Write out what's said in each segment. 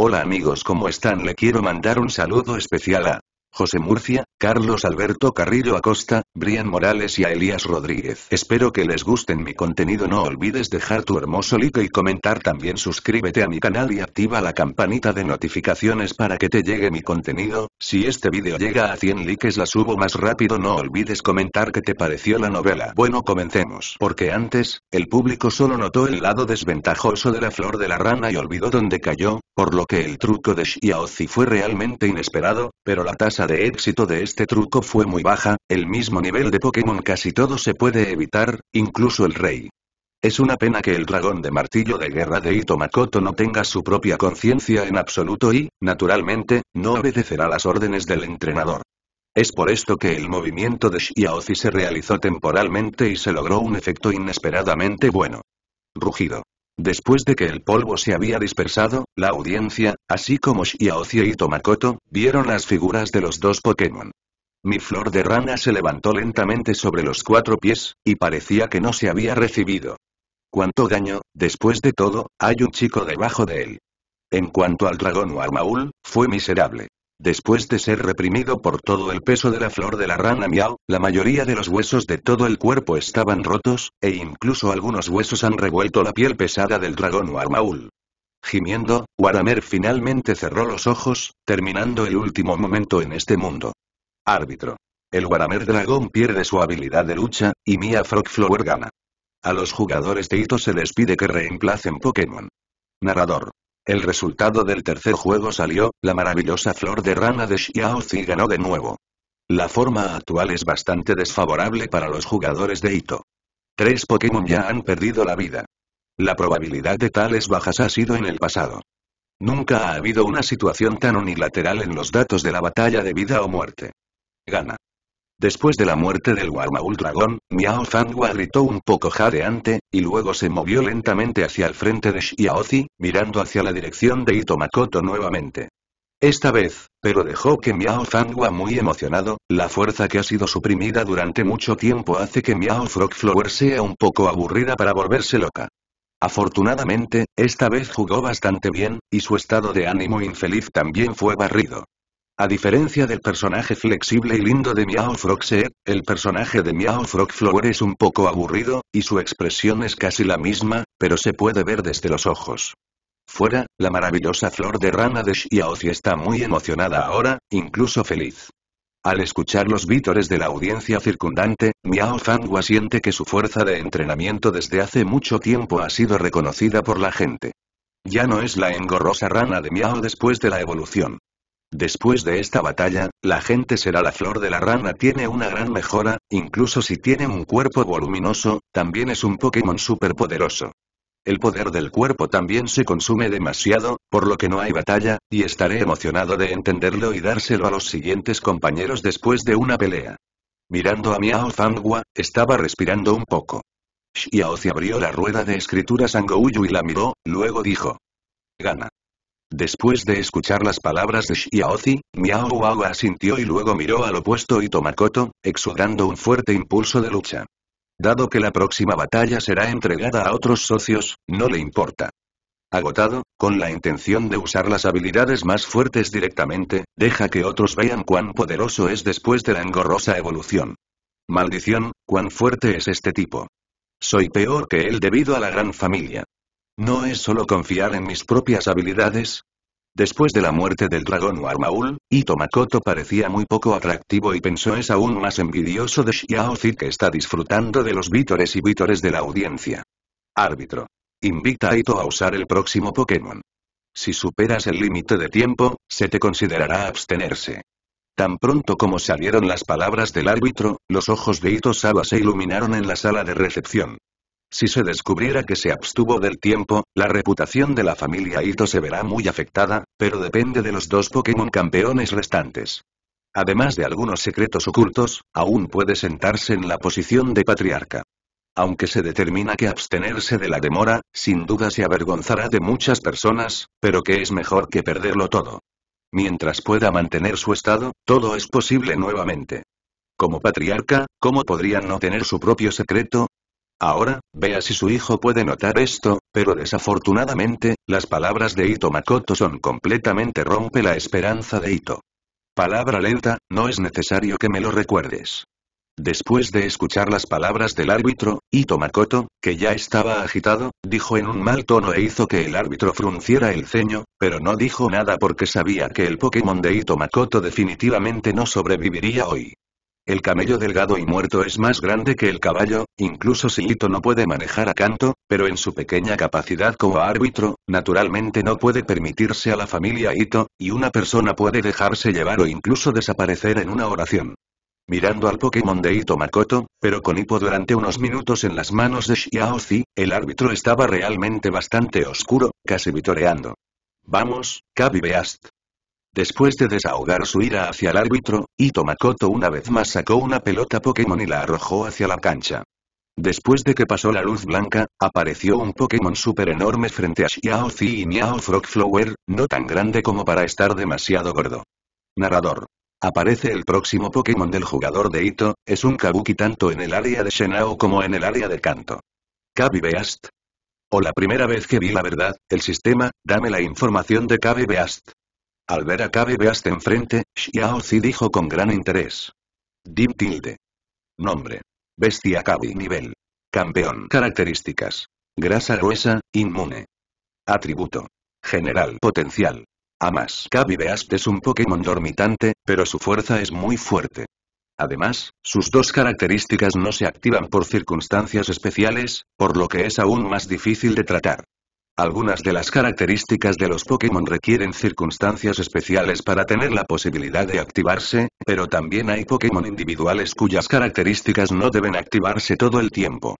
Hola amigos ¿cómo están? Le quiero mandar un saludo especial a José Murcia, Carlos Alberto Carrillo Acosta, Brian Morales y a Elías Rodríguez. Espero que les gusten mi contenido no olvides dejar tu hermoso like y comentar también suscríbete a mi canal y activa la campanita de notificaciones para que te llegue mi contenido, si este vídeo llega a 100 likes la subo más rápido no olvides comentar qué te pareció la novela. Bueno comencemos. Porque antes, el público solo notó el lado desventajoso de la flor de la rana y olvidó dónde cayó, por lo que el truco de Xiaozi fue realmente inesperado, pero la tasa de éxito de este truco fue muy baja, el mismo nivel de Pokémon casi todo se puede evitar, incluso el rey. Es una pena que el dragón de martillo de guerra de Itomakoto no tenga su propia conciencia en absoluto y, naturalmente, no obedecerá las órdenes del entrenador. Es por esto que el movimiento de Shiaozi se realizó temporalmente y se logró un efecto inesperadamente bueno. Rugido. Después de que el polvo se había dispersado, la audiencia, así como Xiaocie y Tomakoto, vieron las figuras de los dos Pokémon. Mi flor de rana se levantó lentamente sobre los cuatro pies, y parecía que no se había recibido. Cuánto daño, después de todo, hay un chico debajo de él. En cuanto al dragón Warmaul, fue miserable. Después de ser reprimido por todo el peso de la flor de la rana miau, la mayoría de los huesos de todo el cuerpo estaban rotos, e incluso algunos huesos han revuelto la piel pesada del dragón Warmaul. Gimiendo, Waramer finalmente cerró los ojos, terminando el último momento en este mundo. Árbitro. El Waramer Dragón pierde su habilidad de lucha, y Mia Frogflower gana. A los jugadores de Ito se les pide que reemplacen Pokémon. Narrador. El resultado del tercer juego salió, la maravillosa flor de rana de Xiaozi ganó de nuevo. La forma actual es bastante desfavorable para los jugadores de Ito. Tres Pokémon ya han perdido la vida. La probabilidad de tales bajas ha sido en el pasado. Nunca ha habido una situación tan unilateral en los datos de la batalla de vida o muerte. Gana. Después de la muerte del Warmaul dragón, Miao Fangua gritó un poco jadeante, y luego se movió lentamente hacia el frente de Xiaozi, mirando hacia la dirección de Itomakoto nuevamente. Esta vez, pero dejó que Miao Fangua muy emocionado, la fuerza que ha sido suprimida durante mucho tiempo hace que Miao Frogflower sea un poco aburrida para volverse loca. Afortunadamente, esta vez jugó bastante bien, y su estado de ánimo infeliz también fue barrido. A diferencia del personaje flexible y lindo de Miao Frogse, el personaje de Miao Frog Flower es un poco aburrido, y su expresión es casi la misma, pero se puede ver desde los ojos. Fuera, la maravillosa flor de rana de Xiaozi está muy emocionada ahora, incluso feliz. Al escuchar los vítores de la audiencia circundante, Miao Fangua siente que su fuerza de entrenamiento desde hace mucho tiempo ha sido reconocida por la gente. Ya no es la engorrosa rana de Miao después de la evolución. Después de esta batalla, la gente será la flor de la rana tiene una gran mejora, incluso si tiene un cuerpo voluminoso, también es un Pokémon poderoso. El poder del cuerpo también se consume demasiado, por lo que no hay batalla, y estaré emocionado de entenderlo y dárselo a los siguientes compañeros después de una pelea. Mirando a Miao Fangua, estaba respirando un poco. Xiaozi abrió la rueda de escritura Sangouyu y la miró, luego dijo. Gana. Después de escuchar las palabras de Xiaozi, Miao Wawa asintió y luego miró al opuesto y Tomakoto, exudando un fuerte impulso de lucha. Dado que la próxima batalla será entregada a otros socios, no le importa. Agotado, con la intención de usar las habilidades más fuertes directamente, deja que otros vean cuán poderoso es después de la engorrosa evolución. Maldición, cuán fuerte es este tipo. Soy peor que él debido a la gran familia. No es solo confiar en mis propias habilidades, Después de la muerte del dragón Warmaul, Ito Makoto parecía muy poco atractivo y pensó es aún más envidioso de Xiao que está disfrutando de los vítores y vítores de la audiencia. Árbitro. Invita a Ito a usar el próximo Pokémon. Si superas el límite de tiempo, se te considerará abstenerse. Tan pronto como salieron las palabras del árbitro, los ojos de Ito Saba se iluminaron en la sala de recepción. Si se descubriera que se abstuvo del tiempo, la reputación de la familia Ito se verá muy afectada, pero depende de los dos Pokémon campeones restantes. Además de algunos secretos ocultos, aún puede sentarse en la posición de patriarca. Aunque se determina que abstenerse de la demora, sin duda se avergonzará de muchas personas, pero que es mejor que perderlo todo. Mientras pueda mantener su estado, todo es posible nuevamente. Como patriarca, ¿cómo podrían no tener su propio secreto? Ahora, vea si su hijo puede notar esto, pero desafortunadamente, las palabras de Ito son completamente rompe la esperanza de Ito. Palabra lenta, no es necesario que me lo recuerdes. Después de escuchar las palabras del árbitro, Ito que ya estaba agitado, dijo en un mal tono e hizo que el árbitro frunciera el ceño, pero no dijo nada porque sabía que el Pokémon de Ito definitivamente no sobreviviría hoy. El camello delgado y muerto es más grande que el caballo, incluso si Ito no puede manejar a Kanto, pero en su pequeña capacidad como árbitro, naturalmente no puede permitirse a la familia Ito, y una persona puede dejarse llevar o incluso desaparecer en una oración. Mirando al Pokémon de Ito Makoto, pero con Ipo durante unos minutos en las manos de Xiaozi, el árbitro estaba realmente bastante oscuro, casi vitoreando. Vamos, Kabi Beast. Después de desahogar su ira hacia el árbitro, Ito Makoto una vez más sacó una pelota Pokémon y la arrojó hacia la cancha. Después de que pasó la luz blanca, apareció un Pokémon super enorme frente a Zi y Miao Frogflower, no tan grande como para estar demasiado gordo. Narrador. Aparece el próximo Pokémon del jugador de Ito, es un Kabuki tanto en el área de Shenao como en el área de Kanto. Kabi Beast. O la primera vez que vi la verdad, el sistema, dame la información de Kabi Beast. Al ver a Cabe Beast enfrente, Xiao dijo con gran interés. Dim tilde. Nombre. Bestia Cabi nivel. Campeón. Características. Grasa gruesa, inmune. Atributo. General potencial. Amas. Cabi Beast es un Pokémon dormitante, pero su fuerza es muy fuerte. Además, sus dos características no se activan por circunstancias especiales, por lo que es aún más difícil de tratar. Algunas de las características de los Pokémon requieren circunstancias especiales para tener la posibilidad de activarse, pero también hay Pokémon individuales cuyas características no deben activarse todo el tiempo.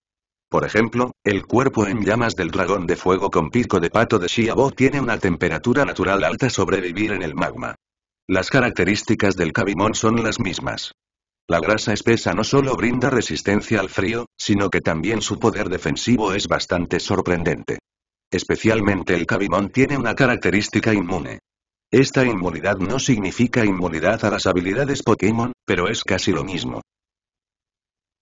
Por ejemplo, el cuerpo en llamas del dragón de fuego con pico de pato de Shiabo tiene una temperatura natural alta sobrevivir en el magma. Las características del Kabimon son las mismas. La grasa espesa no solo brinda resistencia al frío, sino que también su poder defensivo es bastante sorprendente. Especialmente el cabimón tiene una característica inmune. Esta inmunidad no significa inmunidad a las habilidades Pokémon, pero es casi lo mismo.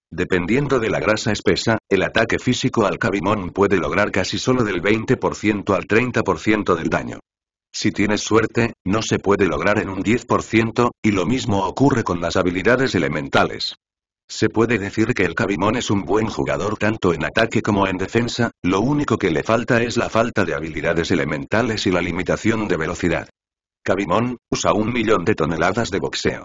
Dependiendo de la grasa espesa, el ataque físico al cabimón puede lograr casi solo del 20% al 30% del daño. Si tienes suerte, no se puede lograr en un 10%, y lo mismo ocurre con las habilidades elementales. Se puede decir que el Kabimon es un buen jugador tanto en ataque como en defensa, lo único que le falta es la falta de habilidades elementales y la limitación de velocidad. Kabimon, usa un millón de toneladas de boxeo.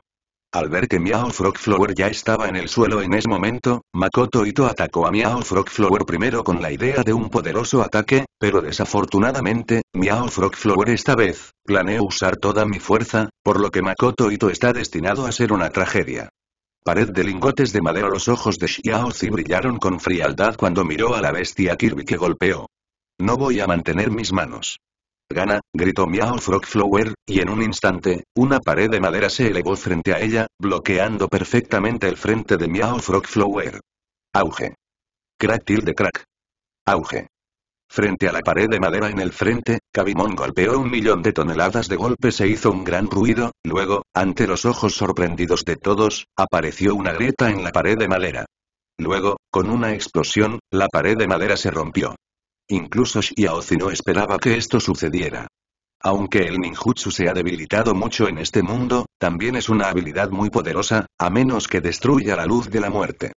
Al ver que Miao Frogflower ya estaba en el suelo en ese momento, Makoto Ito atacó a Miao Frogflower Flower primero con la idea de un poderoso ataque, pero desafortunadamente, Miao Frogflower Flower esta vez, planeó usar toda mi fuerza, por lo que Makoto Ito está destinado a ser una tragedia. Pared de lingotes de madera Los ojos de Xiaozi brillaron con frialdad cuando miró a la bestia Kirby que golpeó. No voy a mantener mis manos. Gana, gritó Miao Frogflower, y en un instante, una pared de madera se elevó frente a ella, bloqueando perfectamente el frente de Miao Frogflower. Auge. Crack tilde crack. Auge. Frente a la pared de madera en el frente, Kabimon golpeó un millón de toneladas de golpes e hizo un gran ruido, luego, ante los ojos sorprendidos de todos, apareció una grieta en la pared de madera. Luego, con una explosión, la pared de madera se rompió. Incluso Shiaozi no esperaba que esto sucediera. Aunque el ninjutsu se ha debilitado mucho en este mundo, también es una habilidad muy poderosa, a menos que destruya la luz de la muerte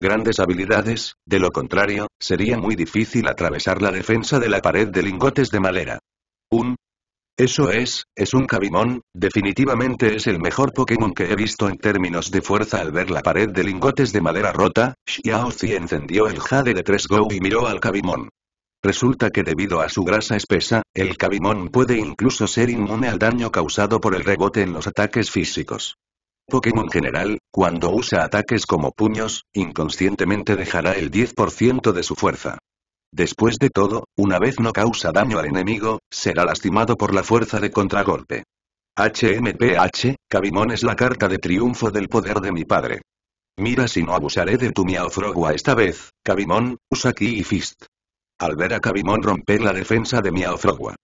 grandes habilidades, de lo contrario, sería muy difícil atravesar la defensa de la pared de lingotes de madera. Un... Eso es, es un cabimón, definitivamente es el mejor Pokémon que he visto en términos de fuerza al ver la pared de lingotes de madera rota, Xiaozi encendió el jade de 3 Go y miró al cabimón. Resulta que debido a su grasa espesa, el cabimón puede incluso ser inmune al daño causado por el rebote en los ataques físicos. Pokémon general, cuando usa ataques como puños, inconscientemente dejará el 10% de su fuerza. Después de todo, una vez no causa daño al enemigo, será lastimado por la fuerza de contragolpe. HMPH, Cabimón es la carta de triunfo del poder de mi padre. Mira si no abusaré de tu Miao esta vez, Cabimón, usa Ki y Fist. Al ver a Cabimón romper la defensa de Miaofrogua.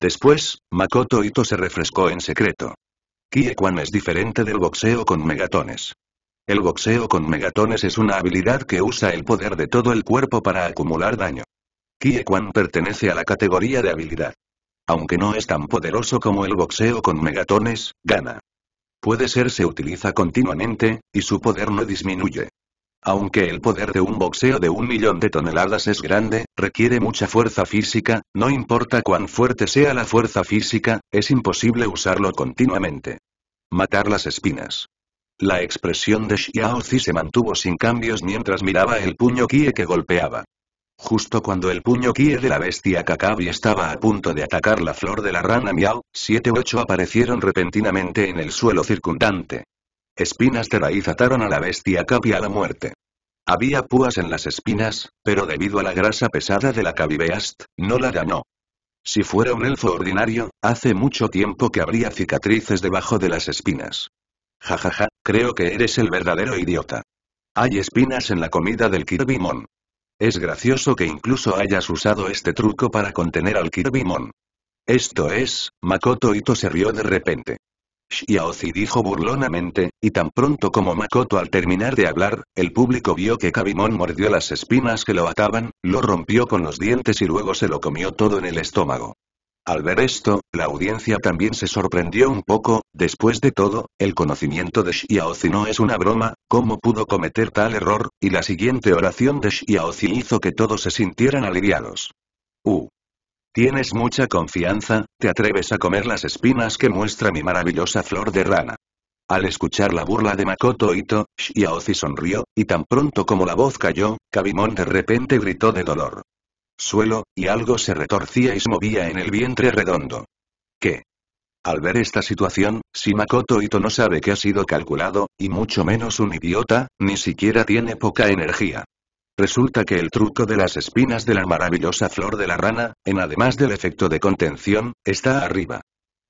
Después, Makoto Ito se refrescó en secreto. Kwan es diferente del boxeo con megatones. El boxeo con megatones es una habilidad que usa el poder de todo el cuerpo para acumular daño. Kiequan pertenece a la categoría de habilidad. Aunque no es tan poderoso como el boxeo con megatones, gana. Puede ser se utiliza continuamente, y su poder no disminuye. Aunque el poder de un boxeo de un millón de toneladas es grande, requiere mucha fuerza física, no importa cuán fuerte sea la fuerza física, es imposible usarlo continuamente. Matar las espinas. La expresión de Xiao Zi se mantuvo sin cambios mientras miraba el puño Kie que golpeaba. Justo cuando el puño Kie de la bestia Kakabi estaba a punto de atacar la flor de la rana Miao, siete u ocho aparecieron repentinamente en el suelo circundante. Espinas de raíz ataron a la bestia Capi a la muerte. Había púas en las espinas, pero debido a la grasa pesada de la cabibeast, no la ganó. Si fuera un elfo ordinario, hace mucho tiempo que habría cicatrices debajo de las espinas. Jajaja, ja, ja, creo que eres el verdadero idiota. Hay espinas en la comida del Kirbimon. Es gracioso que incluso hayas usado este truco para contener al Kirbimon. Esto es, Makoto Ito se rió de repente. Xiaozi dijo burlonamente, y tan pronto como Makoto al terminar de hablar, el público vio que Kabimon mordió las espinas que lo ataban, lo rompió con los dientes y luego se lo comió todo en el estómago. Al ver esto, la audiencia también se sorprendió un poco, después de todo, el conocimiento de Xiaozi no es una broma, ¿cómo pudo cometer tal error? Y la siguiente oración de Xiaozi hizo que todos se sintieran aliviados. U. Uh, Tienes mucha confianza, te atreves a comer las espinas que muestra mi maravillosa flor de rana. Al escuchar la burla de Makoto Ito, Shiaozi sonrió, y tan pronto como la voz cayó, Kabimon de repente gritó de dolor. Suelo, y algo se retorcía y se movía en el vientre redondo. ¿Qué? Al ver esta situación, si Makoto Ito no sabe que ha sido calculado, y mucho menos un idiota, ni siquiera tiene poca energía. Resulta que el truco de las espinas de la maravillosa flor de la rana, en además del efecto de contención, está arriba.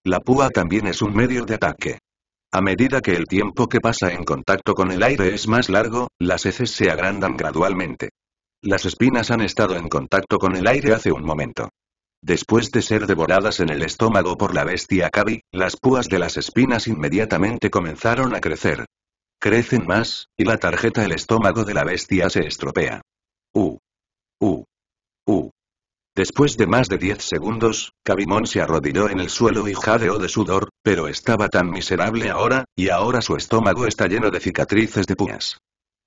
La púa también es un medio de ataque. A medida que el tiempo que pasa en contacto con el aire es más largo, las heces se agrandan gradualmente. Las espinas han estado en contacto con el aire hace un momento. Después de ser devoradas en el estómago por la bestia Kabi, las púas de las espinas inmediatamente comenzaron a crecer crecen más, y la tarjeta el estómago de la bestia se estropea. U, u, u. Después de más de 10 segundos, Cabimón se arrodilló en el suelo y jadeó de sudor, pero estaba tan miserable ahora, y ahora su estómago está lleno de cicatrices de puñas.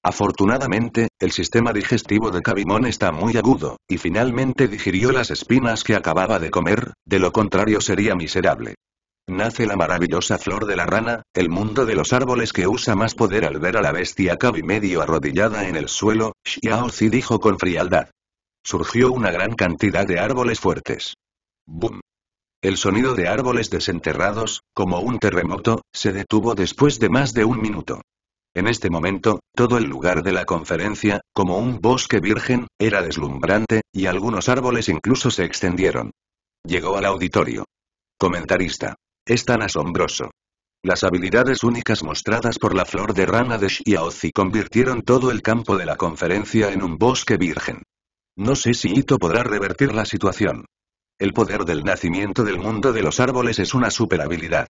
Afortunadamente, el sistema digestivo de Cabimón está muy agudo, y finalmente digirió las espinas que acababa de comer, de lo contrario sería miserable. Nace la maravillosa flor de la rana, el mundo de los árboles que usa más poder al ver a la bestia y medio arrodillada en el suelo, Xiaozi dijo con frialdad. Surgió una gran cantidad de árboles fuertes. ¡Bum! El sonido de árboles desenterrados, como un terremoto, se detuvo después de más de un minuto. En este momento, todo el lugar de la conferencia, como un bosque virgen, era deslumbrante, y algunos árboles incluso se extendieron. Llegó al auditorio. Comentarista. Es tan asombroso. Las habilidades únicas mostradas por la flor de rana de Xiaozi convirtieron todo el campo de la conferencia en un bosque virgen. No sé si Ito podrá revertir la situación. El poder del nacimiento del mundo de los árboles es una habilidad.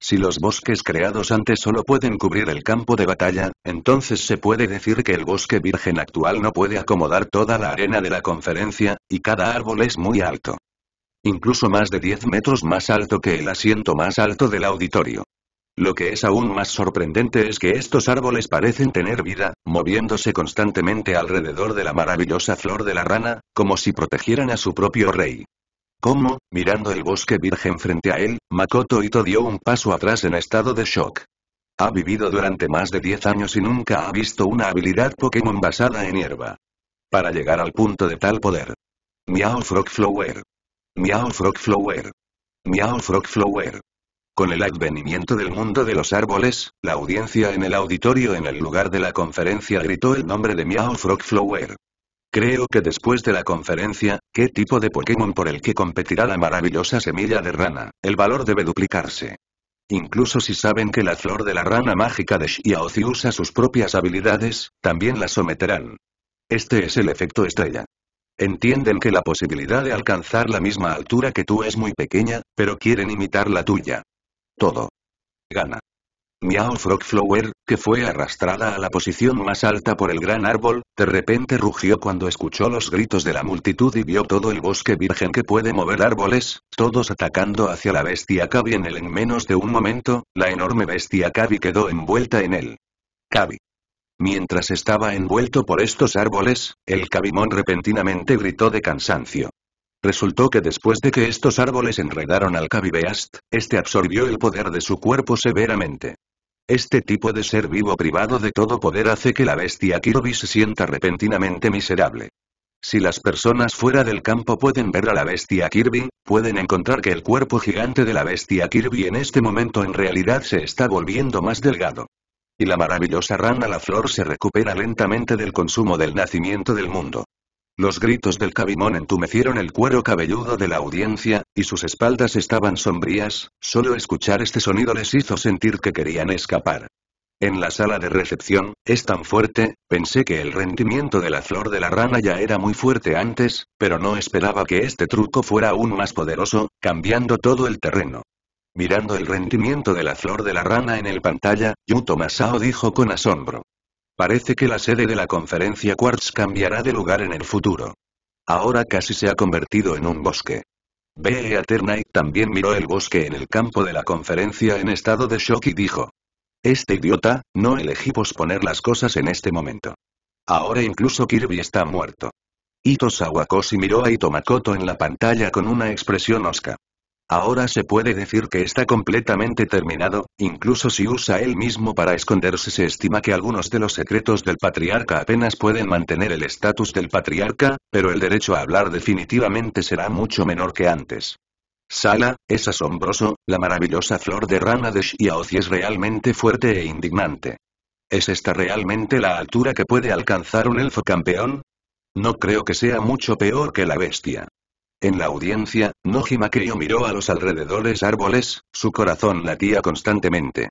Si los bosques creados antes solo pueden cubrir el campo de batalla, entonces se puede decir que el bosque virgen actual no puede acomodar toda la arena de la conferencia, y cada árbol es muy alto incluso más de 10 metros más alto que el asiento más alto del auditorio. Lo que es aún más sorprendente es que estos árboles parecen tener vida, moviéndose constantemente alrededor de la maravillosa flor de la rana, como si protegieran a su propio rey. Como, mirando el bosque virgen frente a él, Makoto Ito dio un paso atrás en estado de shock. Ha vivido durante más de 10 años y nunca ha visto una habilidad Pokémon basada en hierba. Para llegar al punto de tal poder. Miao Frog Flower. Miao Frog Flower. Miao Frog Flower. Con el advenimiento del mundo de los árboles, la audiencia en el auditorio en el lugar de la conferencia gritó el nombre de Miao Frog Flower. Creo que después de la conferencia, ¿qué tipo de Pokémon por el que competirá la maravillosa semilla de rana? El valor debe duplicarse. Incluso si saben que la flor de la rana mágica de Xiaozi usa sus propias habilidades, también la someterán. Este es el efecto estrella. Entienden que la posibilidad de alcanzar la misma altura que tú es muy pequeña, pero quieren imitar la tuya. Todo. Gana. Miao Frogflower, que fue arrastrada a la posición más alta por el gran árbol, de repente rugió cuando escuchó los gritos de la multitud y vio todo el bosque virgen que puede mover árboles, todos atacando hacia la bestia Kabi en él en menos de un momento, la enorme bestia Kabi quedó envuelta en él. Kabi. Mientras estaba envuelto por estos árboles, el cabimón repentinamente gritó de cansancio. Resultó que después de que estos árboles enredaron al Cabibeast, este absorbió el poder de su cuerpo severamente. Este tipo de ser vivo privado de todo poder hace que la bestia Kirby se sienta repentinamente miserable. Si las personas fuera del campo pueden ver a la bestia Kirby, pueden encontrar que el cuerpo gigante de la bestia Kirby en este momento en realidad se está volviendo más delgado y la maravillosa rana la flor se recupera lentamente del consumo del nacimiento del mundo. Los gritos del cabimón entumecieron el cuero cabelludo de la audiencia, y sus espaldas estaban sombrías, solo escuchar este sonido les hizo sentir que querían escapar. En la sala de recepción, es tan fuerte, pensé que el rendimiento de la flor de la rana ya era muy fuerte antes, pero no esperaba que este truco fuera aún más poderoso, cambiando todo el terreno. Mirando el rendimiento de la flor de la rana en el pantalla, Yuto Masao dijo con asombro. Parece que la sede de la conferencia Quartz cambiará de lugar en el futuro. Ahora casi se ha convertido en un bosque. B.E.A. Ternight también miró el bosque en el campo de la conferencia en estado de shock y dijo. Este idiota, no elegí posponer las cosas en este momento. Ahora incluso Kirby está muerto. Ito Sawakoshi miró a Itomakoto en la pantalla con una expresión osca. Ahora se puede decir que está completamente terminado, incluso si usa él mismo para esconderse se estima que algunos de los secretos del patriarca apenas pueden mantener el estatus del patriarca, pero el derecho a hablar definitivamente será mucho menor que antes. Sala, es asombroso, la maravillosa flor de rana de Xiaozi es realmente fuerte e indignante. ¿Es esta realmente la altura que puede alcanzar un elfo campeón? No creo que sea mucho peor que la bestia. En la audiencia, Noji Makrio miró a los alrededores árboles, su corazón latía constantemente.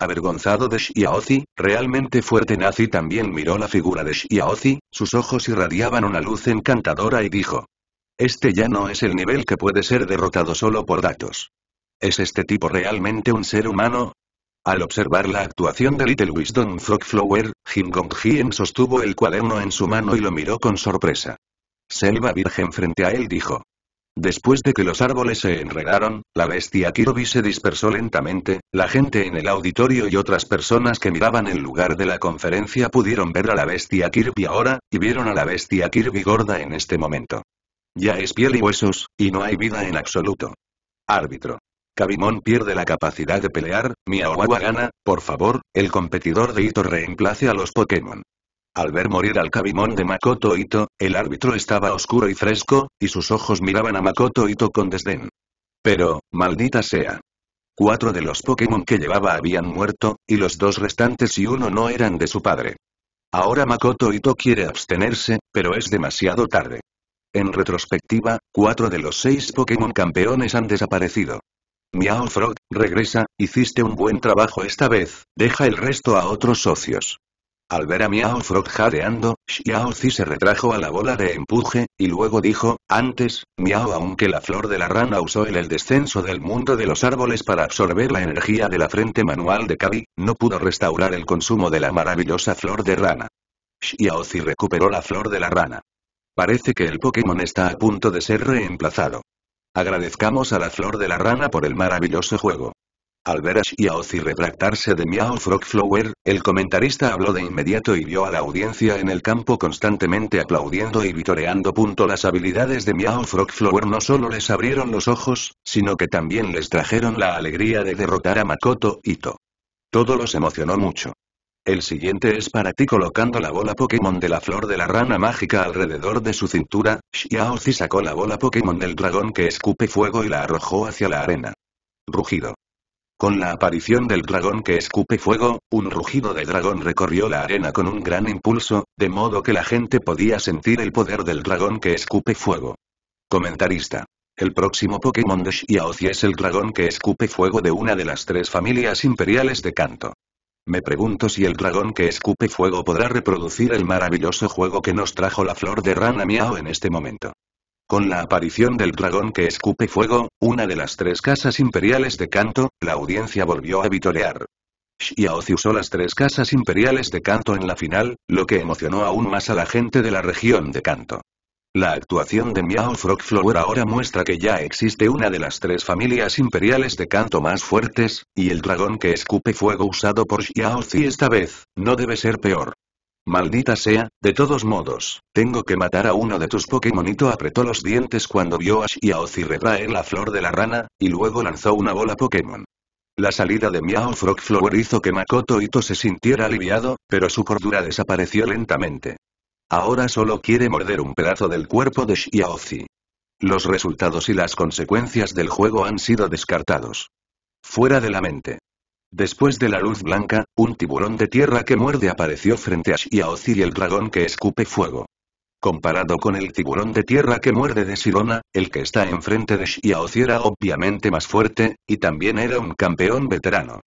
Avergonzado de Shiaozi, realmente fuerte Nazi también miró la figura de Shiaozi, sus ojos irradiaban una luz encantadora y dijo. Este ya no es el nivel que puede ser derrotado solo por datos. ¿Es este tipo realmente un ser humano? Al observar la actuación de Little Wisdom Frog Flower, Gong Hien sostuvo el cuaderno en su mano y lo miró con sorpresa. Selva virgen frente a él dijo. Después de que los árboles se enredaron, la bestia Kirby se dispersó lentamente, la gente en el auditorio y otras personas que miraban el lugar de la conferencia pudieron ver a la bestia Kirby ahora, y vieron a la bestia Kirby gorda en este momento. Ya es piel y huesos, y no hay vida en absoluto. Árbitro. Cabimón pierde la capacidad de pelear, Miawawa gana, por favor, el competidor de Ito reemplace a los Pokémon. Al ver morir al cabimón de Makoto Ito, el árbitro estaba oscuro y fresco, y sus ojos miraban a Makoto Ito con desdén. Pero, maldita sea. Cuatro de los Pokémon que llevaba habían muerto, y los dos restantes y uno no eran de su padre. Ahora Makoto Ito quiere abstenerse, pero es demasiado tarde. En retrospectiva, cuatro de los seis Pokémon campeones han desaparecido. Miao Frog, regresa, hiciste un buen trabajo esta vez, deja el resto a otros socios. Al ver a Miao Frog jadeando, Xiao se retrajo a la bola de empuje, y luego dijo, antes, Miao aunque la flor de la rana usó en el descenso del mundo de los árboles para absorber la energía de la frente manual de Kabi, no pudo restaurar el consumo de la maravillosa flor de rana. Xiao Zi recuperó la flor de la rana. Parece que el Pokémon está a punto de ser reemplazado. Agradezcamos a la flor de la rana por el maravilloso juego. Al ver a Xiaozi retractarse de Miao Frogflower, el comentarista habló de inmediato y vio a la audiencia en el campo constantemente aplaudiendo y vitoreando. Las habilidades de Miao Frogflower no solo les abrieron los ojos, sino que también les trajeron la alegría de derrotar a Makoto Ito. Todo los emocionó mucho. El siguiente es para ti colocando la bola Pokémon de la flor de la rana mágica alrededor de su cintura, Xiaozi sacó la bola Pokémon del dragón que escupe fuego y la arrojó hacia la arena. Rugido. Con la aparición del dragón que escupe fuego, un rugido de dragón recorrió la arena con un gran impulso, de modo que la gente podía sentir el poder del dragón que escupe fuego. Comentarista. El próximo Pokémon de Xiaozi es el dragón que escupe fuego de una de las tres familias imperiales de Canto. Me pregunto si el dragón que escupe fuego podrá reproducir el maravilloso juego que nos trajo la flor de Rana Miao en este momento. Con la aparición del dragón que escupe fuego, una de las tres casas imperiales de canto, la audiencia volvió a vitorear. Xiaozi usó las tres casas imperiales de canto en la final, lo que emocionó aún más a la gente de la región de canto La actuación de Miao Frogflower Flower ahora muestra que ya existe una de las tres familias imperiales de canto más fuertes, y el dragón que escupe fuego usado por Xiaozi esta vez, no debe ser peor. Maldita sea, de todos modos, tengo que matar a uno de tus Pokémonito apretó los dientes cuando vio a Shiaozi retraer la flor de la rana, y luego lanzó una bola Pokémon. La salida de Miao Frog hizo que Makoto Ito se sintiera aliviado, pero su cordura desapareció lentamente. Ahora solo quiere morder un pedazo del cuerpo de Shiaozi. Los resultados y las consecuencias del juego han sido descartados. Fuera de la mente. Después de la luz blanca, un tiburón de tierra que muerde apareció frente a Shiaozi y el dragón que escupe fuego. Comparado con el tiburón de tierra que muerde de Sirona, el que está enfrente de Shiaozi era obviamente más fuerte, y también era un campeón veterano.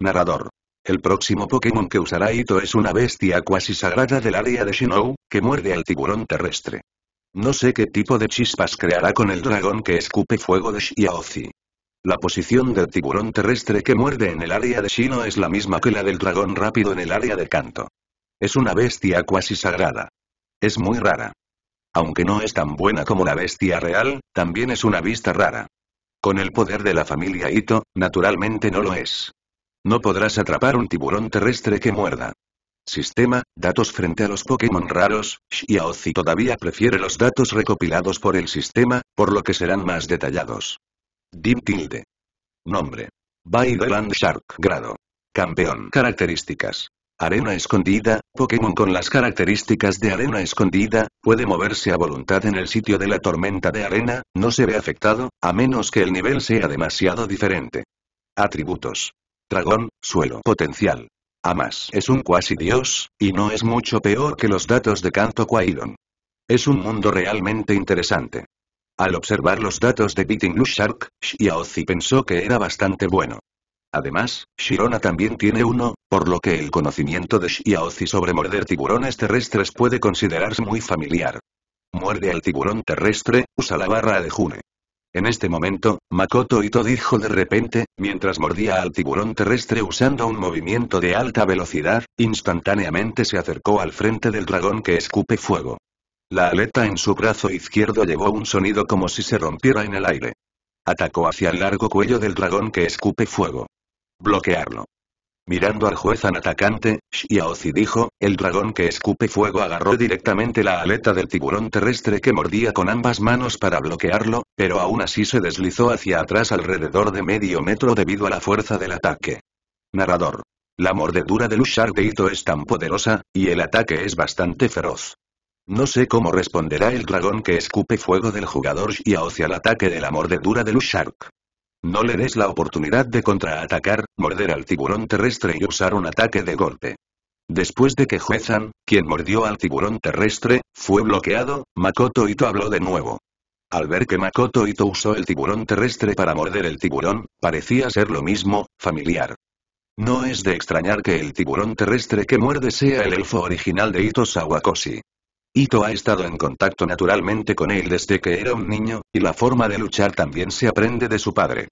Narrador. El próximo Pokémon que usará Ito es una bestia cuasi sagrada del área de Shinou, que muerde al tiburón terrestre. No sé qué tipo de chispas creará con el dragón que escupe fuego de Shiaozi. La posición del tiburón terrestre que muerde en el área de Shino es la misma que la del dragón rápido en el área de Kanto. Es una bestia cuasi sagrada. Es muy rara. Aunque no es tan buena como la bestia real, también es una vista rara. Con el poder de la familia Ito, naturalmente no lo es. No podrás atrapar un tiburón terrestre que muerda. Sistema, datos frente a los Pokémon raros, Xiaozi todavía prefiere los datos recopilados por el sistema, por lo que serán más detallados. Dim tilde. Nombre. By the Land Shark. Grado. Campeón. Características. Arena escondida, Pokémon con las características de arena escondida, puede moverse a voluntad en el sitio de la tormenta de arena, no se ve afectado, a menos que el nivel sea demasiado diferente. Atributos. Dragón, suelo. Potencial. Amas es un cuasi dios, y no es mucho peor que los datos de Canto Quailon. Es un mundo realmente interesante. Al observar los datos de Beating Blue Shark, Xiaozi pensó que era bastante bueno. Además, Shirona también tiene uno, por lo que el conocimiento de Xiaozi sobre morder tiburones terrestres puede considerarse muy familiar. Muerde al tiburón terrestre, usa la barra de June. En este momento, Makoto Ito dijo de repente, mientras mordía al tiburón terrestre usando un movimiento de alta velocidad, instantáneamente se acercó al frente del dragón que escupe fuego. La aleta en su brazo izquierdo llevó un sonido como si se rompiera en el aire. Atacó hacia el largo cuello del dragón que escupe fuego. Bloquearlo. Mirando al juez anatacante, atacante, Xiaozi dijo, el dragón que escupe fuego agarró directamente la aleta del tiburón terrestre que mordía con ambas manos para bloquearlo, pero aún así se deslizó hacia atrás alrededor de medio metro debido a la fuerza del ataque. Narrador. La mordedura del Ushardito de es tan poderosa, y el ataque es bastante feroz. No sé cómo responderá el dragón que escupe fuego del jugador hacia al ataque de la mordedura de Shark. No le des la oportunidad de contraatacar, morder al tiburón terrestre y usar un ataque de golpe. Después de que Juezan, quien mordió al tiburón terrestre, fue bloqueado, Makoto Ito habló de nuevo. Al ver que Makoto Ito usó el tiburón terrestre para morder el tiburón, parecía ser lo mismo, familiar. No es de extrañar que el tiburón terrestre que muerde sea el elfo original de Ito Sawakoshi. Ito ha estado en contacto naturalmente con él desde que era un niño, y la forma de luchar también se aprende de su padre.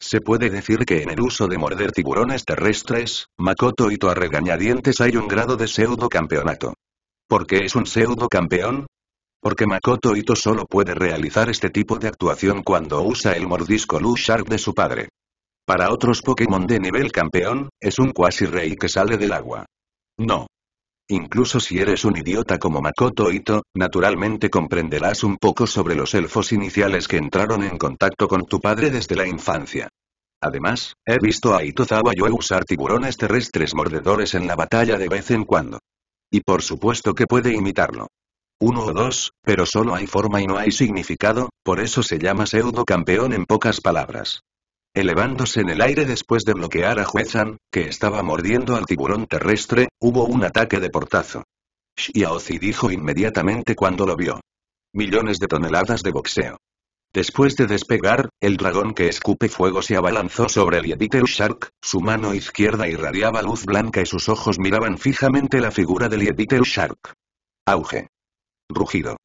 Se puede decir que en el uso de morder tiburones terrestres, Makoto Ito a regañadientes hay un grado de pseudo campeonato. ¿Por qué es un pseudo campeón? Porque Makoto Ito solo puede realizar este tipo de actuación cuando usa el mordisco Lushark de su padre. Para otros Pokémon de nivel campeón, es un quasi rey que sale del agua. No, Incluso si eres un idiota como Makoto Ito, naturalmente comprenderás un poco sobre los elfos iniciales que entraron en contacto con tu padre desde la infancia. Además, he visto a Itozawa Yue usar tiburones terrestres mordedores en la batalla de vez en cuando. Y por supuesto que puede imitarlo. Uno o dos, pero solo hay forma y no hay significado, por eso se llama pseudo campeón en pocas palabras. Elevándose en el aire después de bloquear a Huezan, que estaba mordiendo al tiburón terrestre, hubo un ataque de portazo. Xiaozi dijo inmediatamente cuando lo vio. Millones de toneladas de boxeo. Después de despegar, el dragón que escupe fuego se abalanzó sobre el Yediteru Shark, su mano izquierda irradiaba luz blanca y sus ojos miraban fijamente la figura del Yediteru Shark. Auge. Rugido.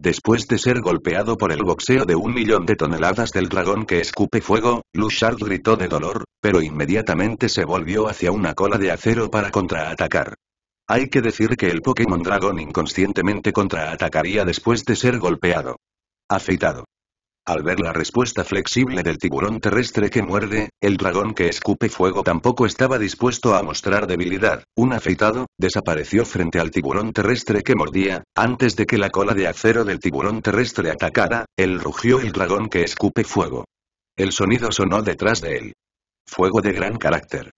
Después de ser golpeado por el boxeo de un millón de toneladas del dragón que escupe fuego, Lushard gritó de dolor, pero inmediatamente se volvió hacia una cola de acero para contraatacar. Hay que decir que el Pokémon dragón inconscientemente contraatacaría después de ser golpeado. Afeitado. Al ver la respuesta flexible del tiburón terrestre que muerde, el dragón que escupe fuego tampoco estaba dispuesto a mostrar debilidad. Un afeitado, desapareció frente al tiburón terrestre que mordía, antes de que la cola de acero del tiburón terrestre atacara, él rugió el dragón que escupe fuego. El sonido sonó detrás de él. Fuego de gran carácter.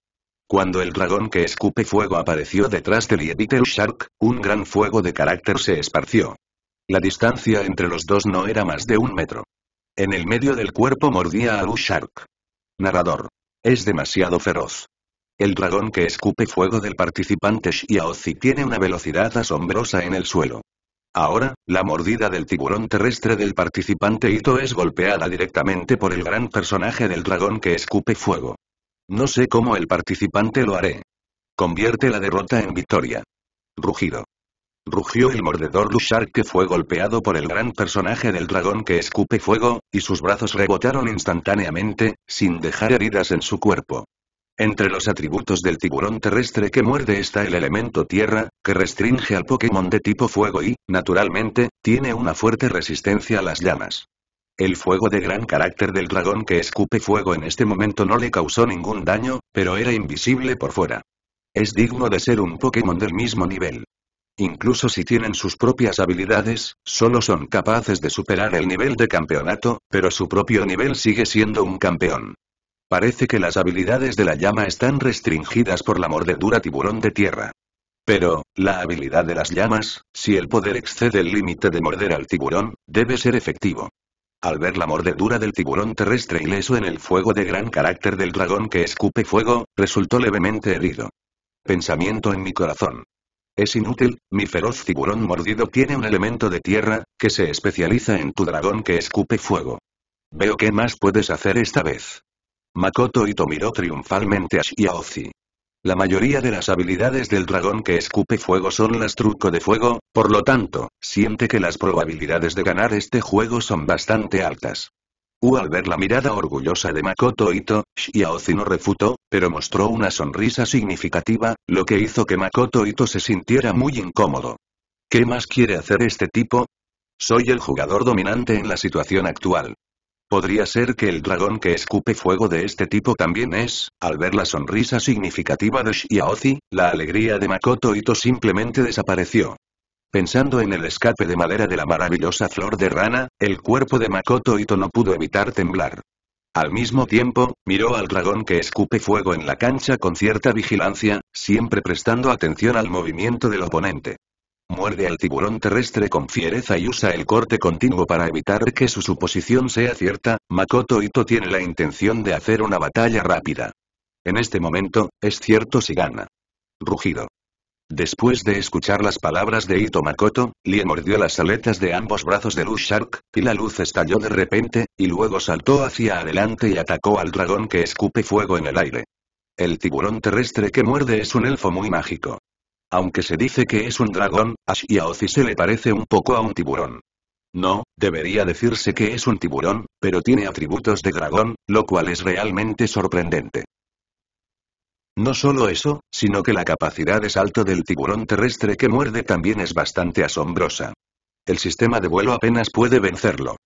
Cuando el dragón que escupe fuego apareció detrás de Little Shark, un gran fuego de carácter se esparció. La distancia entre los dos no era más de un metro. En el medio del cuerpo mordía a Shark. Narrador. Es demasiado feroz. El dragón que escupe fuego del participante Xiaozi tiene una velocidad asombrosa en el suelo. Ahora, la mordida del tiburón terrestre del participante Ito es golpeada directamente por el gran personaje del dragón que escupe fuego. No sé cómo el participante lo haré. Convierte la derrota en victoria. Rugido rugió el mordedor Lushar que fue golpeado por el gran personaje del dragón que escupe fuego, y sus brazos rebotaron instantáneamente, sin dejar heridas en su cuerpo. Entre los atributos del tiburón terrestre que muerde está el elemento tierra, que restringe al Pokémon de tipo fuego y, naturalmente, tiene una fuerte resistencia a las llamas. El fuego de gran carácter del dragón que escupe fuego en este momento no le causó ningún daño, pero era invisible por fuera. Es digno de ser un Pokémon del mismo nivel incluso si tienen sus propias habilidades, solo son capaces de superar el nivel de campeonato, pero su propio nivel sigue siendo un campeón. Parece que las habilidades de la llama están restringidas por la mordedura tiburón de tierra. Pero, la habilidad de las llamas, si el poder excede el límite de morder al tiburón, debe ser efectivo. Al ver la mordedura del tiburón terrestre ileso en el fuego de gran carácter del dragón que escupe fuego, resultó levemente herido. Pensamiento en mi corazón. Es inútil, mi feroz tiburón mordido tiene un elemento de tierra, que se especializa en tu dragón que escupe fuego. Veo qué más puedes hacer esta vez. Makoto Ito miró triunfalmente a Shiaozi. La mayoría de las habilidades del dragón que escupe fuego son las truco de fuego, por lo tanto, siente que las probabilidades de ganar este juego son bastante altas al ver la mirada orgullosa de Makoto Ito, Shiaozi no refutó, pero mostró una sonrisa significativa, lo que hizo que Makoto Ito se sintiera muy incómodo. ¿Qué más quiere hacer este tipo? Soy el jugador dominante en la situación actual. Podría ser que el dragón que escupe fuego de este tipo también es, al ver la sonrisa significativa de Shiaozi, la alegría de Makoto Ito simplemente desapareció. Pensando en el escape de madera de la maravillosa flor de rana, el cuerpo de Makoto Ito no pudo evitar temblar. Al mismo tiempo, miró al dragón que escupe fuego en la cancha con cierta vigilancia, siempre prestando atención al movimiento del oponente. Muerde al tiburón terrestre con fiereza y usa el corte continuo para evitar que su suposición sea cierta, Makoto Ito tiene la intención de hacer una batalla rápida. En este momento, es cierto si gana. Rugido. Después de escuchar las palabras de Ito Makoto, mordió las aletas de ambos brazos de Luz Shark, y la luz estalló de repente, y luego saltó hacia adelante y atacó al dragón que escupe fuego en el aire. El tiburón terrestre que muerde es un elfo muy mágico. Aunque se dice que es un dragón, a se le parece un poco a un tiburón. No, debería decirse que es un tiburón, pero tiene atributos de dragón, lo cual es realmente sorprendente. No solo eso, sino que la capacidad de salto del tiburón terrestre que muerde también es bastante asombrosa. El sistema de vuelo apenas puede vencerlo.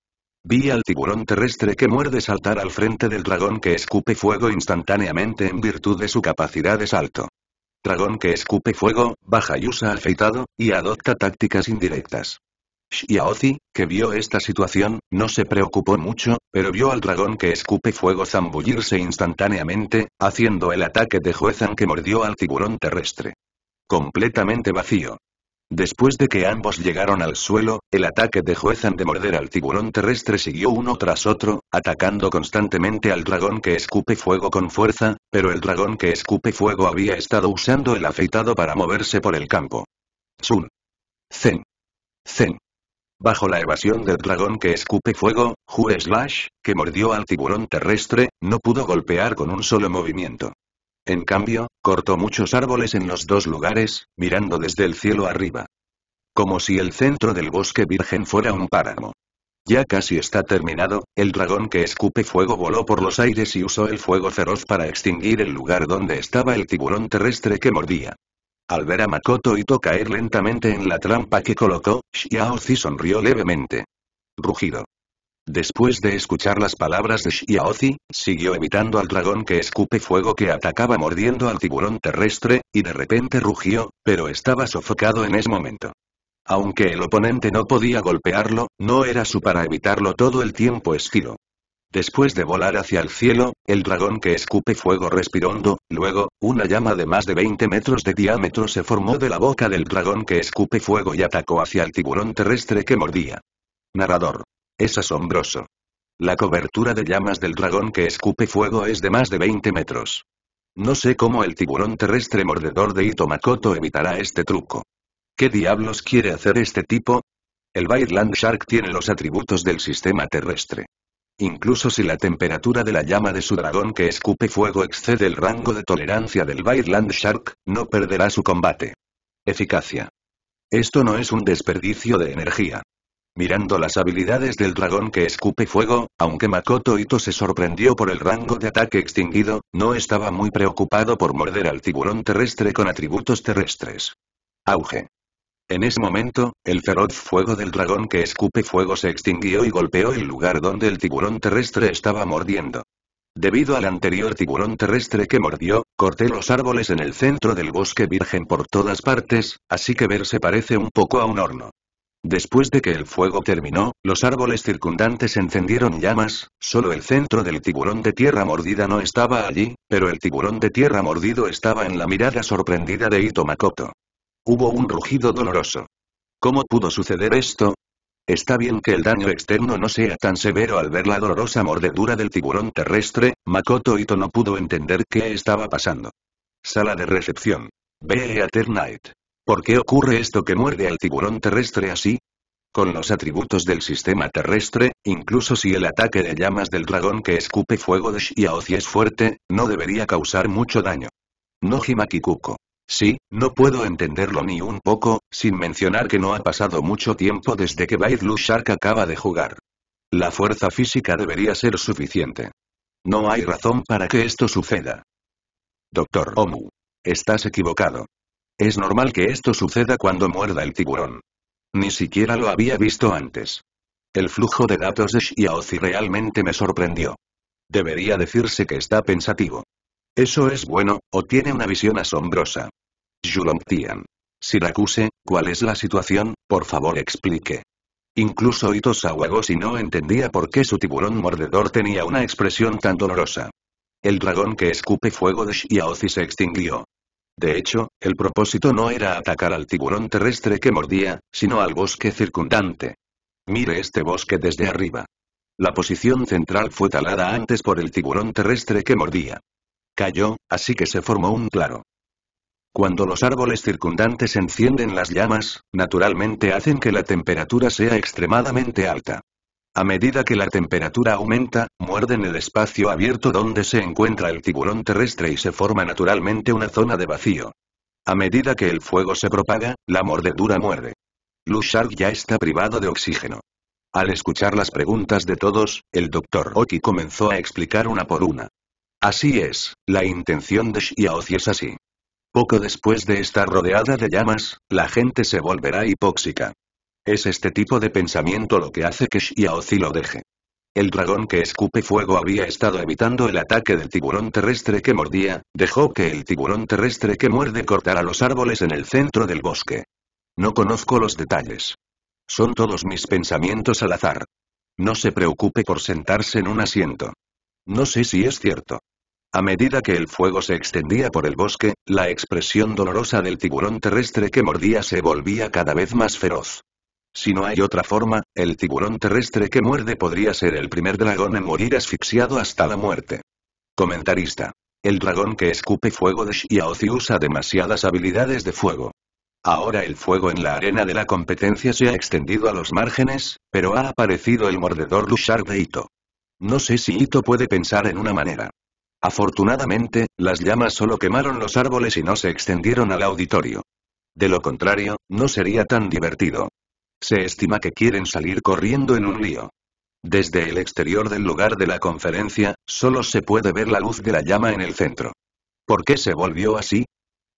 Vi al tiburón terrestre que muerde saltar al frente del dragón que escupe fuego instantáneamente en virtud de su capacidad de salto. Dragón que escupe fuego, baja y usa afeitado, y adopta tácticas indirectas. Xiaozi, que vio esta situación, no se preocupó mucho, pero vio al dragón que escupe fuego zambullirse instantáneamente, haciendo el ataque de Juezan que mordió al tiburón terrestre. Completamente vacío. Después de que ambos llegaron al suelo, el ataque de Juezan de morder al tiburón terrestre siguió uno tras otro, atacando constantemente al dragón que escupe fuego con fuerza, pero el dragón que escupe fuego había estado usando el afeitado para moverse por el campo. Sun. Zen. Zen. Bajo la evasión del dragón que escupe fuego, Hue Slash, que mordió al tiburón terrestre, no pudo golpear con un solo movimiento. En cambio, cortó muchos árboles en los dos lugares, mirando desde el cielo arriba. Como si el centro del bosque virgen fuera un páramo. Ya casi está terminado, el dragón que escupe fuego voló por los aires y usó el fuego feroz para extinguir el lugar donde estaba el tiburón terrestre que mordía. Al ver a Makoto Ito caer lentamente en la trampa que colocó, Xiaozi sonrió levemente. Rugido. Después de escuchar las palabras de Xiaozi, siguió evitando al dragón que escupe fuego que atacaba mordiendo al tiburón terrestre, y de repente rugió, pero estaba sofocado en ese momento. Aunque el oponente no podía golpearlo, no era su para evitarlo todo el tiempo estilo. Después de volar hacia el cielo, el dragón que escupe fuego respiró hondo, luego, una llama de más de 20 metros de diámetro se formó de la boca del dragón que escupe fuego y atacó hacia el tiburón terrestre que mordía. Narrador. Es asombroso. La cobertura de llamas del dragón que escupe fuego es de más de 20 metros. No sé cómo el tiburón terrestre mordedor de Itomakoto evitará este truco. ¿Qué diablos quiere hacer este tipo? El Birdland Shark tiene los atributos del sistema terrestre. Incluso si la temperatura de la llama de su dragón que escupe fuego excede el rango de tolerancia del Byland Shark, no perderá su combate. Eficacia. Esto no es un desperdicio de energía. Mirando las habilidades del dragón que escupe fuego, aunque Makoto Ito se sorprendió por el rango de ataque extinguido, no estaba muy preocupado por morder al tiburón terrestre con atributos terrestres. Auge. En ese momento, el feroz fuego del dragón que escupe fuego se extinguió y golpeó el lugar donde el tiburón terrestre estaba mordiendo. Debido al anterior tiburón terrestre que mordió, corté los árboles en el centro del bosque virgen por todas partes, así que verse parece un poco a un horno. Después de que el fuego terminó, los árboles circundantes encendieron llamas, solo el centro del tiburón de tierra mordida no estaba allí, pero el tiburón de tierra mordido estaba en la mirada sorprendida de Itomakoto. Hubo un rugido doloroso. ¿Cómo pudo suceder esto? Está bien que el daño externo no sea tan severo al ver la dolorosa mordedura del tiburón terrestre, Makoto Ito no pudo entender qué estaba pasando. Sala de recepción. a Knight. ¿Por qué ocurre esto que muerde al tiburón terrestre así? Con los atributos del sistema terrestre, incluso si el ataque de llamas del dragón que escupe fuego de Shiaozi es fuerte, no debería causar mucho daño. Nojima Kikuko. Sí, no puedo entenderlo ni un poco, sin mencionar que no ha pasado mucho tiempo desde que Baidlu Shark acaba de jugar. La fuerza física debería ser suficiente. No hay razón para que esto suceda. Doctor Omu. Estás equivocado. Es normal que esto suceda cuando muerda el tiburón. Ni siquiera lo había visto antes. El flujo de datos de Xiaozi realmente me sorprendió. Debería decirse que está pensativo. Eso es bueno, o tiene una visión asombrosa. Yulongtian. Siracuse, ¿cuál es la situación? Por favor explique. Incluso Ito si no entendía por qué su tiburón mordedor tenía una expresión tan dolorosa. El dragón que escupe fuego de Shiaozi se extinguió. De hecho, el propósito no era atacar al tiburón terrestre que mordía, sino al bosque circundante. Mire este bosque desde arriba. La posición central fue talada antes por el tiburón terrestre que mordía. Cayó, así que se formó un claro. Cuando los árboles circundantes encienden las llamas, naturalmente hacen que la temperatura sea extremadamente alta. A medida que la temperatura aumenta, muerden el espacio abierto donde se encuentra el tiburón terrestre y se forma naturalmente una zona de vacío. A medida que el fuego se propaga, la mordedura muerde. shark ya está privado de oxígeno. Al escuchar las preguntas de todos, el doctor Oki comenzó a explicar una por una. Así es, la intención de Shiaozi es así. Poco después de estar rodeada de llamas, la gente se volverá hipóxica. Es este tipo de pensamiento lo que hace que Xiaozi lo deje. El dragón que escupe fuego había estado evitando el ataque del tiburón terrestre que mordía, dejó que el tiburón terrestre que muerde cortara los árboles en el centro del bosque. No conozco los detalles. Son todos mis pensamientos al azar. No se preocupe por sentarse en un asiento. No sé si es cierto. A medida que el fuego se extendía por el bosque, la expresión dolorosa del tiburón terrestre que mordía se volvía cada vez más feroz. Si no hay otra forma, el tiburón terrestre que muerde podría ser el primer dragón en morir asfixiado hasta la muerte. Comentarista. El dragón que escupe fuego de Xiaozi usa demasiadas habilidades de fuego. Ahora el fuego en la arena de la competencia se ha extendido a los márgenes, pero ha aparecido el mordedor Lushar de Ito. No sé si Ito puede pensar en una manera. Afortunadamente, las llamas solo quemaron los árboles y no se extendieron al auditorio. De lo contrario, no sería tan divertido. Se estima que quieren salir corriendo en un lío. Desde el exterior del lugar de la conferencia, solo se puede ver la luz de la llama en el centro. ¿Por qué se volvió así?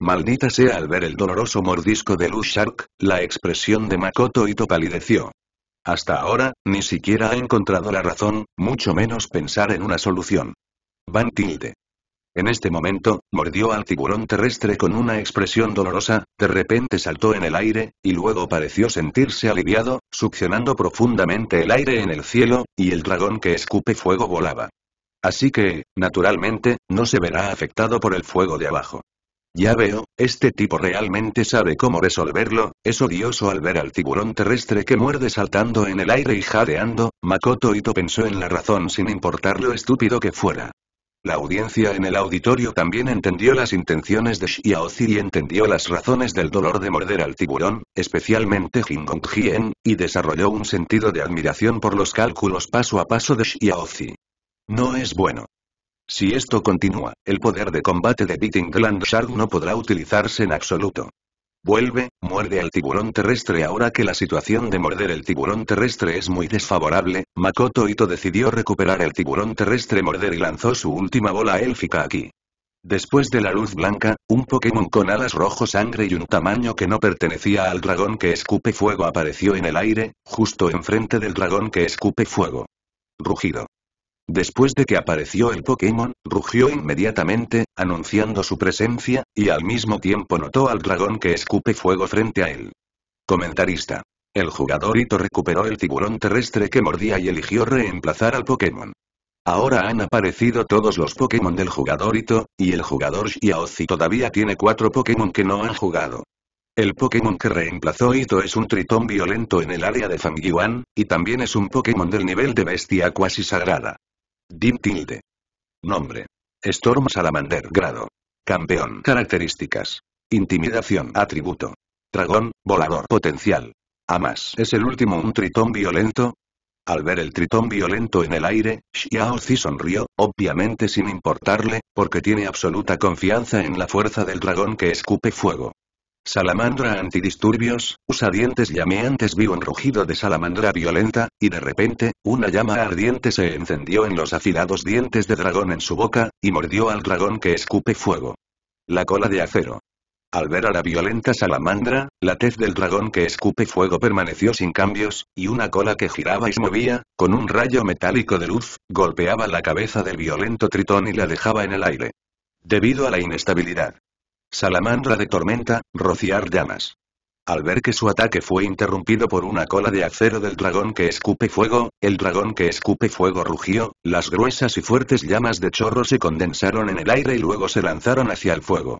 Maldita sea al ver el doloroso mordisco de Lu Shark, la expresión de Makoto Ito palideció. Hasta ahora, ni siquiera ha encontrado la razón, mucho menos pensar en una solución. Van Tilde. En este momento, mordió al tiburón terrestre con una expresión dolorosa, de repente saltó en el aire, y luego pareció sentirse aliviado, succionando profundamente el aire en el cielo, y el dragón que escupe fuego volaba. Así que, naturalmente, no se verá afectado por el fuego de abajo. Ya veo, este tipo realmente sabe cómo resolverlo, es odioso al ver al tiburón terrestre que muerde saltando en el aire y jadeando, Makoto Ito pensó en la razón sin importar lo estúpido que fuera. La audiencia en el auditorio también entendió las intenciones de Xiaozi y entendió las razones del dolor de morder al tiburón, especialmente Jingong Hien, y desarrolló un sentido de admiración por los cálculos paso a paso de Xiaozi. No es bueno. Si esto continúa, el poder de combate de Biting Land Shark no podrá utilizarse en absoluto. Vuelve, muerde al tiburón terrestre ahora que la situación de morder el tiburón terrestre es muy desfavorable, Makoto Ito decidió recuperar el tiburón terrestre morder y lanzó su última bola élfica aquí. Después de la luz blanca, un Pokémon con alas rojo sangre y un tamaño que no pertenecía al dragón que escupe fuego apareció en el aire, justo enfrente del dragón que escupe fuego. Rugido. Después de que apareció el Pokémon, rugió inmediatamente, anunciando su presencia, y al mismo tiempo notó al dragón que escupe fuego frente a él. Comentarista. El jugador Ito recuperó el tiburón terrestre que mordía y eligió reemplazar al Pokémon. Ahora han aparecido todos los Pokémon del jugador Ito, y el jugador Xiaozi todavía tiene cuatro Pokémon que no han jugado. El Pokémon que reemplazó Ito es un tritón violento en el área de Fangyuan, y también es un Pokémon del nivel de bestia cuasi sagrada. Dim tilde. Nombre. Storm Salamander grado. Campeón. Características. Intimidación. Atributo. Dragón, volador. Potencial. Amas. ¿Es el último un tritón violento? Al ver el tritón violento en el aire, Xiao Zi sonrió, obviamente sin importarle, porque tiene absoluta confianza en la fuerza del dragón que escupe fuego. Salamandra antidisturbios, usa dientes llameantes. Vi un rugido de salamandra violenta, y de repente, una llama ardiente se encendió en los afilados dientes de dragón en su boca, y mordió al dragón que escupe fuego. La cola de acero. Al ver a la violenta salamandra, la tez del dragón que escupe fuego permaneció sin cambios, y una cola que giraba y se movía, con un rayo metálico de luz, golpeaba la cabeza del violento tritón y la dejaba en el aire. Debido a la inestabilidad Salamandra de tormenta, rociar llamas. Al ver que su ataque fue interrumpido por una cola de acero del dragón que escupe fuego, el dragón que escupe fuego rugió, las gruesas y fuertes llamas de chorro se condensaron en el aire y luego se lanzaron hacia el fuego.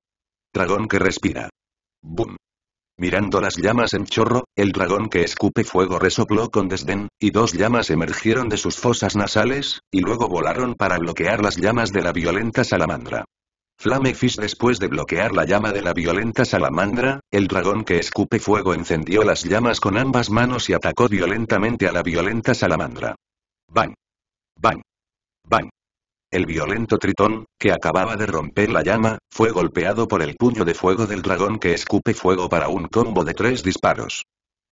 Dragón que respira. boom Mirando las llamas en chorro, el dragón que escupe fuego resopló con desdén, y dos llamas emergieron de sus fosas nasales, y luego volaron para bloquear las llamas de la violenta salamandra. Flamefish después de bloquear la llama de la violenta salamandra, el dragón que escupe fuego encendió las llamas con ambas manos y atacó violentamente a la violenta salamandra. ¡Bang! ¡Bang! ¡Bang! El violento tritón, que acababa de romper la llama, fue golpeado por el puño de fuego del dragón que escupe fuego para un combo de tres disparos.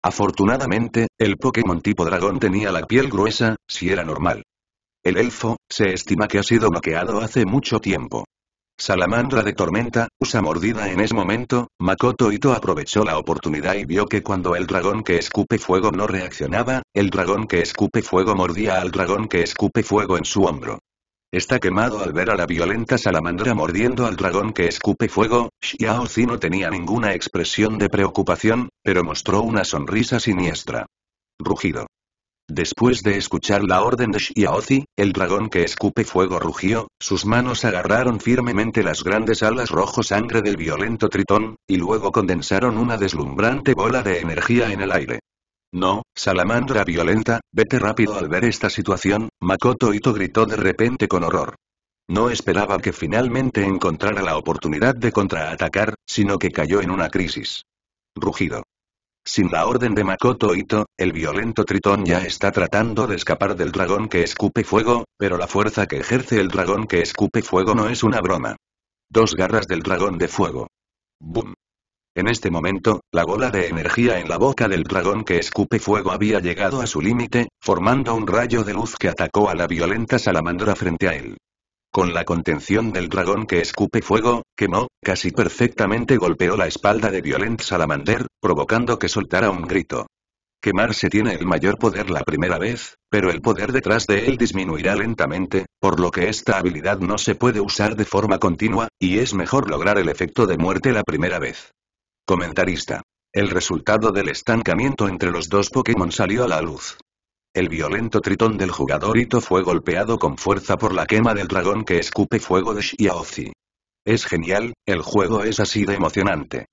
Afortunadamente, el Pokémon tipo dragón tenía la piel gruesa, si era normal. El elfo, se estima que ha sido bloqueado hace mucho tiempo. Salamandra de tormenta, usa mordida en ese momento, Makoto Ito aprovechó la oportunidad y vio que cuando el dragón que escupe fuego no reaccionaba, el dragón que escupe fuego mordía al dragón que escupe fuego en su hombro. Está quemado al ver a la violenta salamandra mordiendo al dragón que escupe fuego, Xiao Zi no tenía ninguna expresión de preocupación, pero mostró una sonrisa siniestra. Rugido. Después de escuchar la orden de Xiaozi, el dragón que escupe fuego rugió, sus manos agarraron firmemente las grandes alas rojo sangre del violento tritón, y luego condensaron una deslumbrante bola de energía en el aire. No, salamandra violenta, vete rápido al ver esta situación, Makoto Ito gritó de repente con horror. No esperaba que finalmente encontrara la oportunidad de contraatacar, sino que cayó en una crisis. Rugido. Sin la orden de Makoto Ito, el violento tritón ya está tratando de escapar del dragón que escupe fuego, pero la fuerza que ejerce el dragón que escupe fuego no es una broma. Dos garras del dragón de fuego. ¡Bum! En este momento, la bola de energía en la boca del dragón que escupe fuego había llegado a su límite, formando un rayo de luz que atacó a la violenta salamandra frente a él. Con la contención del dragón que escupe fuego, quemó, casi perfectamente golpeó la espalda de Violent Salamander, provocando que soltara un grito. Quemarse tiene el mayor poder la primera vez, pero el poder detrás de él disminuirá lentamente, por lo que esta habilidad no se puede usar de forma continua, y es mejor lograr el efecto de muerte la primera vez. Comentarista. El resultado del estancamiento entre los dos Pokémon salió a la luz. El violento tritón del jugadorito fue golpeado con fuerza por la quema del dragón que escupe fuego de Xiaozi. Es genial, el juego es así de emocionante.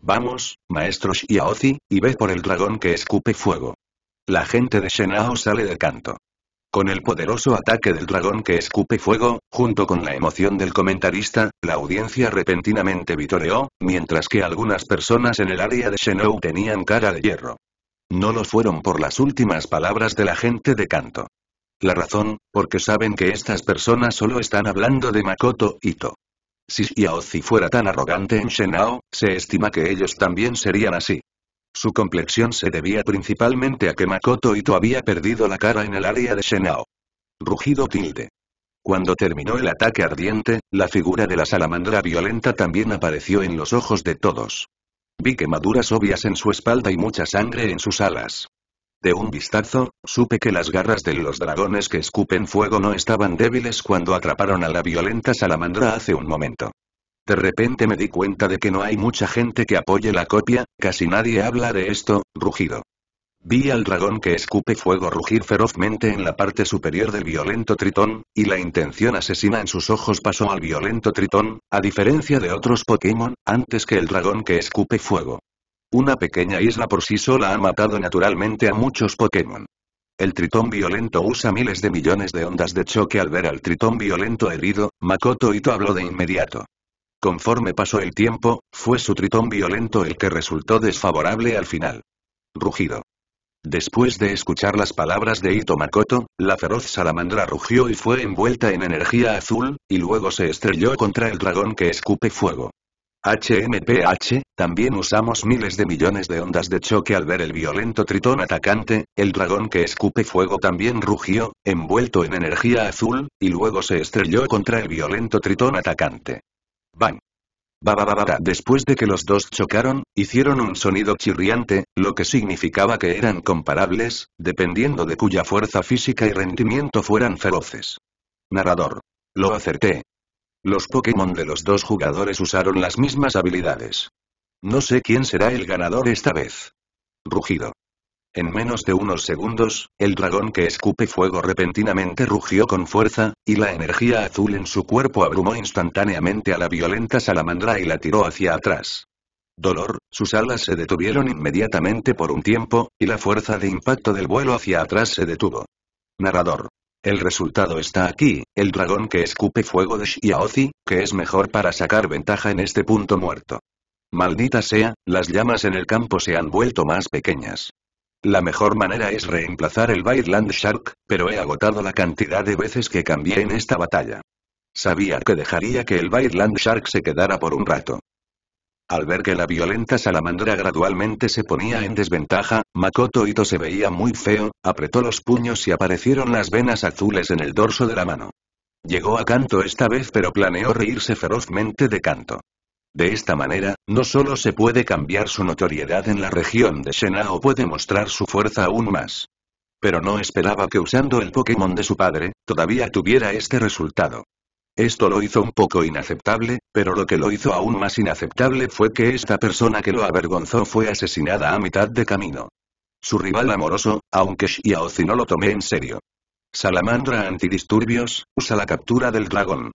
Vamos, maestro Xiaozi, y ve por el dragón que escupe fuego. La gente de Shenao sale de canto. Con el poderoso ataque del dragón que escupe fuego, junto con la emoción del comentarista, la audiencia repentinamente vitoreó, mientras que algunas personas en el área de Shenou tenían cara de hierro. No lo fueron por las últimas palabras de la gente de canto. La razón, porque saben que estas personas solo están hablando de Makoto Ito. Si Xiaozi fuera tan arrogante en Shenao, se estima que ellos también serían así. Su complexión se debía principalmente a que Makoto Ito había perdido la cara en el área de Shenao. Rugido tilde. Cuando terminó el ataque ardiente, la figura de la salamandra violenta también apareció en los ojos de todos. Vi quemaduras obvias en su espalda y mucha sangre en sus alas. De un vistazo, supe que las garras de los dragones que escupen fuego no estaban débiles cuando atraparon a la violenta salamandra hace un momento. De repente me di cuenta de que no hay mucha gente que apoye la copia, casi nadie habla de esto, rugido. Vi al dragón que escupe fuego rugir ferozmente en la parte superior del violento tritón, y la intención asesina en sus ojos pasó al violento tritón, a diferencia de otros Pokémon, antes que el dragón que escupe fuego. Una pequeña isla por sí sola ha matado naturalmente a muchos Pokémon. El tritón violento usa miles de millones de ondas de choque al ver al tritón violento herido, Makoto Ito habló de inmediato. Conforme pasó el tiempo, fue su tritón violento el que resultó desfavorable al final. Rugido. Después de escuchar las palabras de Ito Makoto, la feroz salamandra rugió y fue envuelta en energía azul, y luego se estrelló contra el dragón que escupe fuego. HMPH, también usamos miles de millones de ondas de choque al ver el violento tritón atacante, el dragón que escupe fuego también rugió, envuelto en energía azul, y luego se estrelló contra el violento tritón atacante. Bang. Después de que los dos chocaron, hicieron un sonido chirriante, lo que significaba que eran comparables, dependiendo de cuya fuerza física y rendimiento fueran feroces. Narrador. Lo acerté. Los Pokémon de los dos jugadores usaron las mismas habilidades. No sé quién será el ganador esta vez. Rugido. En menos de unos segundos, el dragón que escupe fuego repentinamente rugió con fuerza, y la energía azul en su cuerpo abrumó instantáneamente a la violenta salamandra y la tiró hacia atrás. Dolor, sus alas se detuvieron inmediatamente por un tiempo, y la fuerza de impacto del vuelo hacia atrás se detuvo. Narrador. El resultado está aquí, el dragón que escupe fuego de Shiaozi, que es mejor para sacar ventaja en este punto muerto. Maldita sea, las llamas en el campo se han vuelto más pequeñas. La mejor manera es reemplazar el Byland Shark, pero he agotado la cantidad de veces que cambié en esta batalla. Sabía que dejaría que el Byland Shark se quedara por un rato. Al ver que la violenta salamandra gradualmente se ponía en desventaja, Makoto Ito se veía muy feo, apretó los puños y aparecieron las venas azules en el dorso de la mano. Llegó a canto esta vez pero planeó reírse ferozmente de canto. De esta manera, no solo se puede cambiar su notoriedad en la región de o puede mostrar su fuerza aún más. Pero no esperaba que usando el Pokémon de su padre, todavía tuviera este resultado. Esto lo hizo un poco inaceptable, pero lo que lo hizo aún más inaceptable fue que esta persona que lo avergonzó fue asesinada a mitad de camino. Su rival amoroso, aunque Xiaozi no lo tomé en serio. Salamandra antidisturbios, usa la captura del dragón.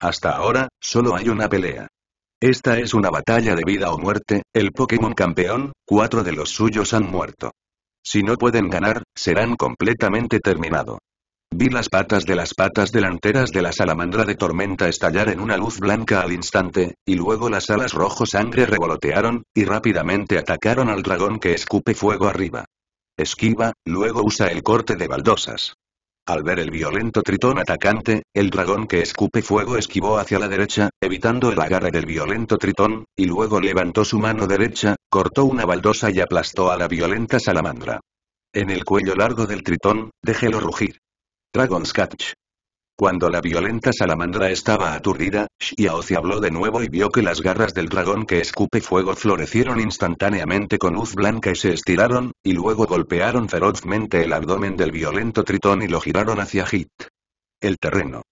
Hasta ahora, solo hay una pelea. Esta es una batalla de vida o muerte, el Pokémon campeón, cuatro de los suyos han muerto. Si no pueden ganar, serán completamente terminado. Vi las patas de las patas delanteras de la salamandra de tormenta estallar en una luz blanca al instante, y luego las alas rojo sangre revolotearon, y rápidamente atacaron al dragón que escupe fuego arriba. Esquiva, luego usa el corte de baldosas. Al ver el violento tritón atacante, el dragón que escupe fuego esquivó hacia la derecha, evitando el agarre del violento tritón, y luego levantó su mano derecha, cortó una baldosa y aplastó a la violenta salamandra. En el cuello largo del tritón, déjelo rugir. Dragon's Catch. Cuando la violenta salamandra estaba aturdida, Xiaozi se habló de nuevo y vio que las garras del dragón que escupe fuego florecieron instantáneamente con luz blanca y se estiraron, y luego golpearon ferozmente el abdomen del violento tritón y lo giraron hacia Hit. El terreno.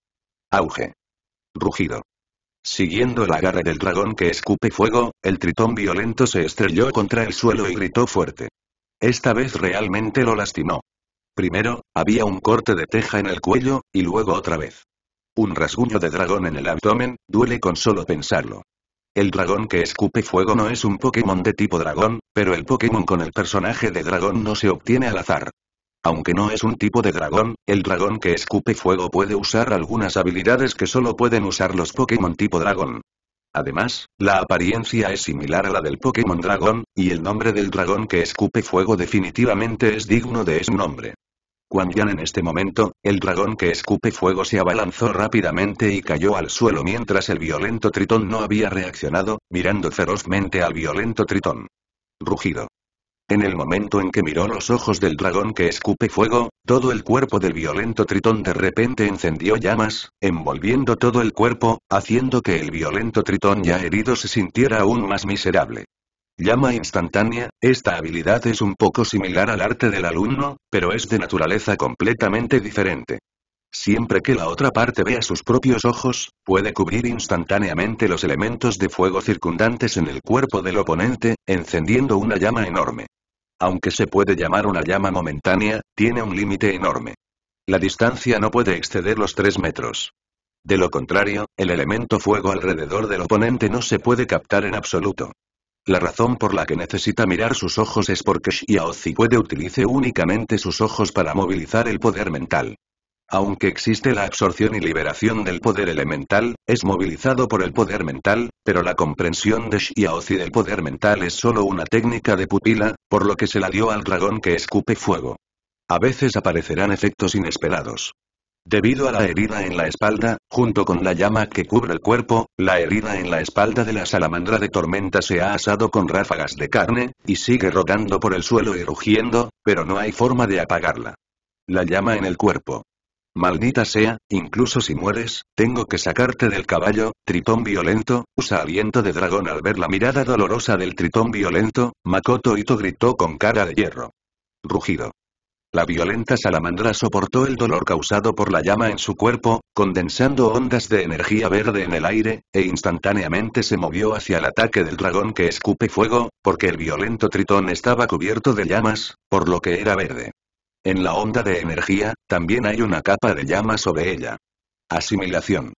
Auge. Rugido. Siguiendo la garra del dragón que escupe fuego, el tritón violento se estrelló contra el suelo y gritó fuerte. Esta vez realmente lo lastimó. Primero, había un corte de teja en el cuello, y luego otra vez. Un rasguño de dragón en el abdomen, duele con solo pensarlo. El dragón que escupe fuego no es un Pokémon de tipo dragón, pero el Pokémon con el personaje de dragón no se obtiene al azar. Aunque no es un tipo de dragón, el dragón que escupe fuego puede usar algunas habilidades que solo pueden usar los Pokémon tipo dragón. Además, la apariencia es similar a la del Pokémon Dragón, y el nombre del dragón que escupe fuego definitivamente es digno de ese nombre. Cuando Yan en este momento, el dragón que escupe fuego se abalanzó rápidamente y cayó al suelo mientras el violento tritón no había reaccionado, mirando ferozmente al violento tritón. Rugido. En el momento en que miró los ojos del dragón que escupe fuego, todo el cuerpo del violento tritón de repente encendió llamas, envolviendo todo el cuerpo, haciendo que el violento tritón ya herido se sintiera aún más miserable. Llama instantánea, esta habilidad es un poco similar al arte del alumno, pero es de naturaleza completamente diferente. Siempre que la otra parte vea sus propios ojos, puede cubrir instantáneamente los elementos de fuego circundantes en el cuerpo del oponente, encendiendo una llama enorme aunque se puede llamar una llama momentánea, tiene un límite enorme. La distancia no puede exceder los 3 metros. De lo contrario, el elemento fuego alrededor del oponente no se puede captar en absoluto. La razón por la que necesita mirar sus ojos es porque Xiaozi puede utilice únicamente sus ojos para movilizar el poder mental. Aunque existe la absorción y liberación del poder elemental, es movilizado por el poder mental, pero la comprensión de Xiaozi del poder mental es solo una técnica de pupila, por lo que se la dio al dragón que escupe fuego. A veces aparecerán efectos inesperados. Debido a la herida en la espalda, junto con la llama que cubre el cuerpo, la herida en la espalda de la salamandra de tormenta se ha asado con ráfagas de carne, y sigue rodando por el suelo y rugiendo, pero no hay forma de apagarla. La llama en el cuerpo. Maldita sea, incluso si mueres, tengo que sacarte del caballo, tritón violento, usa aliento de dragón al ver la mirada dolorosa del tritón violento, Makoto Ito gritó con cara de hierro. Rugido. La violenta salamandra soportó el dolor causado por la llama en su cuerpo, condensando ondas de energía verde en el aire, e instantáneamente se movió hacia el ataque del dragón que escupe fuego, porque el violento tritón estaba cubierto de llamas, por lo que era verde. En la onda de energía, también hay una capa de llama sobre ella. Asimilación.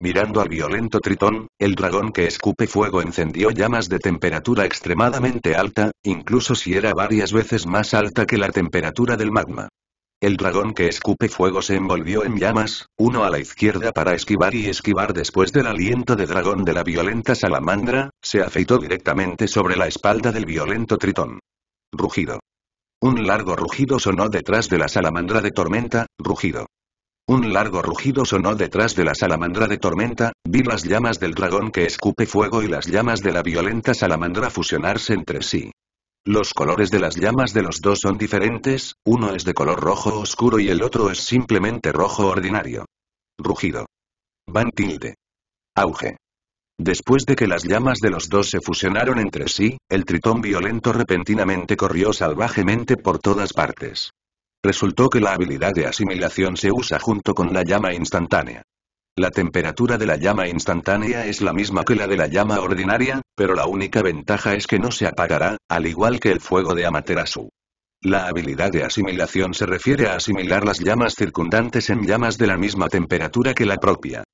Mirando al violento tritón, el dragón que escupe fuego encendió llamas de temperatura extremadamente alta, incluso si era varias veces más alta que la temperatura del magma. El dragón que escupe fuego se envolvió en llamas, uno a la izquierda para esquivar y esquivar después del aliento de dragón de la violenta salamandra, se afeitó directamente sobre la espalda del violento tritón. Rugido. Un largo rugido sonó detrás de la salamandra de tormenta, rugido. Un largo rugido sonó detrás de la salamandra de tormenta, vi las llamas del dragón que escupe fuego y las llamas de la violenta salamandra fusionarse entre sí. Los colores de las llamas de los dos son diferentes, uno es de color rojo oscuro y el otro es simplemente rojo ordinario. Rugido. Van tilde. Auge. Después de que las llamas de los dos se fusionaron entre sí, el tritón violento repentinamente corrió salvajemente por todas partes. Resultó que la habilidad de asimilación se usa junto con la llama instantánea. La temperatura de la llama instantánea es la misma que la de la llama ordinaria, pero la única ventaja es que no se apagará, al igual que el fuego de Amaterasu. La habilidad de asimilación se refiere a asimilar las llamas circundantes en llamas de la misma temperatura que la propia.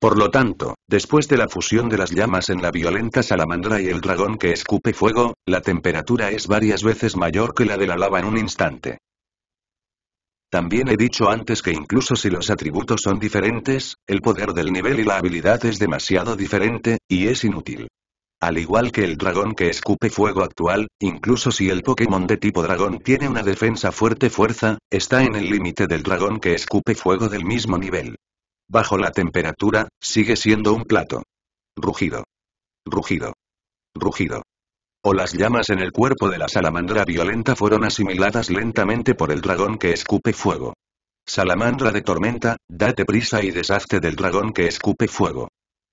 Por lo tanto, después de la fusión de las llamas en la violenta salamandra y el dragón que escupe fuego, la temperatura es varias veces mayor que la de la lava en un instante. También he dicho antes que incluso si los atributos son diferentes, el poder del nivel y la habilidad es demasiado diferente, y es inútil. Al igual que el dragón que escupe fuego actual, incluso si el Pokémon de tipo dragón tiene una defensa fuerte fuerza, está en el límite del dragón que escupe fuego del mismo nivel. Bajo la temperatura, sigue siendo un plato. Rugido. Rugido. Rugido. O las llamas en el cuerpo de la salamandra violenta fueron asimiladas lentamente por el dragón que escupe fuego. Salamandra de tormenta, date prisa y deshazte del dragón que escupe fuego.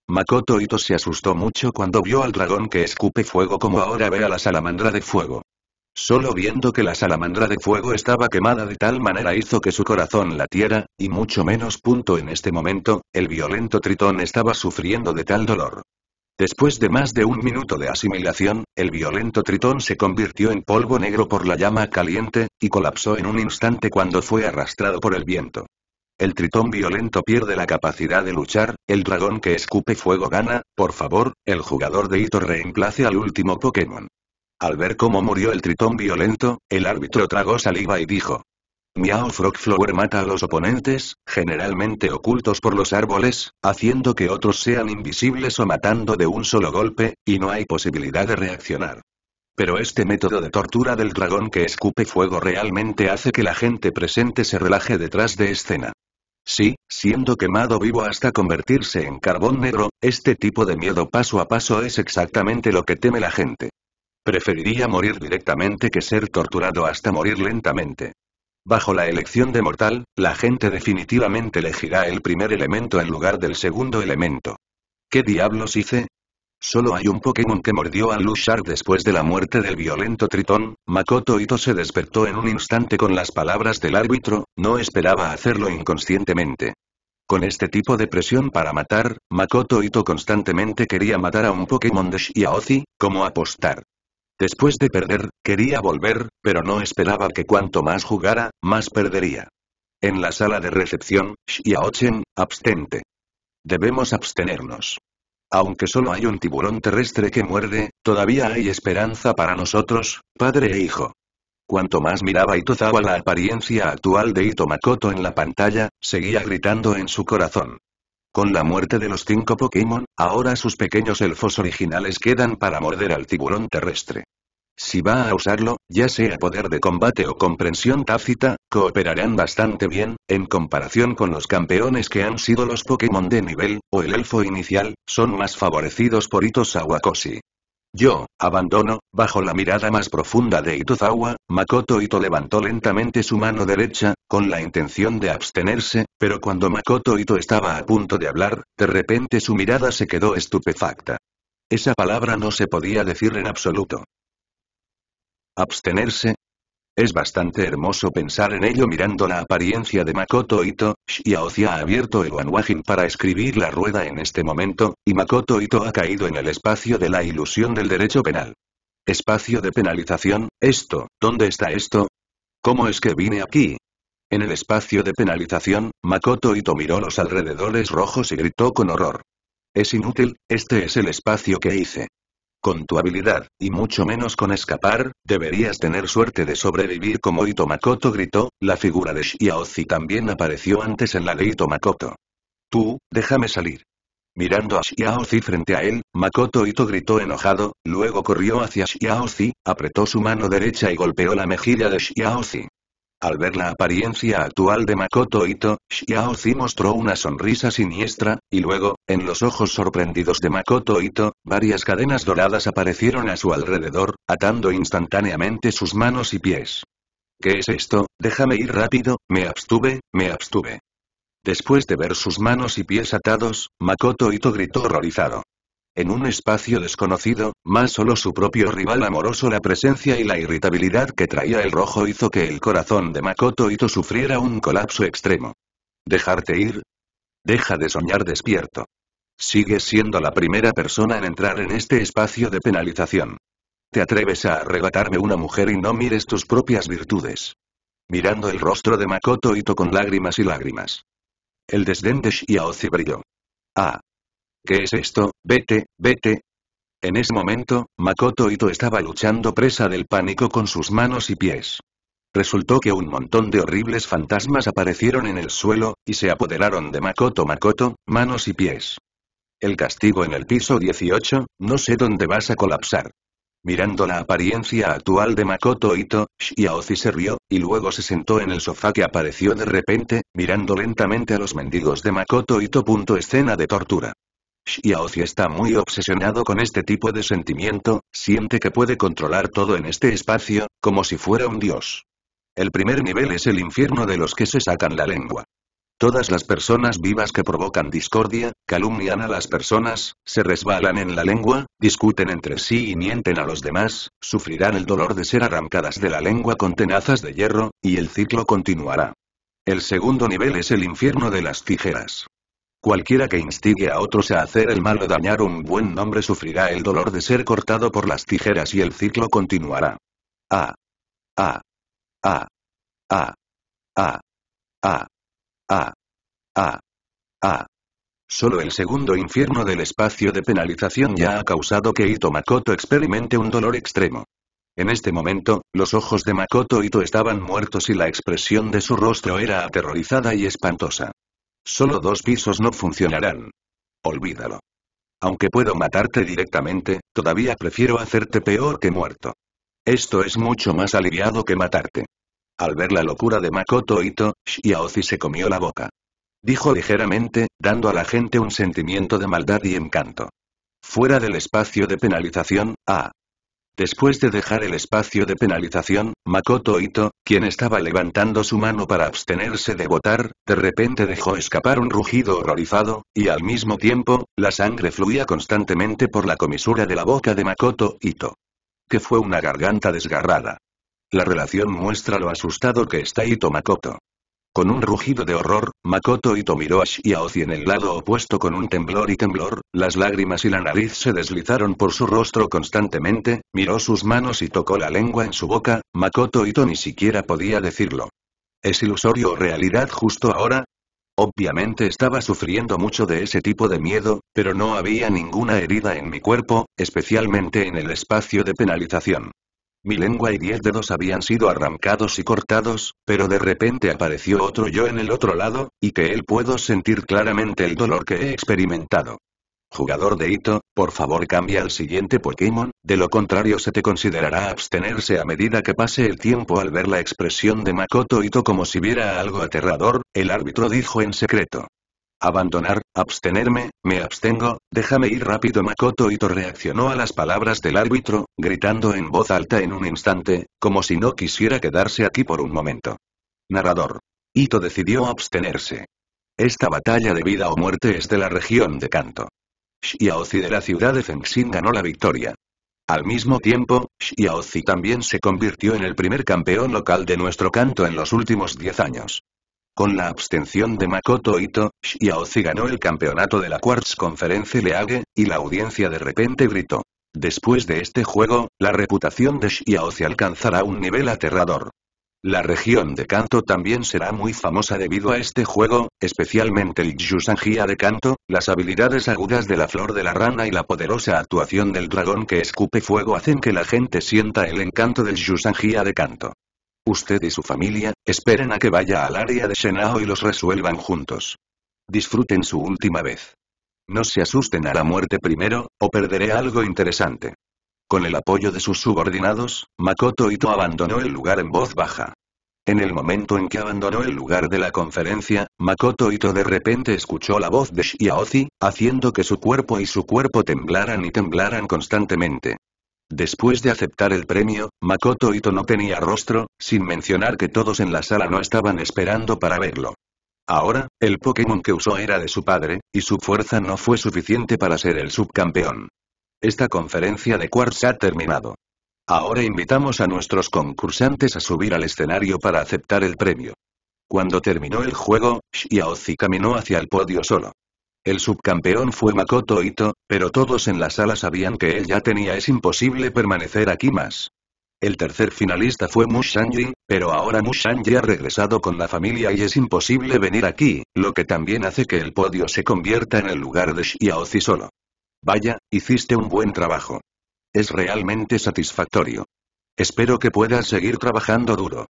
Makoto se asustó mucho cuando vio al dragón que escupe fuego como ahora ve a la salamandra de fuego. Solo viendo que la salamandra de fuego estaba quemada de tal manera hizo que su corazón latiera, y mucho menos punto en este momento, el violento tritón estaba sufriendo de tal dolor. Después de más de un minuto de asimilación, el violento tritón se convirtió en polvo negro por la llama caliente, y colapsó en un instante cuando fue arrastrado por el viento. El tritón violento pierde la capacidad de luchar, el dragón que escupe fuego gana, por favor, el jugador de Hito reemplace al último Pokémon. Al ver cómo murió el tritón violento, el árbitro tragó saliva y dijo. Miao Frogflower mata a los oponentes, generalmente ocultos por los árboles, haciendo que otros sean invisibles o matando de un solo golpe, y no hay posibilidad de reaccionar. Pero este método de tortura del dragón que escupe fuego realmente hace que la gente presente se relaje detrás de escena. Sí, siendo quemado vivo hasta convertirse en carbón negro, este tipo de miedo paso a paso es exactamente lo que teme la gente. Preferiría morir directamente que ser torturado hasta morir lentamente. Bajo la elección de mortal, la gente definitivamente elegirá el primer elemento en lugar del segundo elemento. ¿Qué diablos hice? Solo hay un Pokémon que mordió a Lushar después de la muerte del violento Tritón, Makoto Ito se despertó en un instante con las palabras del árbitro, no esperaba hacerlo inconscientemente. Con este tipo de presión para matar, Makoto Ito constantemente quería matar a un Pokémon de Shiaozi, como apostar. Después de perder, quería volver, pero no esperaba que cuanto más jugara, más perdería. En la sala de recepción, Shiaochen, abstente. Debemos abstenernos. Aunque solo hay un tiburón terrestre que muerde, todavía hay esperanza para nosotros, padre e hijo. Cuanto más miraba y tozaba la apariencia actual de Itomakoto en la pantalla, seguía gritando en su corazón. Con la muerte de los cinco Pokémon, ahora sus pequeños elfos originales quedan para morder al tiburón terrestre. Si va a usarlo, ya sea poder de combate o comprensión tácita, cooperarán bastante bien, en comparación con los campeones que han sido los Pokémon de nivel, o el elfo inicial, son más favorecidos por Itosawakoshi. Yo, abandono, bajo la mirada más profunda de Itozawa, Makoto Ito levantó lentamente su mano derecha, con la intención de abstenerse, pero cuando Makoto Ito estaba a punto de hablar, de repente su mirada se quedó estupefacta. Esa palabra no se podía decir en absoluto. Abstenerse, es bastante hermoso pensar en ello mirando la apariencia de Makoto Ito, Shiaozi ha abierto el Wanwajin para escribir la rueda en este momento, y Makoto Ito ha caído en el espacio de la ilusión del derecho penal. Espacio de penalización, esto, ¿dónde está esto? ¿Cómo es que vine aquí? En el espacio de penalización, Makoto Ito miró los alrededores rojos y gritó con horror. Es inútil, este es el espacio que hice. Con tu habilidad, y mucho menos con escapar, deberías tener suerte de sobrevivir como Ito Makoto gritó, la figura de Shiaozi también apareció antes en la de Ito Makoto. Tú, déjame salir. Mirando a Shiaozi frente a él, Makoto Ito gritó enojado, luego corrió hacia Shiaozi, apretó su mano derecha y golpeó la mejilla de Shiaozi. Al ver la apariencia actual de Makoto Ito, Xiao Zi mostró una sonrisa siniestra, y luego, en los ojos sorprendidos de Makoto Ito, varias cadenas doradas aparecieron a su alrededor, atando instantáneamente sus manos y pies. ¿Qué es esto? Déjame ir rápido, me abstuve, me abstuve. Después de ver sus manos y pies atados, Makoto Ito gritó horrorizado. En un espacio desconocido, más solo su propio rival amoroso la presencia y la irritabilidad que traía el rojo hizo que el corazón de Makoto Ito sufriera un colapso extremo. ¿Dejarte ir? Deja de soñar despierto. Sigues siendo la primera persona en entrar en este espacio de penalización. Te atreves a arrebatarme una mujer y no mires tus propias virtudes. Mirando el rostro de Makoto Ito con lágrimas y lágrimas. El desdén de Shiaozi brilló. Ah, ¿Qué es esto? Vete, vete. En ese momento, Makoto Ito estaba luchando presa del pánico con sus manos y pies. Resultó que un montón de horribles fantasmas aparecieron en el suelo, y se apoderaron de Makoto Makoto, manos y pies. El castigo en el piso 18, no sé dónde vas a colapsar. Mirando la apariencia actual de Makoto Ito, Shiaozi se rió, y luego se sentó en el sofá que apareció de repente, mirando lentamente a los mendigos de Makoto Ito. Escena de tortura. Xiaozi está muy obsesionado con este tipo de sentimiento, siente que puede controlar todo en este espacio, como si fuera un dios. El primer nivel es el infierno de los que se sacan la lengua. Todas las personas vivas que provocan discordia, calumnian a las personas, se resbalan en la lengua, discuten entre sí y mienten a los demás, sufrirán el dolor de ser arrancadas de la lengua con tenazas de hierro, y el ciclo continuará. El segundo nivel es el infierno de las tijeras. Cualquiera que instigue a otros a hacer el mal o dañar un buen nombre sufrirá el dolor de ser cortado por las tijeras y el ciclo continuará. A. A. Ah. Ah. Ah. Ah. Ah. Ah. A. Solo el segundo infierno del espacio de penalización ya ha causado que Ito Makoto experimente un dolor extremo. En este momento, los ojos de Makoto Ito estaban muertos y la expresión de su rostro era aterrorizada y espantosa. Solo dos pisos no funcionarán. Olvídalo. Aunque puedo matarte directamente, todavía prefiero hacerte peor que muerto. Esto es mucho más aliviado que matarte. Al ver la locura de Makoto Ito, Shiaozi se comió la boca. Dijo ligeramente, dando a la gente un sentimiento de maldad y encanto. Fuera del espacio de penalización, ah, Después de dejar el espacio de penalización, Makoto Ito, quien estaba levantando su mano para abstenerse de votar, de repente dejó escapar un rugido horrorizado, y al mismo tiempo, la sangre fluía constantemente por la comisura de la boca de Makoto Ito. Que fue una garganta desgarrada. La relación muestra lo asustado que está Ito Makoto. Con un rugido de horror, Makoto Ito miró a Shiaozi en el lado opuesto con un temblor y temblor, las lágrimas y la nariz se deslizaron por su rostro constantemente, miró sus manos y tocó la lengua en su boca, Makoto Ito ni siquiera podía decirlo. ¿Es ilusorio o realidad justo ahora? Obviamente estaba sufriendo mucho de ese tipo de miedo, pero no había ninguna herida en mi cuerpo, especialmente en el espacio de penalización. Mi lengua y diez dedos habían sido arrancados y cortados, pero de repente apareció otro yo en el otro lado, y que él puedo sentir claramente el dolor que he experimentado. Jugador de Ito, por favor cambia al siguiente Pokémon, de lo contrario se te considerará abstenerse a medida que pase el tiempo al ver la expresión de Makoto Ito como si viera algo aterrador, el árbitro dijo en secreto. Abandonar, abstenerme, me abstengo, déjame ir rápido Makoto Ito reaccionó a las palabras del árbitro, gritando en voz alta en un instante, como si no quisiera quedarse aquí por un momento. Narrador. Ito decidió abstenerse. Esta batalla de vida o muerte es de la región de Kanto. Xiaozi de la ciudad de Fengxin ganó la victoria. Al mismo tiempo, Xiaozi también se convirtió en el primer campeón local de nuestro canto en los últimos 10 años. Con la abstención de Makoto Ito, Xiaozi ganó el campeonato de la Quartz Conference League, y la audiencia de repente gritó. Después de este juego, la reputación de Xiaozi alcanzará un nivel aterrador. La región de Kanto también será muy famosa debido a este juego, especialmente el Yusangia de Kanto, las habilidades agudas de la flor de la rana y la poderosa actuación del dragón que escupe fuego hacen que la gente sienta el encanto del Yusangia de Kanto. Usted y su familia, esperen a que vaya al área de Shenao y los resuelvan juntos. Disfruten su última vez. No se asusten a la muerte primero, o perderé algo interesante. Con el apoyo de sus subordinados, Makoto Ito abandonó el lugar en voz baja. En el momento en que abandonó el lugar de la conferencia, Makoto Ito de repente escuchó la voz de Shiaozi, haciendo que su cuerpo y su cuerpo temblaran y temblaran constantemente. Después de aceptar el premio, Makoto Ito no tenía rostro, sin mencionar que todos en la sala no estaban esperando para verlo. Ahora, el Pokémon que usó era de su padre, y su fuerza no fue suficiente para ser el subcampeón. Esta conferencia de Quartz ha terminado. Ahora invitamos a nuestros concursantes a subir al escenario para aceptar el premio. Cuando terminó el juego, Xiaozi caminó hacia el podio solo. El subcampeón fue Makoto Ito, pero todos en la sala sabían que él ya tenía es imposible permanecer aquí más. El tercer finalista fue Mushanji, pero ahora Mushanji ha regresado con la familia y es imposible venir aquí, lo que también hace que el podio se convierta en el lugar de Shiaozi solo. Vaya, hiciste un buen trabajo. Es realmente satisfactorio. Espero que puedas seguir trabajando duro.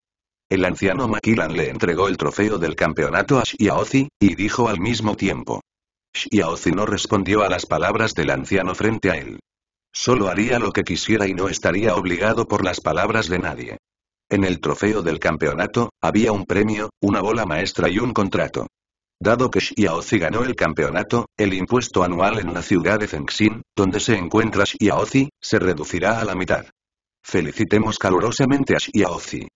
El anciano Makilan le entregó el trofeo del campeonato a Shiaozi, y dijo al mismo tiempo. Shiaozi no respondió a las palabras del anciano frente a él. Solo haría lo que quisiera y no estaría obligado por las palabras de nadie. En el trofeo del campeonato, había un premio, una bola maestra y un contrato. Dado que Xiaozi ganó el campeonato, el impuesto anual en la ciudad de Fengxin, donde se encuentra Shiaozi, se reducirá a la mitad. Felicitemos calurosamente a Shiaozi.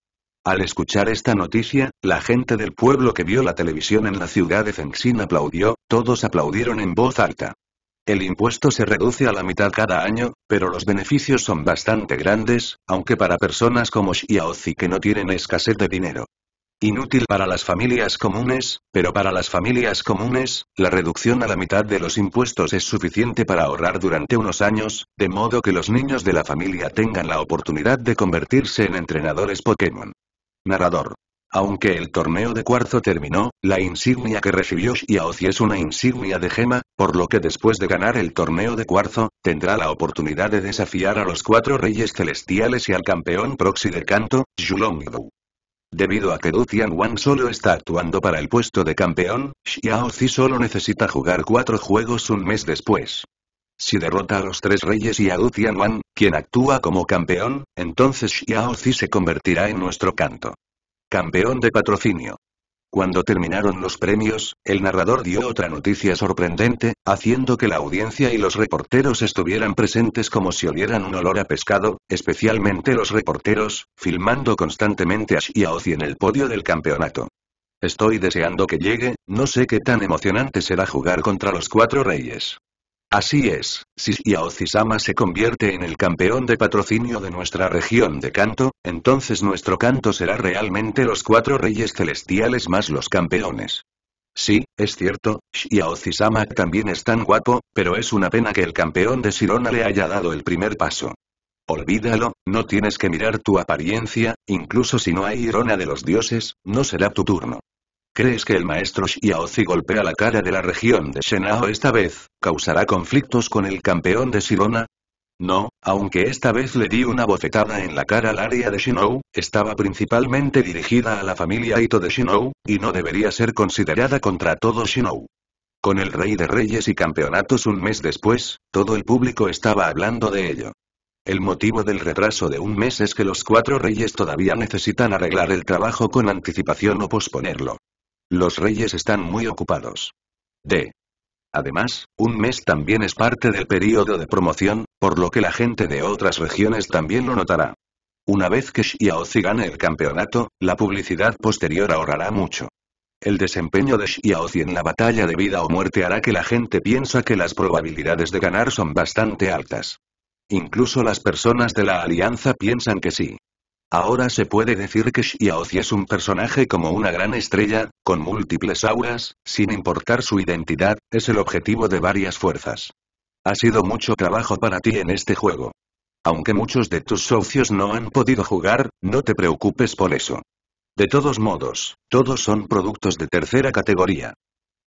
Al escuchar esta noticia, la gente del pueblo que vio la televisión en la ciudad de Fengxin aplaudió, todos aplaudieron en voz alta. El impuesto se reduce a la mitad cada año, pero los beneficios son bastante grandes, aunque para personas como Xiaozi que no tienen escasez de dinero. Inútil para las familias comunes, pero para las familias comunes, la reducción a la mitad de los impuestos es suficiente para ahorrar durante unos años, de modo que los niños de la familia tengan la oportunidad de convertirse en entrenadores Pokémon. Narrador. Aunque el torneo de cuarzo terminó, la insignia que recibió Xiaozi es una insignia de gema, por lo que después de ganar el torneo de cuarzo, tendrá la oportunidad de desafiar a los cuatro reyes celestiales y al campeón proxy de canto, Zhulongdu. Debido a que Du Tianwan solo está actuando para el puesto de campeón, Xiaozi solo necesita jugar cuatro juegos un mes después. Si derrota a los tres reyes y a Utianwan, quien actúa como campeón, entonces Xiao Zi se convertirá en nuestro canto. Campeón de patrocinio. Cuando terminaron los premios, el narrador dio otra noticia sorprendente, haciendo que la audiencia y los reporteros estuvieran presentes como si olieran un olor a pescado, especialmente los reporteros, filmando constantemente a Xiaozi en el podio del campeonato. Estoy deseando que llegue, no sé qué tan emocionante será jugar contra los cuatro reyes. Así es, si Xiao-Zisama se convierte en el campeón de patrocinio de nuestra región de canto, entonces nuestro canto será realmente los cuatro reyes celestiales más los campeones. Sí, es cierto, xiao también es tan guapo, pero es una pena que el campeón de Sirona le haya dado el primer paso. Olvídalo, no tienes que mirar tu apariencia, incluso si no hay Irona de los dioses, no será tu turno. ¿Crees que el maestro Xiaozi golpea la cara de la región de Shenao esta vez, causará conflictos con el campeón de Sirona? No, aunque esta vez le di una bofetada en la cara al área de Shinou, estaba principalmente dirigida a la familia Ito de Shinou, y no debería ser considerada contra todo Shinou. Con el Rey de Reyes y campeonatos un mes después, todo el público estaba hablando de ello. El motivo del retraso de un mes es que los cuatro reyes todavía necesitan arreglar el trabajo con anticipación o posponerlo. Los reyes están muy ocupados. D. Además, un mes también es parte del periodo de promoción, por lo que la gente de otras regiones también lo notará. Una vez que Xiaozi gane el campeonato, la publicidad posterior ahorrará mucho. El desempeño de Xiaozi en la batalla de vida o muerte hará que la gente piensa que las probabilidades de ganar son bastante altas. Incluso las personas de la alianza piensan que sí. Ahora se puede decir que Xiaozi es un personaje como una gran estrella, con múltiples auras, sin importar su identidad, es el objetivo de varias fuerzas. Ha sido mucho trabajo para ti en este juego. Aunque muchos de tus socios no han podido jugar, no te preocupes por eso. De todos modos, todos son productos de tercera categoría.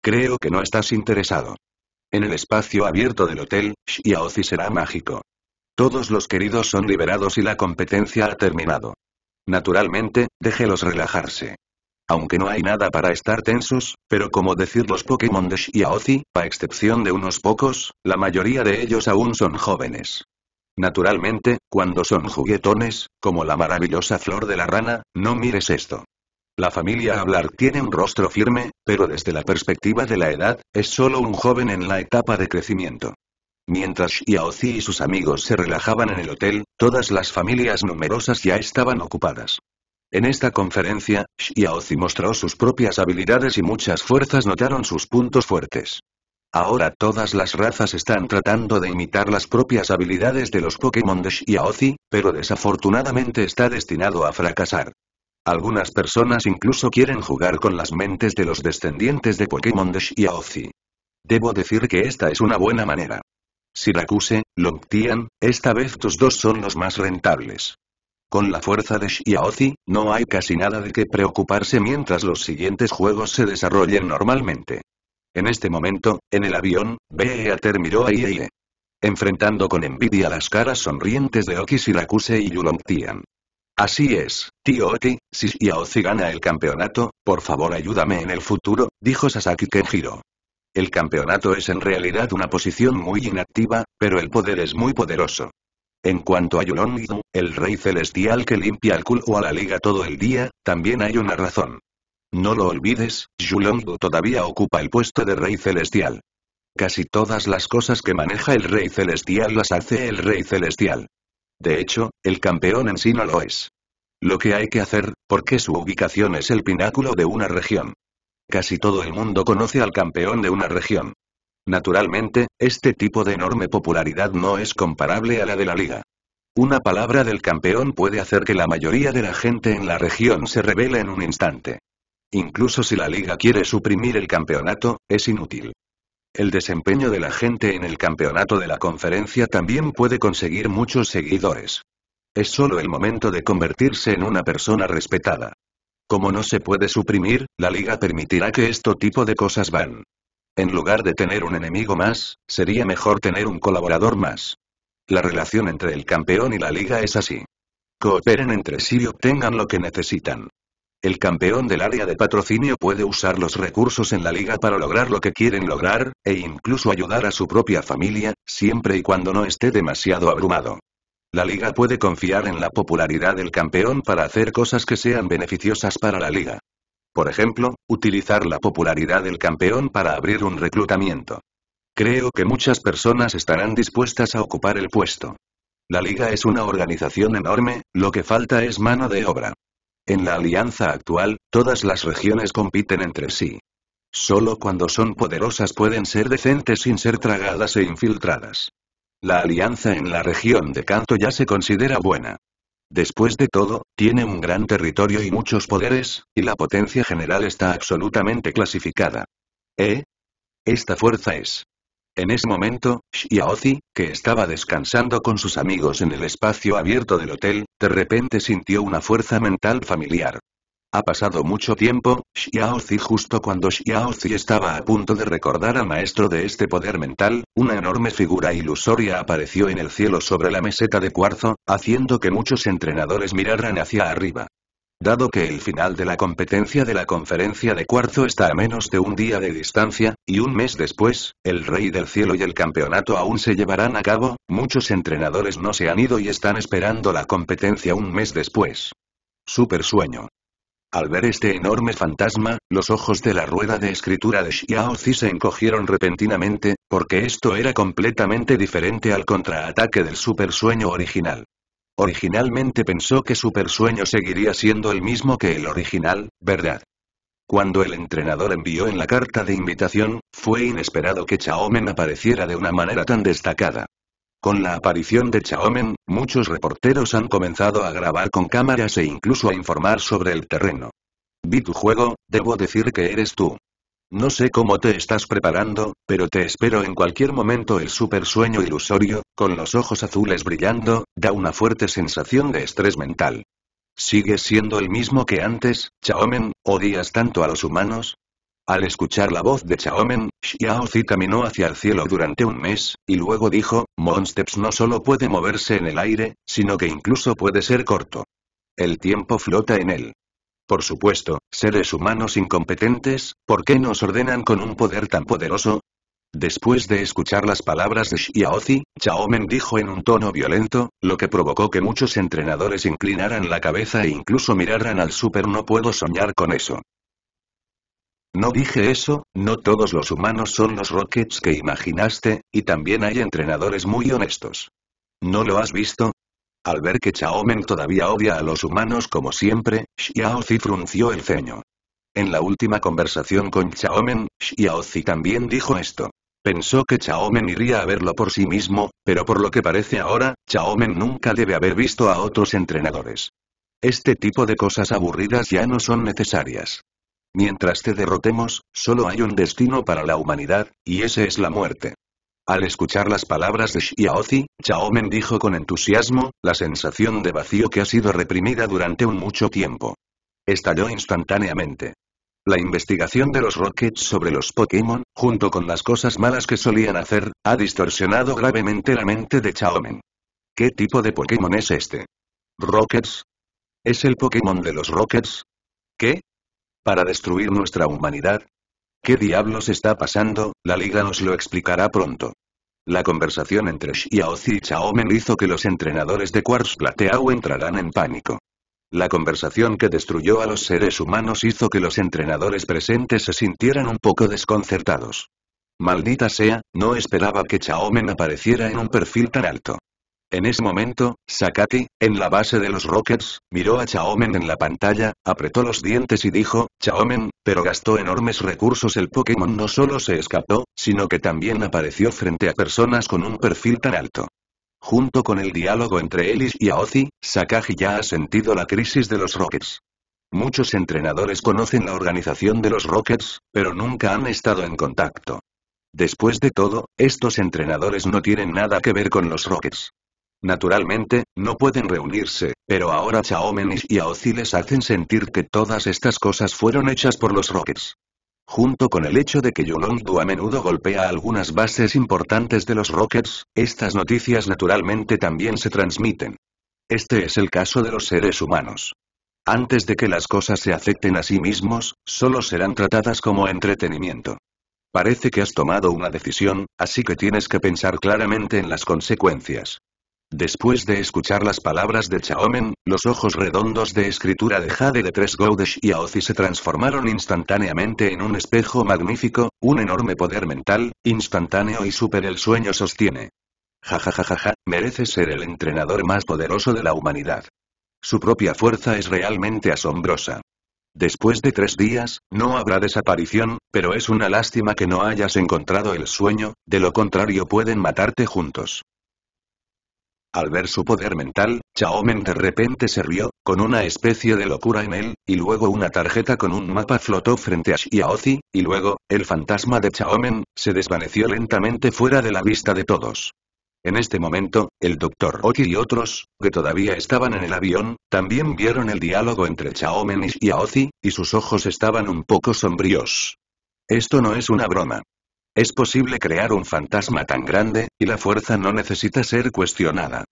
Creo que no estás interesado. En el espacio abierto del hotel, Xiaozi será mágico. Todos los queridos son liberados y la competencia ha terminado. Naturalmente, déjelos relajarse. Aunque no hay nada para estar tensos, pero como decir los Pokémon de Aozi, a excepción de unos pocos, la mayoría de ellos aún son jóvenes. Naturalmente, cuando son juguetones, como la maravillosa flor de la rana, no mires esto. La familia Hablar tiene un rostro firme, pero desde la perspectiva de la edad, es solo un joven en la etapa de crecimiento. Mientras Xiaozi y sus amigos se relajaban en el hotel, todas las familias numerosas ya estaban ocupadas. En esta conferencia, Xiaozi mostró sus propias habilidades y muchas fuerzas notaron sus puntos fuertes. Ahora todas las razas están tratando de imitar las propias habilidades de los Pokémon de Xiaozi, pero desafortunadamente está destinado a fracasar. Algunas personas incluso quieren jugar con las mentes de los descendientes de Pokémon de Xiaozi. Debo decir que esta es una buena manera. Siracuse, Longtian, esta vez tus dos son los más rentables. Con la fuerza de Shiaozi, no hay casi nada de qué preocuparse mientras los siguientes juegos se desarrollen normalmente. En este momento, en el avión, Beater miró a IEIE. Enfrentando con envidia las caras sonrientes de Oki Siracuse y Yulongtian. Así es, tío Oki, si Shiaozi gana el campeonato, por favor ayúdame en el futuro, dijo Sasaki Kenjiro. El campeonato es en realidad una posición muy inactiva, pero el poder es muy poderoso. En cuanto a Yulongidu, el rey celestial que limpia el culo a la liga todo el día, también hay una razón. No lo olvides, Yulongidu todavía ocupa el puesto de rey celestial. Casi todas las cosas que maneja el rey celestial las hace el rey celestial. De hecho, el campeón en sí no lo es. Lo que hay que hacer, porque su ubicación es el pináculo de una región. Casi todo el mundo conoce al campeón de una región. Naturalmente, este tipo de enorme popularidad no es comparable a la de la liga. Una palabra del campeón puede hacer que la mayoría de la gente en la región se revele en un instante. Incluso si la liga quiere suprimir el campeonato, es inútil. El desempeño de la gente en el campeonato de la conferencia también puede conseguir muchos seguidores. Es solo el momento de convertirse en una persona respetada. Como no se puede suprimir, la liga permitirá que esto tipo de cosas van. En lugar de tener un enemigo más, sería mejor tener un colaborador más. La relación entre el campeón y la liga es así. Cooperen entre sí y obtengan lo que necesitan. El campeón del área de patrocinio puede usar los recursos en la liga para lograr lo que quieren lograr, e incluso ayudar a su propia familia, siempre y cuando no esté demasiado abrumado. La liga puede confiar en la popularidad del campeón para hacer cosas que sean beneficiosas para la liga. Por ejemplo, utilizar la popularidad del campeón para abrir un reclutamiento. Creo que muchas personas estarán dispuestas a ocupar el puesto. La liga es una organización enorme, lo que falta es mano de obra. En la alianza actual, todas las regiones compiten entre sí. Solo cuando son poderosas pueden ser decentes sin ser tragadas e infiltradas. La alianza en la región de Kanto ya se considera buena. Después de todo, tiene un gran territorio y muchos poderes, y la potencia general está absolutamente clasificada. ¿Eh? Esta fuerza es. En ese momento, Xiaozi, que estaba descansando con sus amigos en el espacio abierto del hotel, de repente sintió una fuerza mental familiar. Ha pasado mucho tiempo, Xiaozi justo cuando Xiaozi estaba a punto de recordar al maestro de este poder mental, una enorme figura ilusoria apareció en el cielo sobre la meseta de cuarzo, haciendo que muchos entrenadores miraran hacia arriba. Dado que el final de la competencia de la conferencia de cuarzo está a menos de un día de distancia, y un mes después, el Rey del Cielo y el campeonato aún se llevarán a cabo, muchos entrenadores no se han ido y están esperando la competencia un mes después. Super sueño. Al ver este enorme fantasma, los ojos de la rueda de escritura de Xiao se encogieron repentinamente, porque esto era completamente diferente al contraataque del supersueño original. Originalmente pensó que Supersueño seguiría siendo el mismo que el original, ¿verdad? Cuando el entrenador envió en la carta de invitación, fue inesperado que Chaomen apareciera de una manera tan destacada. Con la aparición de Chaomen, muchos reporteros han comenzado a grabar con cámaras e incluso a informar sobre el terreno. Vi tu juego, debo decir que eres tú. No sé cómo te estás preparando, pero te espero en cualquier momento el super sueño ilusorio, con los ojos azules brillando, da una fuerte sensación de estrés mental. ¿Sigues siendo el mismo que antes, Chaomen, odias tanto a los humanos? Al escuchar la voz de Chaomen, Xiaozi caminó hacia el cielo durante un mes, y luego dijo, Monsteps no solo puede moverse en el aire, sino que incluso puede ser corto. El tiempo flota en él. Por supuesto, seres humanos incompetentes, ¿por qué nos ordenan con un poder tan poderoso? Después de escuchar las palabras de Xiaozi, Chaomen dijo en un tono violento, lo que provocó que muchos entrenadores inclinaran la cabeza e incluso miraran al super no puedo soñar con eso. No dije eso, no todos los humanos son los Rockets que imaginaste, y también hay entrenadores muy honestos. ¿No lo has visto? Al ver que Chaomen todavía odia a los humanos como siempre, Xiaozi frunció el ceño. En la última conversación con Chaomen, Xiaozi también dijo esto. Pensó que Chaomen iría a verlo por sí mismo, pero por lo que parece ahora, Chaomen nunca debe haber visto a otros entrenadores. Este tipo de cosas aburridas ya no son necesarias. Mientras te derrotemos, solo hay un destino para la humanidad, y ese es la muerte. Al escuchar las palabras de Xiaozi, Chaomen dijo con entusiasmo, la sensación de vacío que ha sido reprimida durante un mucho tiempo. Estalló instantáneamente. La investigación de los Rockets sobre los Pokémon, junto con las cosas malas que solían hacer, ha distorsionado gravemente la mente de Chaomen. ¿Qué tipo de Pokémon es este? ¿Rockets? ¿Es el Pokémon de los Rockets? ¿Qué? ¿Para destruir nuestra humanidad? ¿Qué diablos está pasando? La liga nos lo explicará pronto. La conversación entre Xiaozi y Chaomen hizo que los entrenadores de Quartz Plateau entraran en pánico. La conversación que destruyó a los seres humanos hizo que los entrenadores presentes se sintieran un poco desconcertados. Maldita sea, no esperaba que Chaomen apareciera en un perfil tan alto. En ese momento, Sakaki, en la base de los Rockets, miró a Chaomen en la pantalla, apretó los dientes y dijo, Chaomen, pero gastó enormes recursos el Pokémon no solo se escapó, sino que también apareció frente a personas con un perfil tan alto. Junto con el diálogo entre Ellis y Aozi, Sakaki ya ha sentido la crisis de los Rockets. Muchos entrenadores conocen la organización de los Rockets, pero nunca han estado en contacto. Después de todo, estos entrenadores no tienen nada que ver con los Rockets. Naturalmente, no pueden reunirse, pero ahora Chaomenis y Aozi les hacen sentir que todas estas cosas fueron hechas por los Rockets. Junto con el hecho de que Yolondu a menudo golpea algunas bases importantes de los Rockets, estas noticias naturalmente también se transmiten. Este es el caso de los seres humanos. Antes de que las cosas se afecten a sí mismos, solo serán tratadas como entretenimiento. Parece que has tomado una decisión, así que tienes que pensar claramente en las consecuencias. Después de escuchar las palabras de Chaomen, los ojos redondos de escritura de Jade de tres gaudes y Aozi se transformaron instantáneamente en un espejo magnífico, un enorme poder mental, instantáneo y super el sueño sostiene. Jajajajaja, ja, merece ser el entrenador más poderoso de la humanidad. Su propia fuerza es realmente asombrosa. Después de tres días, no habrá desaparición, pero es una lástima que no hayas encontrado el sueño, de lo contrario pueden matarte juntos. Al ver su poder mental, Chaomen de repente se rió, con una especie de locura en él, y luego una tarjeta con un mapa flotó frente a Shiaozi, y luego, el fantasma de Chaomen, se desvaneció lentamente fuera de la vista de todos. En este momento, el Dr. Oki y otros, que todavía estaban en el avión, también vieron el diálogo entre Chaomen y Shiaozi, y sus ojos estaban un poco sombríos. Esto no es una broma. Es posible crear un fantasma tan grande, y la fuerza no necesita ser cuestionada.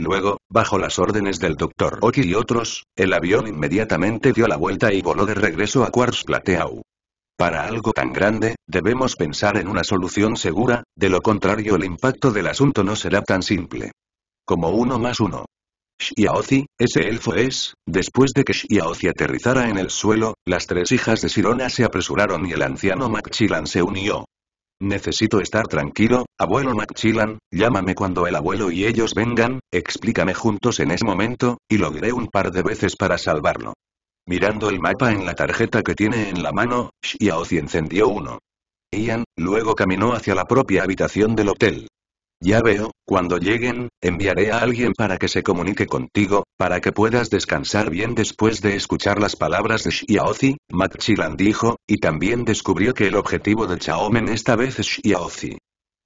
Luego, bajo las órdenes del Dr. Oki y otros, el avión inmediatamente dio la vuelta y voló de regreso a Quartz Plateau. Para algo tan grande, debemos pensar en una solución segura, de lo contrario el impacto del asunto no será tan simple. Como uno más uno. Shiaozi, ese elfo es, después de que Shiaozi aterrizara en el suelo, las tres hijas de Sirona se apresuraron y el anciano Machilan se unió. Necesito estar tranquilo, abuelo McChillan, llámame cuando el abuelo y ellos vengan, explícame juntos en ese momento, y logré un par de veces para salvarlo. Mirando el mapa en la tarjeta que tiene en la mano, Xiaozi encendió uno. Ian, luego caminó hacia la propia habitación del hotel. Ya veo, cuando lleguen, enviaré a alguien para que se comunique contigo, para que puedas descansar bien después de escuchar las palabras de Xiaozi, Machilan dijo, y también descubrió que el objetivo de Chaomen esta vez es Shiaozi.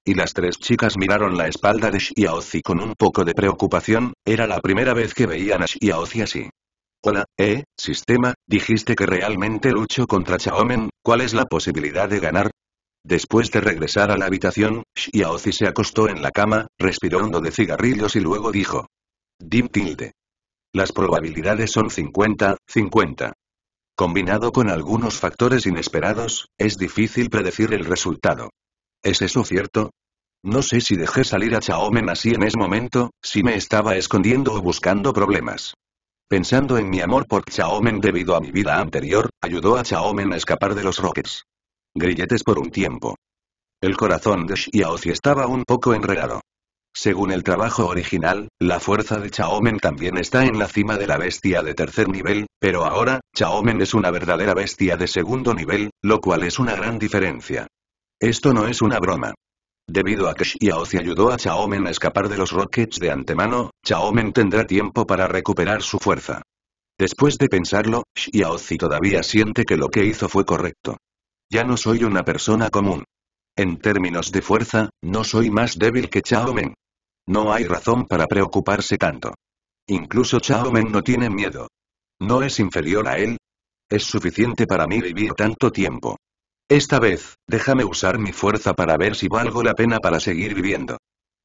Y las tres chicas miraron la espalda de Shiaozi con un poco de preocupación, era la primera vez que veían a Shiaozi así. Hola, eh, sistema, dijiste que realmente lucho contra Chaomen, ¿cuál es la posibilidad de ganar? Después de regresar a la habitación, Xiaozi se acostó en la cama, respirando hondo de cigarrillos y luego dijo. Dim tilde. Las probabilidades son 50-50. Combinado con algunos factores inesperados, es difícil predecir el resultado. ¿Es eso cierto? No sé si dejé salir a Chaomen así en ese momento, si me estaba escondiendo o buscando problemas. Pensando en mi amor por Chaomen debido a mi vida anterior, ayudó a Chaomen a escapar de los Rockets grilletes por un tiempo. El corazón de Xiaozi estaba un poco enredado. Según el trabajo original, la fuerza de Chaomen también está en la cima de la bestia de tercer nivel, pero ahora, Chaomen es una verdadera bestia de segundo nivel, lo cual es una gran diferencia. Esto no es una broma. Debido a que Xiaozi ayudó a Chaomen a escapar de los Rockets de antemano, Chaomen tendrá tiempo para recuperar su fuerza. Después de pensarlo, Xiaozi todavía siente que lo que hizo fue correcto. Ya no soy una persona común. En términos de fuerza, no soy más débil que Chao Men. No hay razón para preocuparse tanto. Incluso Chao no tiene miedo. No es inferior a él. Es suficiente para mí vivir tanto tiempo. Esta vez, déjame usar mi fuerza para ver si valgo la pena para seguir viviendo.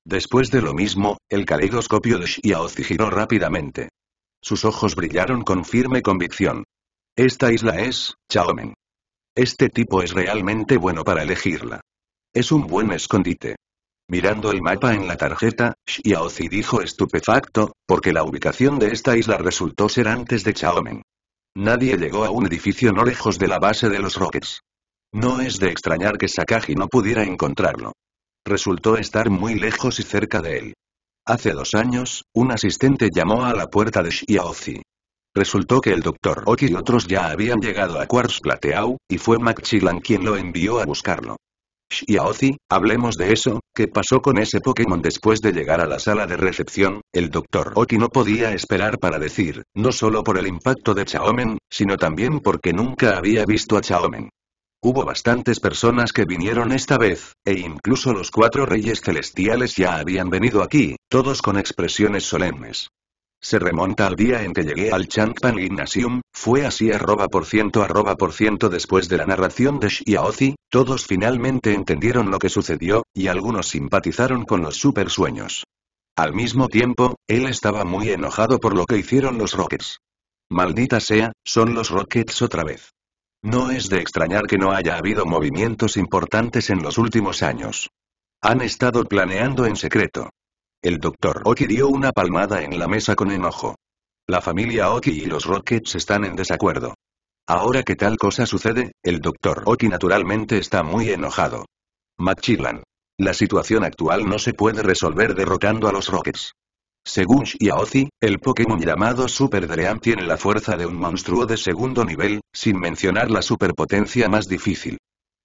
Después de lo mismo, el caleidoscopio de Xiaozi giró rápidamente. Sus ojos brillaron con firme convicción. Esta isla es, Chaomen. Este tipo es realmente bueno para elegirla. Es un buen escondite. Mirando el mapa en la tarjeta, Xiaozi dijo estupefacto, porque la ubicación de esta isla resultó ser antes de Chaomen. Nadie llegó a un edificio no lejos de la base de los Roques. No es de extrañar que Sakaji no pudiera encontrarlo. Resultó estar muy lejos y cerca de él. Hace dos años, un asistente llamó a la puerta de Xiaozi. Resultó que el Dr. Oki y otros ya habían llegado a Quartz Plateau, y fue McChillan quien lo envió a buscarlo. Shiaozi, hablemos de eso, ¿qué pasó con ese Pokémon después de llegar a la sala de recepción? El Dr. Oki no podía esperar para decir, no solo por el impacto de Chaomen, sino también porque nunca había visto a Chaomen. Hubo bastantes personas que vinieron esta vez, e incluso los cuatro reyes celestiales ya habían venido aquí, todos con expresiones solemnes. Se remonta al día en que llegué al Changpan Gymnasium, fue así arroba por ciento arroba por ciento después de la narración de Xiaozi, todos finalmente entendieron lo que sucedió, y algunos simpatizaron con los supersueños. Al mismo tiempo, él estaba muy enojado por lo que hicieron los Rockets. Maldita sea, son los Rockets otra vez. No es de extrañar que no haya habido movimientos importantes en los últimos años. Han estado planeando en secreto. El doctor Oki dio una palmada en la mesa con enojo. La familia Oki y los Rockets están en desacuerdo. Ahora que tal cosa sucede, el doctor Oki naturalmente está muy enojado. machilan La situación actual no se puede resolver derrotando a los Rockets. Según Ozi, el Pokémon llamado Super Dream tiene la fuerza de un monstruo de segundo nivel, sin mencionar la superpotencia más difícil.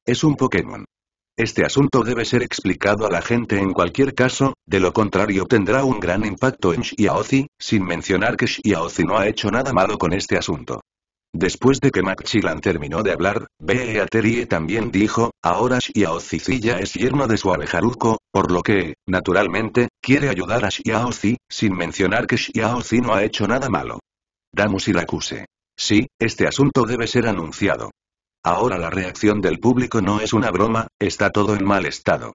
Es un Pokémon. Este asunto debe ser explicado a la gente en cualquier caso, de lo contrario tendrá un gran impacto en Xiaozi, sin mencionar que Xiaozi no ha hecho nada malo con este asunto. Después de que Maxilan terminó de hablar, Beaterie también dijo, ahora Xiaozi ya es yerno de su abejaruco, por lo que, naturalmente, quiere ayudar a Xiaozi, sin mencionar que Xiaozi no ha hecho nada malo. Damus y acuse. Sí, este asunto debe ser anunciado. Ahora la reacción del público no es una broma, está todo en mal estado.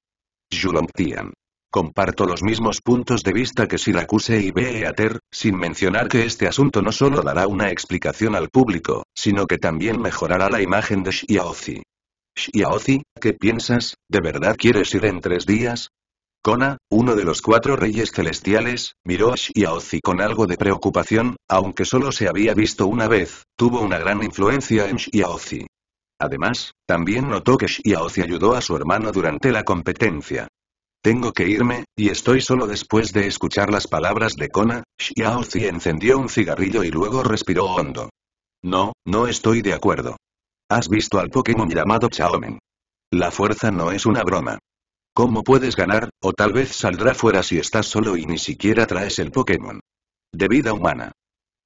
Tian. Comparto los mismos puntos de vista que Siracuse y Beater, sin mencionar que este asunto no solo dará una explicación al público, sino que también mejorará la imagen de Xiaozi. Xiaozi, ¿qué piensas? ¿De verdad quieres ir en tres días? Kona, uno de los cuatro reyes celestiales, miró a Xiaozi con algo de preocupación, aunque solo se había visto una vez, tuvo una gran influencia en Xiaozi. Además, también notó que Xiaozi ayudó a su hermano durante la competencia. Tengo que irme, y estoy solo después de escuchar las palabras de Kona, Xiaozi encendió un cigarrillo y luego respiró hondo. No, no estoy de acuerdo. Has visto al Pokémon llamado Chaomen. La fuerza no es una broma. ¿Cómo puedes ganar, o tal vez saldrá fuera si estás solo y ni siquiera traes el Pokémon? De vida humana.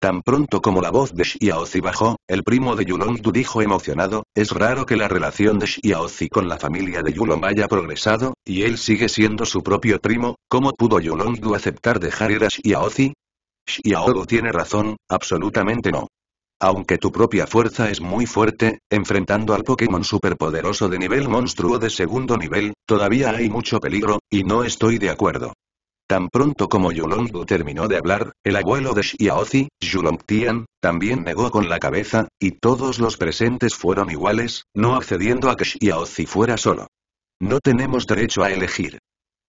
Tan pronto como la voz de Shiaozi bajó, el primo de Yulongdu dijo emocionado, es raro que la relación de Shiaozi con la familia de Yulong haya progresado, y él sigue siendo su propio primo, ¿cómo pudo Yulongdu aceptar dejar ir a Xiaozi? Xiaogo tiene razón, absolutamente no. Aunque tu propia fuerza es muy fuerte, enfrentando al Pokémon superpoderoso de nivel monstruo de segundo nivel, todavía hay mucho peligro, y no estoy de acuerdo. Tan pronto como Yulong terminó de hablar, el abuelo de Xiaozi, Yulong Tian, también negó con la cabeza, y todos los presentes fueron iguales, no accediendo a que Xiaozi fuera solo. No tenemos derecho a elegir.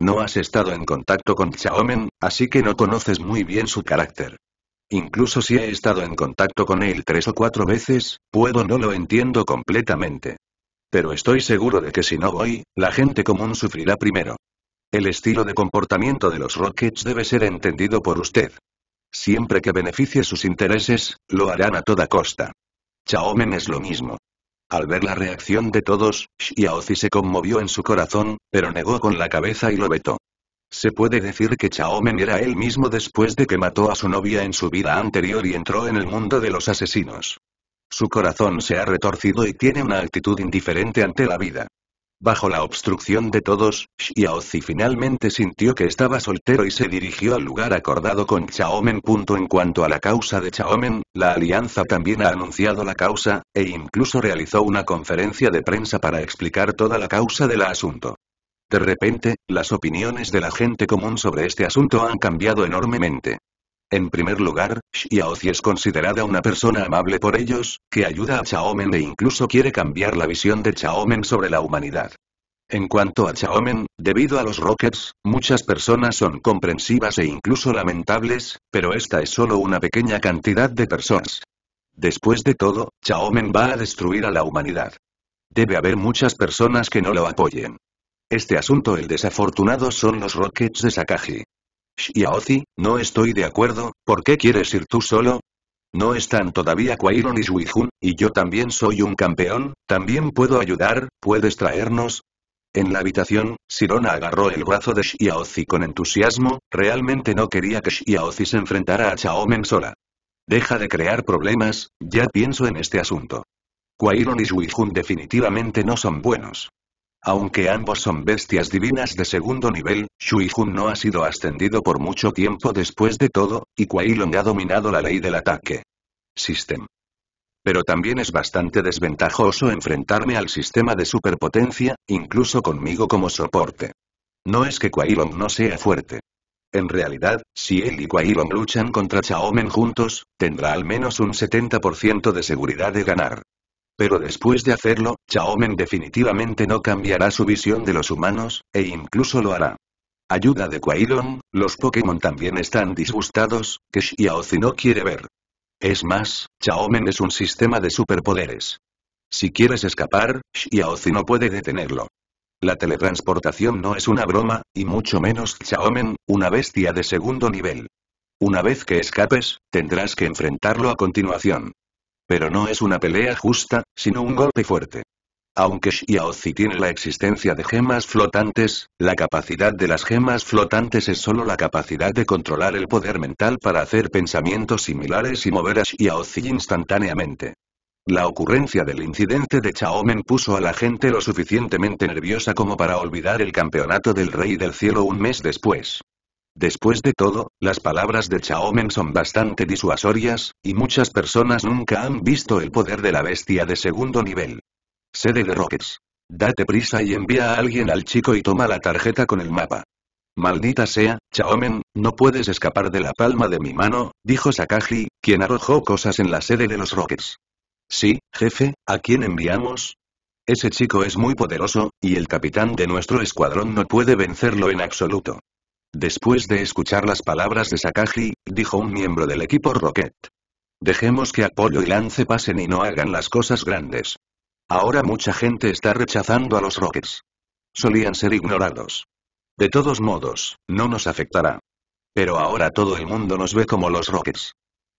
No has estado en contacto con Xiaomen, así que no conoces muy bien su carácter. Incluso si he estado en contacto con él tres o cuatro veces, puedo no lo entiendo completamente. Pero estoy seguro de que si no voy, la gente común sufrirá primero. El estilo de comportamiento de los Rockets debe ser entendido por usted. Siempre que beneficie sus intereses, lo harán a toda costa. Chaomen es lo mismo. Al ver la reacción de todos, Xiaozi se conmovió en su corazón, pero negó con la cabeza y lo vetó. Se puede decir que Chaomen era él mismo después de que mató a su novia en su vida anterior y entró en el mundo de los asesinos. Su corazón se ha retorcido y tiene una actitud indiferente ante la vida. Bajo la obstrucción de todos, Xiaozi finalmente sintió que estaba soltero y se dirigió al lugar acordado con Chaomen. En cuanto a la causa de Chaomen, la alianza también ha anunciado la causa, e incluso realizó una conferencia de prensa para explicar toda la causa del asunto. De repente, las opiniones de la gente común sobre este asunto han cambiado enormemente. En primer lugar, Xiaozi es considerada una persona amable por ellos, que ayuda a Chaomen e incluso quiere cambiar la visión de Chaomen sobre la humanidad. En cuanto a Chaomen, debido a los Rockets, muchas personas son comprensivas e incluso lamentables, pero esta es solo una pequeña cantidad de personas. Después de todo, Chaomen va a destruir a la humanidad. Debe haber muchas personas que no lo apoyen. Este asunto el desafortunado son los Rockets de Sakaji. Xiaozi, no estoy de acuerdo, ¿por qué quieres ir tú solo? No están todavía Quairon y Shuihun, y yo también soy un campeón, también puedo ayudar, ¿puedes traernos? En la habitación, Sirona agarró el brazo de Xiaozi con entusiasmo, realmente no quería que Xiaozi se enfrentara a Chaomen sola. Deja de crear problemas, ya pienso en este asunto. Quairon y Shuihun definitivamente no son buenos. Aunque ambos son bestias divinas de segundo nivel, Shui hun no ha sido ascendido por mucho tiempo después de todo, y Kuailong ha dominado la ley del ataque. System. Pero también es bastante desventajoso enfrentarme al sistema de superpotencia, incluso conmigo como soporte. No es que Kuailong no sea fuerte. En realidad, si él y Kuailong luchan contra Chaomen juntos, tendrá al menos un 70% de seguridad de ganar. Pero después de hacerlo, Chaomen definitivamente no cambiará su visión de los humanos, e incluso lo hará. Ayuda de Quailon, los Pokémon también están disgustados, que Xiaozi no quiere ver. Es más, Chaomen es un sistema de superpoderes. Si quieres escapar, Xiaozi no puede detenerlo. La teletransportación no es una broma, y mucho menos Chaomen, una bestia de segundo nivel. Una vez que escapes, tendrás que enfrentarlo a continuación. Pero no es una pelea justa, sino un golpe fuerte. Aunque Xiaozi tiene la existencia de gemas flotantes, la capacidad de las gemas flotantes es solo la capacidad de controlar el poder mental para hacer pensamientos similares y mover a Xiaozi instantáneamente. La ocurrencia del incidente de Chaomen puso a la gente lo suficientemente nerviosa como para olvidar el campeonato del Rey del Cielo un mes después. Después de todo, las palabras de Chaomen son bastante disuasorias, y muchas personas nunca han visto el poder de la bestia de segundo nivel. Sede de Rockets. Date prisa y envía a alguien al chico y toma la tarjeta con el mapa. Maldita sea, Chaomen, no puedes escapar de la palma de mi mano, dijo Sakaji, quien arrojó cosas en la sede de los Rockets. Sí, jefe, ¿a quién enviamos? Ese chico es muy poderoso, y el capitán de nuestro escuadrón no puede vencerlo en absoluto. Después de escuchar las palabras de Sakaji, dijo un miembro del equipo Rocket. Dejemos que apoyo y Lance pasen y no hagan las cosas grandes. Ahora mucha gente está rechazando a los Rockets. Solían ser ignorados. De todos modos, no nos afectará. Pero ahora todo el mundo nos ve como los Rockets.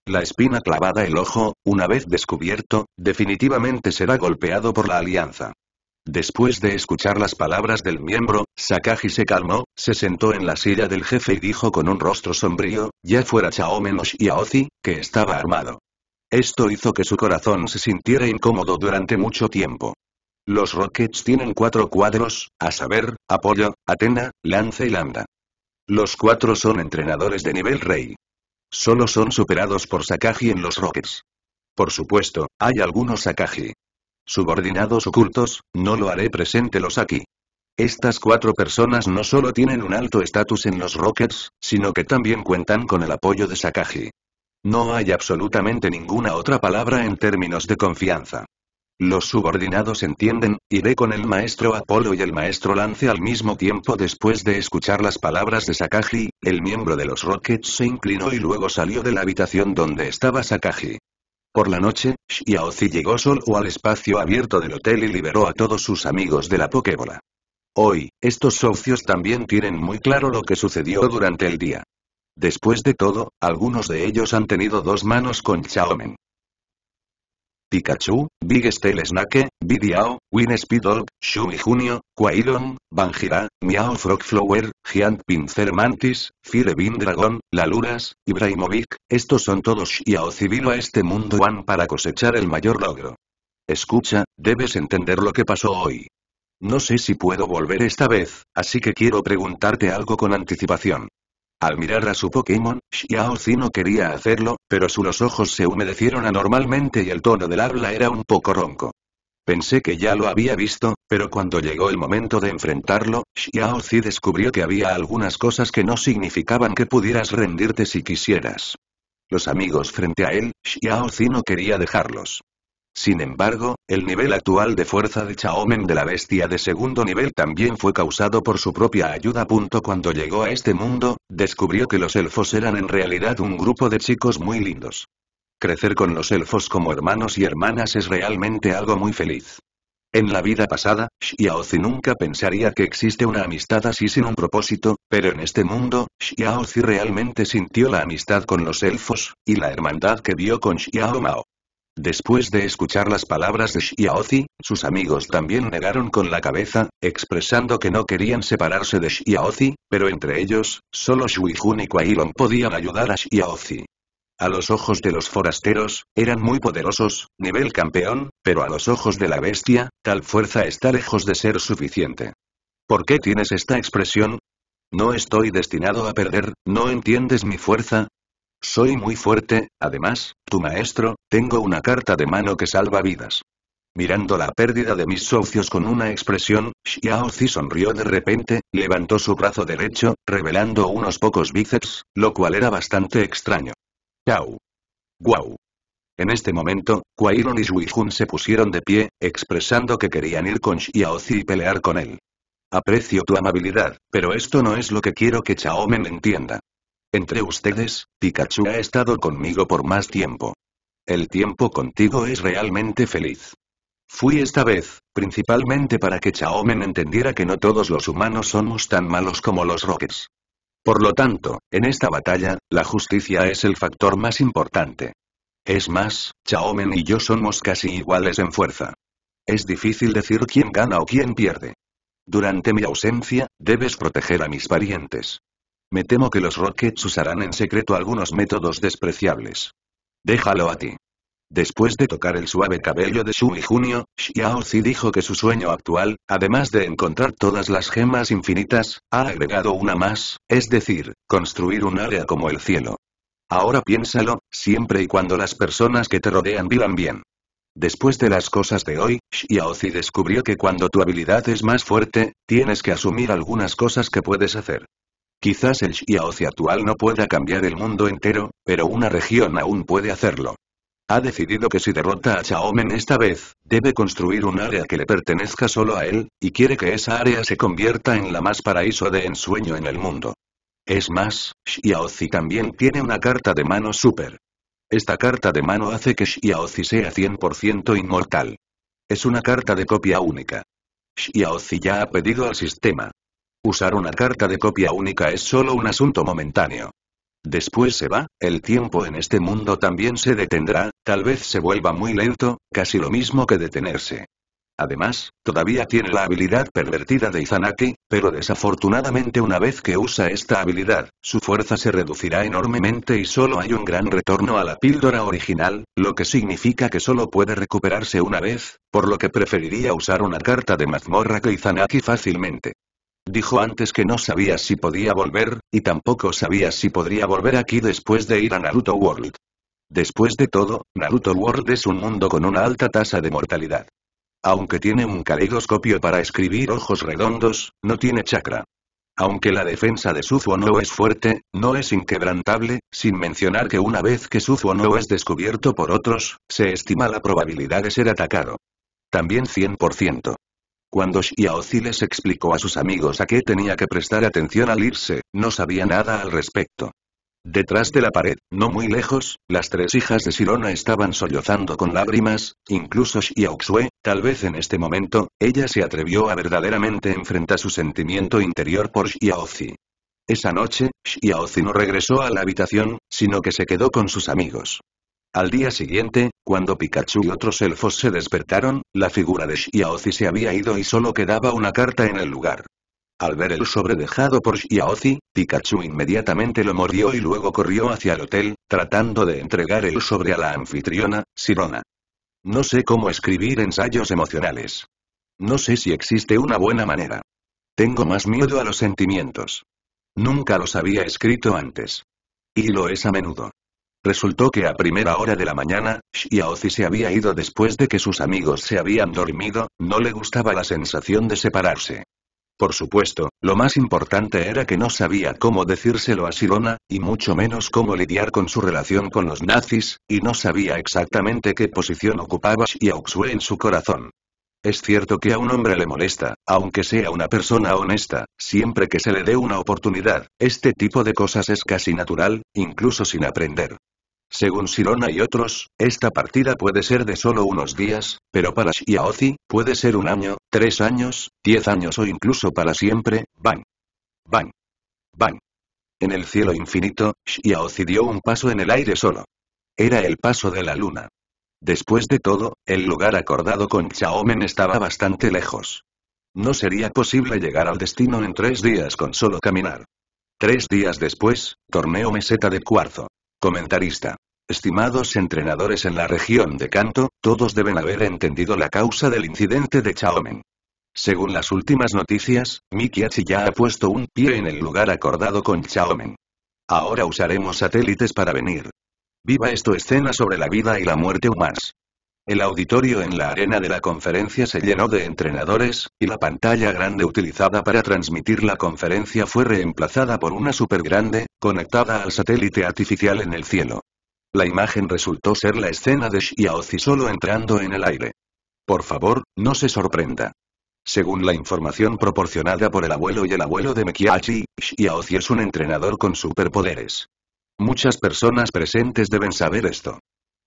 La espina clavada el ojo, una vez descubierto, definitivamente será golpeado por la alianza. Después de escuchar las palabras del miembro, Sakaji se calmó, se sentó en la silla del jefe y dijo con un rostro sombrío, ya fuera Chaomenosh y Aozi, que estaba armado. Esto hizo que su corazón se sintiera incómodo durante mucho tiempo. Los Rockets tienen cuatro cuadros, a saber, Apoyo, Atena, Lance y Lambda. Los cuatro son entrenadores de nivel rey. Solo son superados por Sakaji en los Rockets. Por supuesto, hay algunos Sakaji subordinados ocultos, no lo haré presente los aquí. Estas cuatro personas no solo tienen un alto estatus en los Rockets, sino que también cuentan con el apoyo de Sakaji. No hay absolutamente ninguna otra palabra en términos de confianza. Los subordinados entienden, y ve con el maestro Apolo y el maestro Lance al mismo tiempo después de escuchar las palabras de Sakaji, el miembro de los Rockets se inclinó y luego salió de la habitación donde estaba Sakaji. Por la noche, Xiaozi llegó solo al espacio abierto del hotel y liberó a todos sus amigos de la Pokébola. Hoy, estos socios también tienen muy claro lo que sucedió durante el día. Después de todo, algunos de ellos han tenido dos manos con Xiaomen. Pikachu, Big Steel Snake, Bidiao, Dog, Shumi Junio, Quailon, Banjira, Miao Frogflower, Giant Pincer Mantis, Firebin Dragon, Laluras, Ibrahimovic, estos son todos Xiao Civil a este mundo one para cosechar el mayor logro. Escucha, debes entender lo que pasó hoy. No sé si puedo volver esta vez, así que quiero preguntarte algo con anticipación. Al mirar a su Pokémon, Xiao no quería hacerlo, pero sus ojos se humedecieron anormalmente y el tono del habla era un poco ronco. Pensé que ya lo había visto, pero cuando llegó el momento de enfrentarlo, Xiao Zi descubrió que había algunas cosas que no significaban que pudieras rendirte si quisieras. Los amigos frente a él, Xiao Zi no quería dejarlos. Sin embargo, el nivel actual de fuerza de Chaomen de la bestia de segundo nivel también fue causado por su propia ayuda. Cuando llegó a este mundo, descubrió que los elfos eran en realidad un grupo de chicos muy lindos. Crecer con los elfos como hermanos y hermanas es realmente algo muy feliz. En la vida pasada, Xiaozi nunca pensaría que existe una amistad así sin un propósito, pero en este mundo, Xiaozi realmente sintió la amistad con los elfos, y la hermandad que vio con Xiao Mao. Después de escuchar las palabras de Xiaozi, sus amigos también negaron con la cabeza, expresando que no querían separarse de Xiaozi, pero entre ellos, solo Shui y Kuailong podían ayudar a Xiaozi. A los ojos de los forasteros, eran muy poderosos, nivel campeón, pero a los ojos de la bestia, tal fuerza está lejos de ser suficiente. ¿Por qué tienes esta expresión? No estoy destinado a perder, ¿no entiendes mi fuerza? Soy muy fuerte, además, tu maestro, tengo una carta de mano que salva vidas. Mirando la pérdida de mis socios con una expresión, Zi sonrió de repente, levantó su brazo derecho, revelando unos pocos bíceps, lo cual era bastante extraño. ¡Chao! ¡Guau! En este momento, ron y Jun se pusieron de pie, expresando que querían ir con Zi y pelear con él. Aprecio tu amabilidad, pero esto no es lo que quiero que Chao me entienda. Entre ustedes, Pikachu ha estado conmigo por más tiempo. El tiempo contigo es realmente feliz. Fui esta vez, principalmente para que Chaomen entendiera que no todos los humanos somos tan malos como los Rockets. Por lo tanto, en esta batalla, la justicia es el factor más importante. Es más, Chaomen y yo somos casi iguales en fuerza. Es difícil decir quién gana o quién pierde. Durante mi ausencia, debes proteger a mis parientes. Me temo que los Rockets usarán en secreto algunos métodos despreciables. Déjalo a ti. Después de tocar el suave cabello de Shui Junio, Xiao Zi dijo que su sueño actual, además de encontrar todas las gemas infinitas, ha agregado una más, es decir, construir un área como el cielo. Ahora piénsalo, siempre y cuando las personas que te rodean vivan bien. Después de las cosas de hoy, Xiaozi descubrió que cuando tu habilidad es más fuerte, tienes que asumir algunas cosas que puedes hacer. Quizás el Xiaozi actual no pueda cambiar el mundo entero, pero una región aún puede hacerlo. Ha decidido que si derrota a Xiaomen esta vez, debe construir un área que le pertenezca solo a él, y quiere que esa área se convierta en la más paraíso de ensueño en el mundo. Es más, Xiaozi también tiene una carta de mano super. Esta carta de mano hace que Xiaozi sea 100% inmortal. Es una carta de copia única. Xiaozi ya ha pedido al sistema, Usar una carta de copia única es solo un asunto momentáneo. Después se va, el tiempo en este mundo también se detendrá, tal vez se vuelva muy lento, casi lo mismo que detenerse. Además, todavía tiene la habilidad pervertida de Izanaki, pero desafortunadamente una vez que usa esta habilidad, su fuerza se reducirá enormemente y solo hay un gran retorno a la píldora original, lo que significa que solo puede recuperarse una vez, por lo que preferiría usar una carta de mazmorra que Izanaki fácilmente. Dijo antes que no sabía si podía volver, y tampoco sabía si podría volver aquí después de ir a Naruto World. Después de todo, Naruto World es un mundo con una alta tasa de mortalidad. Aunque tiene un caleidoscopio para escribir ojos redondos, no tiene chakra. Aunque la defensa de Suzuo no es fuerte, no es inquebrantable, sin mencionar que una vez que Suzuo es descubierto por otros, se estima la probabilidad de ser atacado. También 100%. Cuando Xiaozi les explicó a sus amigos a qué tenía que prestar atención al irse, no sabía nada al respecto. Detrás de la pared, no muy lejos, las tres hijas de Sirona estaban sollozando con lágrimas, incluso Xiao tal vez en este momento, ella se atrevió a verdaderamente enfrentar su sentimiento interior por Xiaozi. Esa noche, Xiaozi no regresó a la habitación, sino que se quedó con sus amigos. Al día siguiente, cuando Pikachu y otros elfos se despertaron, la figura de Xiaozi se había ido y solo quedaba una carta en el lugar. Al ver el sobre dejado por Xiaozi, Pikachu inmediatamente lo mordió y luego corrió hacia el hotel, tratando de entregar el sobre a la anfitriona, Sirona. No sé cómo escribir ensayos emocionales. No sé si existe una buena manera. Tengo más miedo a los sentimientos. Nunca los había escrito antes. Y lo es a menudo. Resultó que a primera hora de la mañana, Xiaozi se había ido después de que sus amigos se habían dormido, no le gustaba la sensación de separarse. Por supuesto, lo más importante era que no sabía cómo decírselo a Sirona, y mucho menos cómo lidiar con su relación con los nazis, y no sabía exactamente qué posición ocupaba Xiaoxue en su corazón. Es cierto que a un hombre le molesta, aunque sea una persona honesta, siempre que se le dé una oportunidad, este tipo de cosas es casi natural, incluso sin aprender. Según Sirona y otros, esta partida puede ser de solo unos días, pero para Shiaozi, puede ser un año, tres años, diez años o incluso para siempre, bang. Bang. Bang. En el cielo infinito, Shiaozi dio un paso en el aire solo. Era el paso de la luna. Después de todo, el lugar acordado con Chaomen estaba bastante lejos. No sería posible llegar al destino en tres días con solo caminar. Tres días después, torneo meseta de cuarzo. Comentarista. Estimados entrenadores en la región de Kanto, todos deben haber entendido la causa del incidente de Chaomen. Según las últimas noticias, Mikiachi ya ha puesto un pie en el lugar acordado con Chaomen. Ahora usaremos satélites para venir. Viva esto escena sobre la vida y la muerte más. El auditorio en la arena de la conferencia se llenó de entrenadores, y la pantalla grande utilizada para transmitir la conferencia fue reemplazada por una super grande, conectada al satélite artificial en el cielo. La imagen resultó ser la escena de Xiaozi solo entrando en el aire. Por favor, no se sorprenda. Según la información proporcionada por el abuelo y el abuelo de Mekiachi, Xiaozi es un entrenador con superpoderes. Muchas personas presentes deben saber esto.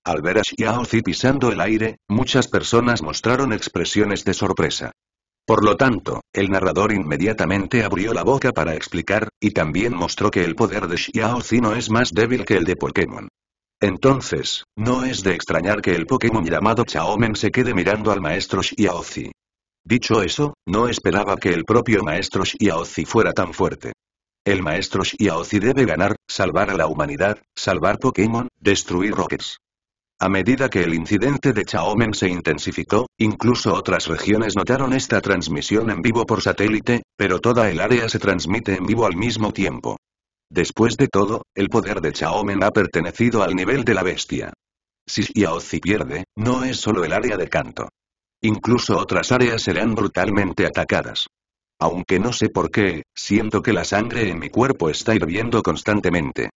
Al ver a Xiaozi pisando el aire, muchas personas mostraron expresiones de sorpresa. Por lo tanto, el narrador inmediatamente abrió la boca para explicar, y también mostró que el poder de Xiaozi no es más débil que el de Pokémon. Entonces, no es de extrañar que el Pokémon llamado Chaomen se quede mirando al maestro Xiaozi. Dicho eso, no esperaba que el propio maestro Xiaozi fuera tan fuerte. El maestro Xiaozi debe ganar, salvar a la humanidad, salvar Pokémon, destruir Rockets. A medida que el incidente de Chaomen se intensificó, incluso otras regiones notaron esta transmisión en vivo por satélite, pero toda el área se transmite en vivo al mismo tiempo. Después de todo, el poder de Chaomen ha pertenecido al nivel de la bestia. Si Xiaozi pierde, no es solo el área de canto. Incluso otras áreas serán brutalmente atacadas. Aunque no sé por qué, siento que la sangre en mi cuerpo está hirviendo constantemente.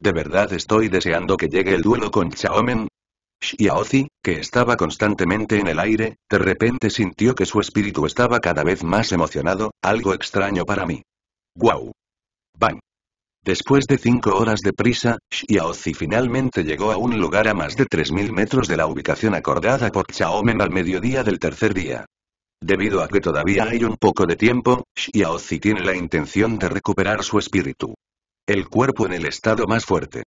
De verdad estoy deseando que llegue el duelo con Chaomen, Xiaozi, que estaba constantemente en el aire, de repente sintió que su espíritu estaba cada vez más emocionado, algo extraño para mí. ¡Guau! ¡Bang! Después de cinco horas de prisa, Xiaozi finalmente llegó a un lugar a más de 3.000 metros de la ubicación acordada por Xiaomen al mediodía del tercer día. Debido a que todavía hay un poco de tiempo, Xiaozi tiene la intención de recuperar su espíritu. El cuerpo en el estado más fuerte.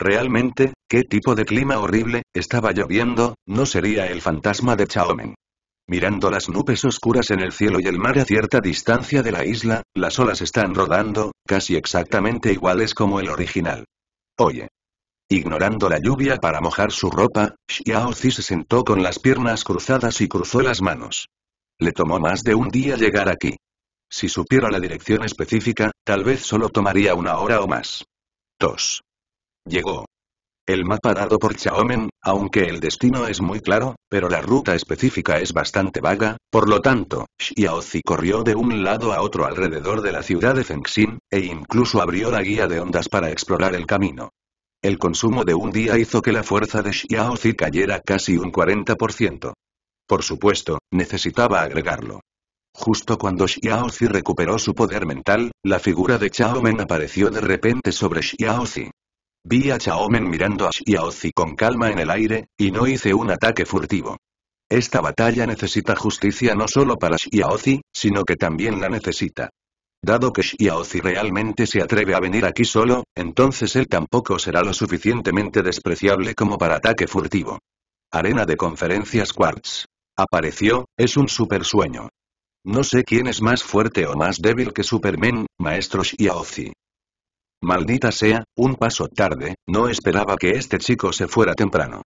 Realmente, qué tipo de clima horrible, estaba lloviendo, no sería el fantasma de Chaomen. Mirando las nubes oscuras en el cielo y el mar a cierta distancia de la isla, las olas están rodando, casi exactamente iguales como el original. Oye. Ignorando la lluvia para mojar su ropa, Xiao Zi se sentó con las piernas cruzadas y cruzó las manos. Le tomó más de un día llegar aquí. Si supiera la dirección específica, tal vez solo tomaría una hora o más. Tos. Llegó. El mapa dado por Chaomen, aunque el destino es muy claro, pero la ruta específica es bastante vaga, por lo tanto, Xiaozi corrió de un lado a otro alrededor de la ciudad de Fengxin, e incluso abrió la guía de ondas para explorar el camino. El consumo de un día hizo que la fuerza de Xiaozi cayera casi un 40%. Por supuesto, necesitaba agregarlo. Justo cuando Xiaozi recuperó su poder mental, la figura de Chaomen apareció de repente sobre Xiaozi. Vi a Chaomen mirando a Xiaozi con calma en el aire, y no hice un ataque furtivo. Esta batalla necesita justicia no solo para Xiaozi, sino que también la necesita. Dado que Xiaozi realmente se atreve a venir aquí solo, entonces él tampoco será lo suficientemente despreciable como para ataque furtivo. Arena de conferencias Quartz. Apareció, es un supersueño. No sé quién es más fuerte o más débil que Superman, maestro Xiaozi. Maldita sea, un paso tarde, no esperaba que este chico se fuera temprano.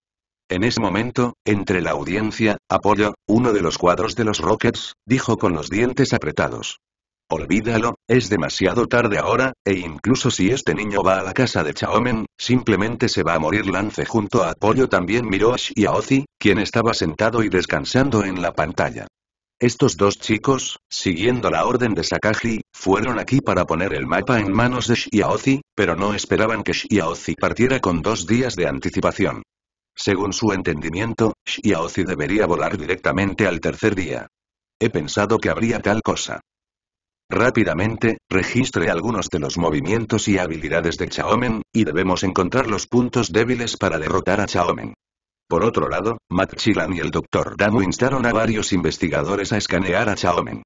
En ese momento, entre la audiencia, Apollo, uno de los cuadros de los Rockets, dijo con los dientes apretados. Olvídalo, es demasiado tarde ahora, e incluso si este niño va a la casa de Chaomen, simplemente se va a morir Lance junto a Apollo también miró a Ozi, quien estaba sentado y descansando en la pantalla. Estos dos chicos, siguiendo la orden de Sakaji, fueron aquí para poner el mapa en manos de Shiaozi, pero no esperaban que Shiaozi partiera con dos días de anticipación. Según su entendimiento, Shiaozi debería volar directamente al tercer día. He pensado que habría tal cosa. Rápidamente, registre algunos de los movimientos y habilidades de Chaomen, y debemos encontrar los puntos débiles para derrotar a Chaomen. Por otro lado, Matt Chilan y el Dr. Damu instaron a varios investigadores a escanear a Chaomen.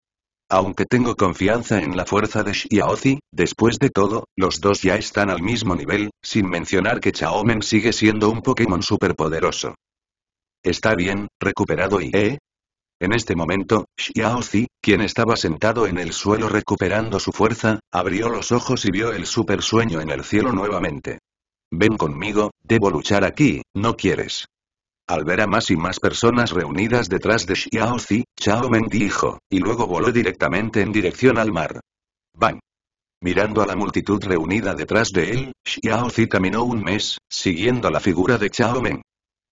Aunque tengo confianza en la fuerza de Xiaozi, después de todo, los dos ya están al mismo nivel, sin mencionar que Chaomen sigue siendo un Pokémon superpoderoso. Está bien, recuperado y... ¿Eh? En este momento, Xiaozi, quien estaba sentado en el suelo recuperando su fuerza, abrió los ojos y vio el supersueño en el cielo nuevamente. Ven conmigo, debo luchar aquí, ¿no quieres? Al ver a más y más personas reunidas detrás de Zi, Chao Men dijo, y luego voló directamente en dirección al mar. ¡Bang! Mirando a la multitud reunida detrás de él, Zi caminó un mes, siguiendo la figura de Chao Men.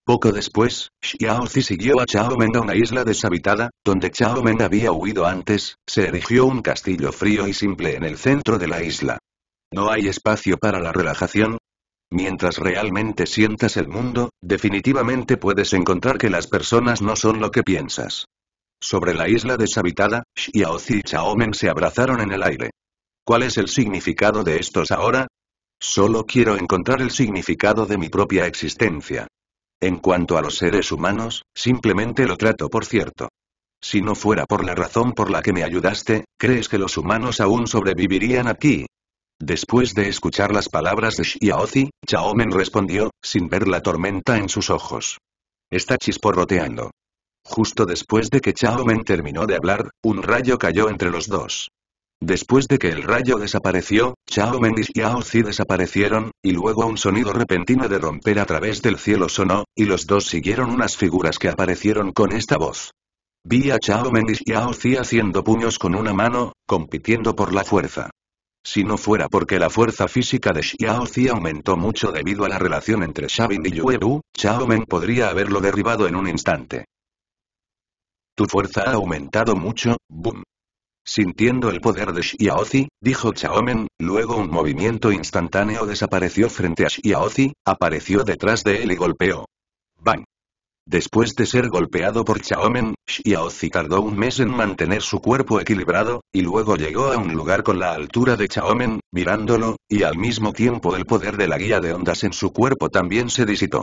Poco después, Zi siguió a Chao Men a una isla deshabitada, donde Chao Men había huido antes, se erigió un castillo frío y simple en el centro de la isla. No hay espacio para la relajación, Mientras realmente sientas el mundo, definitivamente puedes encontrar que las personas no son lo que piensas. Sobre la isla deshabitada, Xiaozi y Chaomen se abrazaron en el aire. ¿Cuál es el significado de estos ahora? Solo quiero encontrar el significado de mi propia existencia. En cuanto a los seres humanos, simplemente lo trato por cierto. Si no fuera por la razón por la que me ayudaste, ¿crees que los humanos aún sobrevivirían aquí? Después de escuchar las palabras de Xiaozi, Chaomen respondió, sin ver la tormenta en sus ojos. Está chisporroteando. Justo después de que Chaomen terminó de hablar, un rayo cayó entre los dos. Después de que el rayo desapareció, Chaomen y Xiaozi desaparecieron, y luego un sonido repentino de romper a través del cielo sonó, y los dos siguieron unas figuras que aparecieron con esta voz. Vi a Chaomen y Xiaozi haciendo puños con una mano, compitiendo por la fuerza. Si no fuera porque la fuerza física de Xiaozi aumentó mucho debido a la relación entre Shabin y Yuebu, Xiaomen podría haberlo derribado en un instante. Tu fuerza ha aumentado mucho, boom. Sintiendo el poder de Xiaozi, dijo Chaomen, luego un movimiento instantáneo desapareció frente a Xiaozi, apareció detrás de él y golpeó. Bang. Después de ser golpeado por Chaomen, Xiaozi tardó un mes en mantener su cuerpo equilibrado, y luego llegó a un lugar con la altura de Chaomen, mirándolo, y al mismo tiempo el poder de la guía de ondas en su cuerpo también se disitó.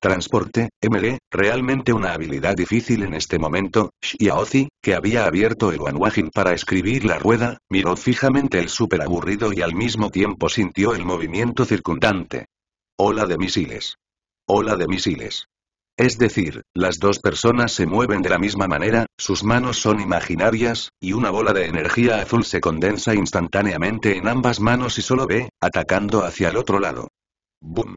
Transporte, ML, realmente una habilidad difícil en este momento, Xiaozi, que había abierto el Wanwajin para escribir la rueda, miró fijamente el súper aburrido y al mismo tiempo sintió el movimiento circundante. Ola de misiles. Ola de misiles. Es decir, las dos personas se mueven de la misma manera, sus manos son imaginarias, y una bola de energía azul se condensa instantáneamente en ambas manos y solo ve, atacando hacia el otro lado. ¡Bum!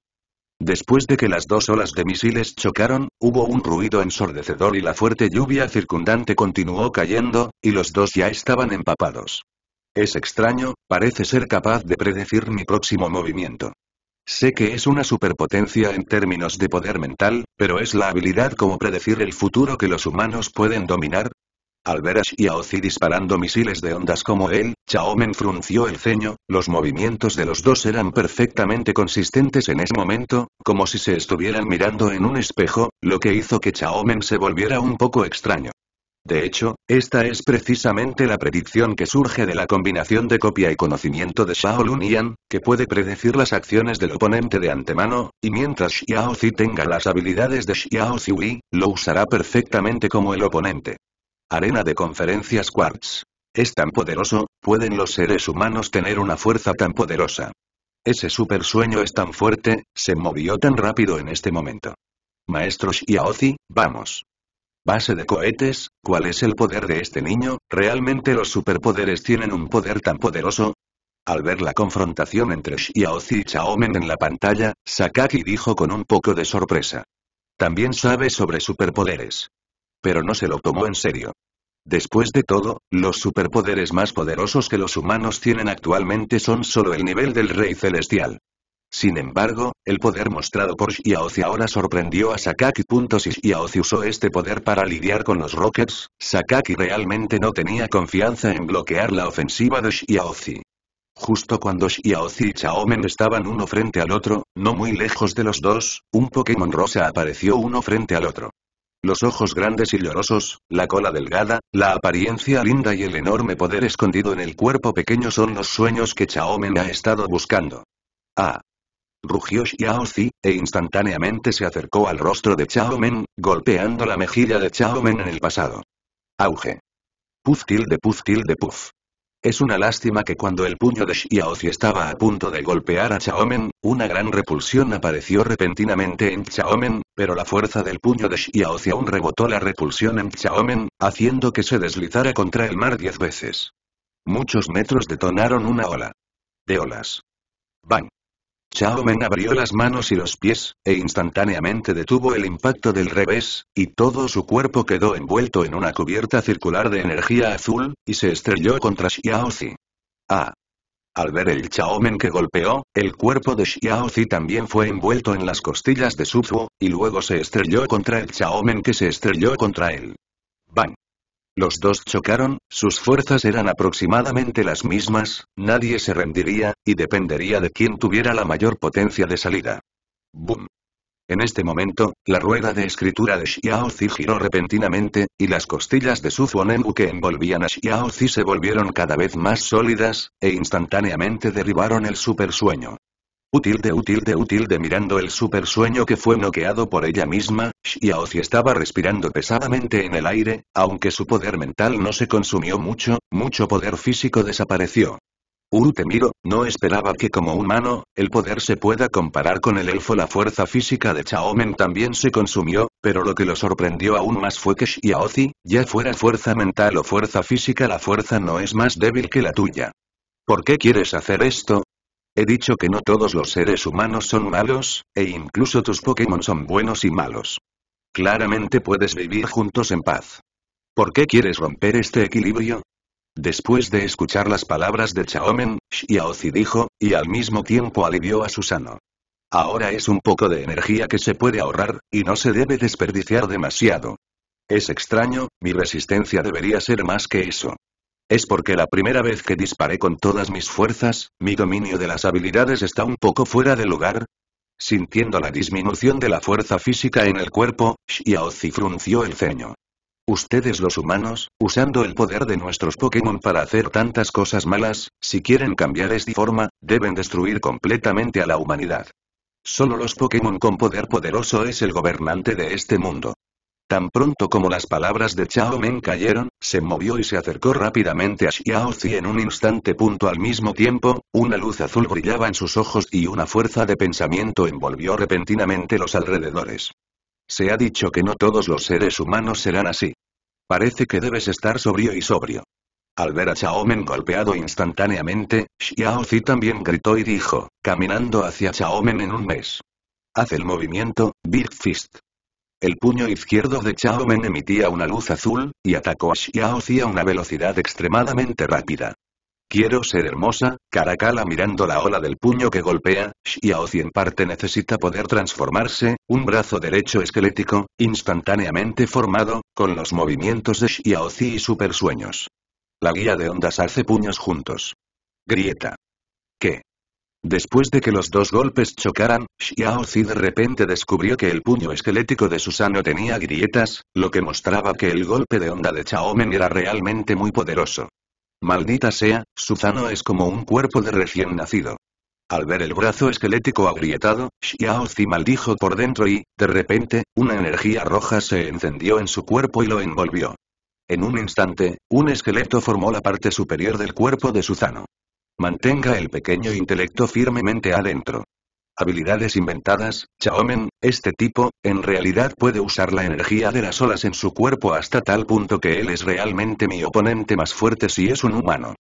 Después de que las dos olas de misiles chocaron, hubo un ruido ensordecedor y la fuerte lluvia circundante continuó cayendo, y los dos ya estaban empapados. Es extraño, parece ser capaz de predecir mi próximo movimiento. Sé que es una superpotencia en términos de poder mental, pero ¿es la habilidad como predecir el futuro que los humanos pueden dominar? Al ver a Aozi disparando misiles de ondas como él, Chaomen frunció el ceño, los movimientos de los dos eran perfectamente consistentes en ese momento, como si se estuvieran mirando en un espejo, lo que hizo que Chaomen se volviera un poco extraño. De hecho, esta es precisamente la predicción que surge de la combinación de copia y conocimiento de Shao Yan, que puede predecir las acciones del oponente de antemano, y mientras Xiao Zi tenga las habilidades de Xiao lo usará perfectamente como el oponente. Arena de conferencias Quartz. Es tan poderoso, ¿pueden los seres humanos tener una fuerza tan poderosa? Ese super sueño es tan fuerte, se movió tan rápido en este momento. Maestro Xiaozi, vamos base de cohetes, ¿cuál es el poder de este niño? ¿Realmente los superpoderes tienen un poder tan poderoso? Al ver la confrontación entre Xiaozi y Chaomen en la pantalla, Sakaki dijo con un poco de sorpresa. También sabe sobre superpoderes. Pero no se lo tomó en serio. Después de todo, los superpoderes más poderosos que los humanos tienen actualmente son solo el nivel del Rey Celestial. Sin embargo, el poder mostrado por Xiaozi ahora sorprendió a Sakaki. Si Xiaozi usó este poder para lidiar con los Rockets, Sakaki realmente no tenía confianza en bloquear la ofensiva de Xiaozi. Justo cuando Xiaozi y Chaomen estaban uno frente al otro, no muy lejos de los dos, un Pokémon rosa apareció uno frente al otro. Los ojos grandes y llorosos, la cola delgada, la apariencia linda y el enorme poder escondido en el cuerpo pequeño son los sueños que Chaomen ha estado buscando. Ah, rugió Xiao Zi, e instantáneamente se acercó al rostro de Chao golpeando la mejilla de Chao en el pasado. Auge. Puf de puf de puf. Es una lástima que cuando el puño de Xiaozi estaba a punto de golpear a Chaomen, una gran repulsión apareció repentinamente en Chaomen, pero la fuerza del puño de Xiaozi aún rebotó la repulsión en Chaomen, haciendo que se deslizara contra el mar diez veces. Muchos metros detonaron una ola. De olas. Bang. Chao abrió las manos y los pies, e instantáneamente detuvo el impacto del revés, y todo su cuerpo quedó envuelto en una cubierta circular de energía azul, y se estrelló contra Xiaozi. Ah. Al ver el Chaomen que golpeó, el cuerpo de Xiaozi también fue envuelto en las costillas de Suzuo, y luego se estrelló contra el Chaomen que se estrelló contra él. Bang. Los dos chocaron, sus fuerzas eran aproximadamente las mismas, nadie se rendiría, y dependería de quien tuviera la mayor potencia de salida. ¡Bum! En este momento, la rueda de escritura de Zi giró repentinamente, y las costillas de Su Fuonenbu que envolvían a Zi se volvieron cada vez más sólidas, e instantáneamente derribaron el supersueño. Útil de útil de útil de mirando el super sueño que fue noqueado por ella misma, Xiaozi estaba respirando pesadamente en el aire, aunque su poder mental no se consumió mucho, mucho poder físico desapareció. Uru no esperaba que como humano, el poder se pueda comparar con el elfo. La fuerza física de Chaomen también se consumió, pero lo que lo sorprendió aún más fue que Xiaozi, ya fuera fuerza mental o fuerza física la fuerza no es más débil que la tuya. ¿Por qué quieres hacer esto? He dicho que no todos los seres humanos son malos, e incluso tus Pokémon son buenos y malos. Claramente puedes vivir juntos en paz. ¿Por qué quieres romper este equilibrio? Después de escuchar las palabras de Chaomen, Xiaozi dijo, y al mismo tiempo alivió a Susano. Ahora es un poco de energía que se puede ahorrar, y no se debe desperdiciar demasiado. Es extraño, mi resistencia debería ser más que eso. Es porque la primera vez que disparé con todas mis fuerzas, mi dominio de las habilidades está un poco fuera de lugar. Sintiendo la disminución de la fuerza física en el cuerpo, Xiaozi frunció el ceño. Ustedes los humanos, usando el poder de nuestros Pokémon para hacer tantas cosas malas, si quieren cambiar esta forma, deben destruir completamente a la humanidad. Solo los Pokémon con poder poderoso es el gobernante de este mundo. Tan pronto como las palabras de Chao Men cayeron, se movió y se acercó rápidamente a Xiao Zi en un instante. Punto al mismo tiempo, una luz azul brillaba en sus ojos y una fuerza de pensamiento envolvió repentinamente los alrededores. Se ha dicho que no todos los seres humanos serán así. Parece que debes estar sobrio y sobrio. Al ver a Men golpeado instantáneamente, Xiao Zi también gritó y dijo, caminando hacia Men en un mes. Haz el movimiento, Big Fist. El puño izquierdo de Chao Men emitía una luz azul, y atacó a Xiao Zi a una velocidad extremadamente rápida. Quiero ser hermosa, Caracala mirando la ola del puño que golpea, Zi en parte necesita poder transformarse, un brazo derecho esquelético, instantáneamente formado, con los movimientos de Zi y supersueños. La guía de ondas hace puños juntos. Grieta. ¿Qué? Después de que los dos golpes chocaran, Xiao Zi de repente descubrió que el puño esquelético de Susano tenía grietas, lo que mostraba que el golpe de onda de Chaomen era realmente muy poderoso. Maldita sea, Susano es como un cuerpo de recién nacido. Al ver el brazo esquelético agrietado, Xiao Zi maldijo por dentro y, de repente, una energía roja se encendió en su cuerpo y lo envolvió. En un instante, un esqueleto formó la parte superior del cuerpo de Susano. Mantenga el pequeño intelecto firmemente adentro. Habilidades inventadas, Chaomen, este tipo, en realidad puede usar la energía de las olas en su cuerpo hasta tal punto que él es realmente mi oponente más fuerte si es un humano.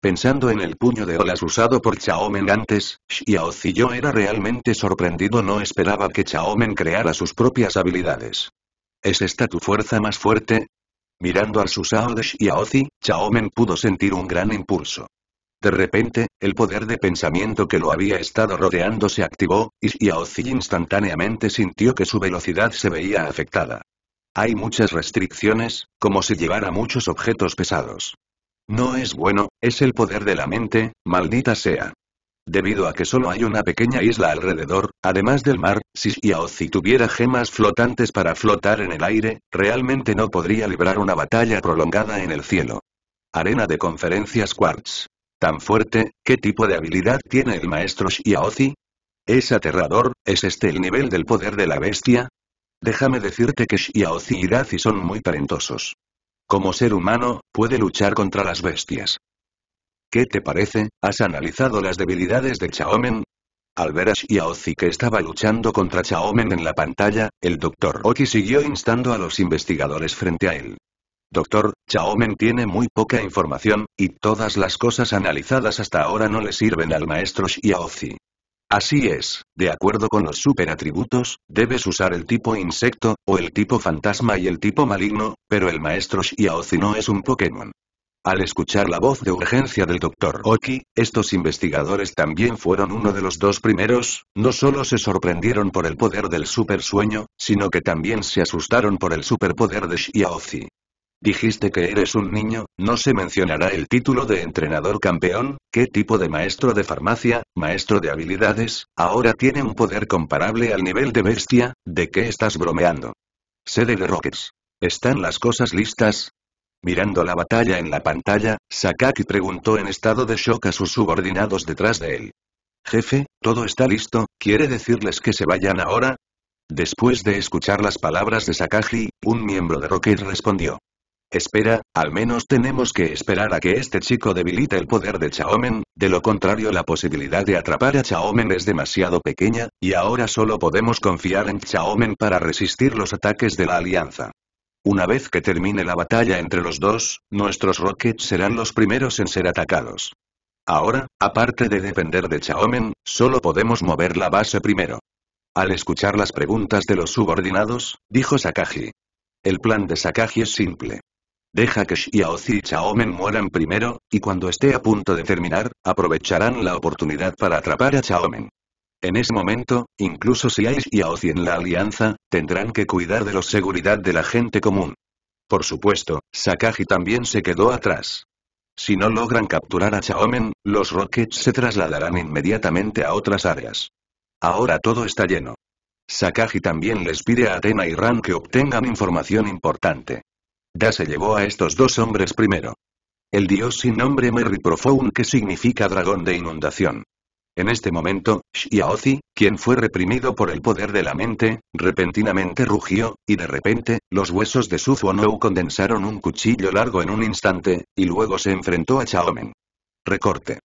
Pensando en el puño de olas usado por Chaomen antes, Xiao yo era realmente sorprendido no esperaba que Chaomen creara sus propias habilidades. ¿Es esta tu fuerza más fuerte? Mirando al Susao de Xiaozi, Chaomen pudo sentir un gran impulso. De repente, el poder de pensamiento que lo había estado rodeando se activó, y Xiaozi instantáneamente sintió que su velocidad se veía afectada. Hay muchas restricciones, como si llevara muchos objetos pesados. No es bueno, es el poder de la mente, maldita sea. Debido a que solo hay una pequeña isla alrededor, además del mar, si Xiaozi tuviera gemas flotantes para flotar en el aire, realmente no podría librar una batalla prolongada en el cielo. Arena de conferencias Quartz. ¿Tan fuerte? ¿Qué tipo de habilidad tiene el maestro Shiaozi? Es aterrador, ¿es este el nivel del poder de la bestia? Déjame decirte que Shiaozi y Dazi son muy talentosos. Como ser humano, puede luchar contra las bestias. ¿Qué te parece? ¿Has analizado las debilidades de Chaomen? Al ver a Shiaozi que estaba luchando contra Chaomen en la pantalla, el Dr. Oki siguió instando a los investigadores frente a él. Doctor, Chaomen tiene muy poca información, y todas las cosas analizadas hasta ahora no le sirven al maestro Shiaozi. Así es, de acuerdo con los superatributos, debes usar el tipo insecto, o el tipo fantasma y el tipo maligno, pero el maestro Shiaozi no es un Pokémon. Al escuchar la voz de urgencia del doctor Oki, estos investigadores también fueron uno de los dos primeros, no solo se sorprendieron por el poder del sueño, sino que también se asustaron por el superpoder de Shiaozi. Dijiste que eres un niño, no se mencionará el título de entrenador campeón, qué tipo de maestro de farmacia, maestro de habilidades, ahora tiene un poder comparable al nivel de bestia, ¿de qué estás bromeando? Sede de Rockets. ¿Están las cosas listas? Mirando la batalla en la pantalla, Sakaki preguntó en estado de shock a sus subordinados detrás de él. Jefe, todo está listo, ¿quiere decirles que se vayan ahora? Después de escuchar las palabras de Sakaki, un miembro de Rockets respondió. Espera, al menos tenemos que esperar a que este chico debilite el poder de Chaomen, de lo contrario la posibilidad de atrapar a Chaomen es demasiado pequeña, y ahora solo podemos confiar en Chaomen para resistir los ataques de la alianza. Una vez que termine la batalla entre los dos, nuestros Rockets serán los primeros en ser atacados. Ahora, aparte de depender de Chaomen, solo podemos mover la base primero. Al escuchar las preguntas de los subordinados, dijo Sakaji. El plan de Sakaji es simple. Deja que Xiaozi y Chaomen mueran primero, y cuando esté a punto de terminar, aprovecharán la oportunidad para atrapar a Chaomen. En ese momento, incluso si hay Xiaozi en la alianza, tendrán que cuidar de la seguridad de la gente común. Por supuesto, Sakaji también se quedó atrás. Si no logran capturar a Chaomen, los Rockets se trasladarán inmediatamente a otras áreas. Ahora todo está lleno. Sakaji también les pide a Atena y Ran que obtengan información importante. Da se llevó a estos dos hombres primero. El dios sin nombre Merry Profound que significa dragón de inundación. En este momento, Xiaozi, quien fue reprimido por el poder de la mente, repentinamente rugió, y de repente, los huesos de Su no condensaron un cuchillo largo en un instante, y luego se enfrentó a Chaomen. Recorte.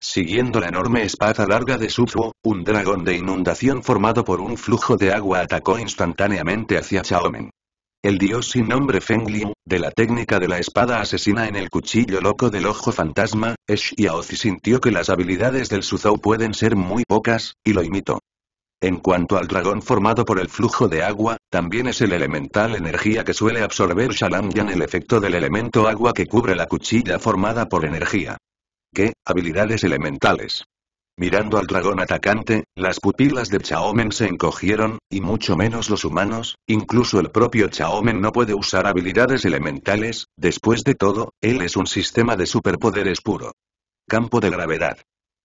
Siguiendo la enorme espada larga de Suzuo, un dragón de inundación formado por un flujo de agua atacó instantáneamente hacia Chaomen. El dios sin nombre Feng Liu, de la técnica de la espada asesina en el cuchillo loco del ojo fantasma, Zi sintió que las habilidades del Suzhou pueden ser muy pocas, y lo imitó. En cuanto al dragón formado por el flujo de agua, también es el elemental energía que suele absorber Yan el efecto del elemento agua que cubre la cuchilla formada por energía. ¿Qué? Habilidades elementales. Mirando al dragón atacante, las pupilas de Chaomen se encogieron, y mucho menos los humanos, incluso el propio Chaomen no puede usar habilidades elementales, después de todo, él es un sistema de superpoderes puro. Campo de gravedad.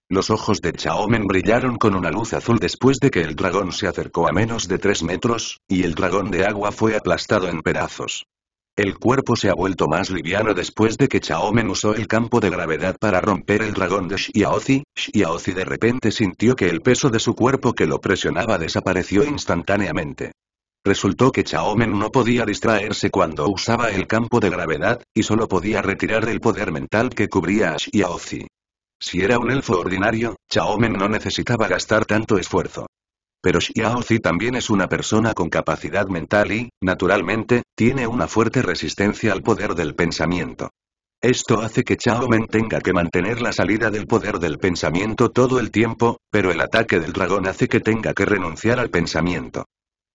Los ojos de Chaomen brillaron con una luz azul después de que el dragón se acercó a menos de 3 metros, y el dragón de agua fue aplastado en pedazos. El cuerpo se ha vuelto más liviano después de que Chaomen usó el campo de gravedad para romper el dragón de Xiaozi. Xiaozi de repente sintió que el peso de su cuerpo que lo presionaba desapareció instantáneamente. Resultó que Chaomen no podía distraerse cuando usaba el campo de gravedad, y solo podía retirar el poder mental que cubría a Xiaozi. Si era un elfo ordinario, Chaomen no necesitaba gastar tanto esfuerzo. Pero Xiaozi también es una persona con capacidad mental y, naturalmente, tiene una fuerte resistencia al poder del pensamiento. Esto hace que Men tenga que mantener la salida del poder del pensamiento todo el tiempo, pero el ataque del dragón hace que tenga que renunciar al pensamiento.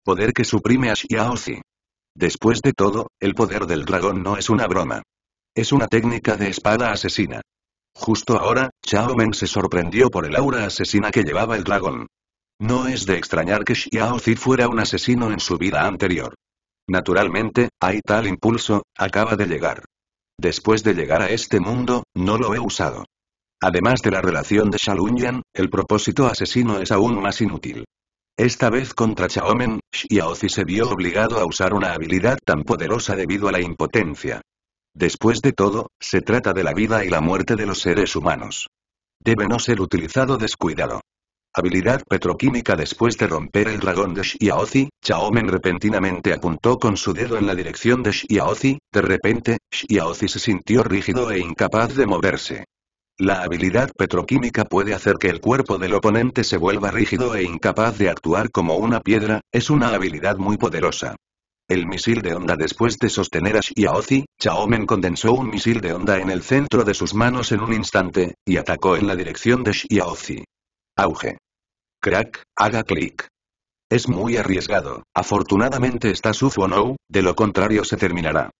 Poder que suprime a Xiaozi. Después de todo, el poder del dragón no es una broma. Es una técnica de espada asesina. Justo ahora, Men se sorprendió por el aura asesina que llevaba el dragón. No es de extrañar que Xiaozi fuera un asesino en su vida anterior. Naturalmente, hay tal impulso, acaba de llegar. Después de llegar a este mundo, no lo he usado. Además de la relación de Shalunyan, el propósito asesino es aún más inútil. Esta vez contra Chaomen, Xiaozi se vio obligado a usar una habilidad tan poderosa debido a la impotencia. Después de todo, se trata de la vida y la muerte de los seres humanos. Debe no ser utilizado descuidado. Habilidad petroquímica Después de romper el dragón de Xiaozi, Chaomen repentinamente apuntó con su dedo en la dirección de Xiaozi, de repente, Xiaozi se sintió rígido e incapaz de moverse. La habilidad petroquímica puede hacer que el cuerpo del oponente se vuelva rígido e incapaz de actuar como una piedra, es una habilidad muy poderosa. El misil de onda después de sostener a Xiaozi, Chaomen condensó un misil de onda en el centro de sus manos en un instante, y atacó en la dirección de Xiaozi. Auge. Crack, haga clic. Es muy arriesgado, afortunadamente está Suzuonou, de lo contrario se terminará.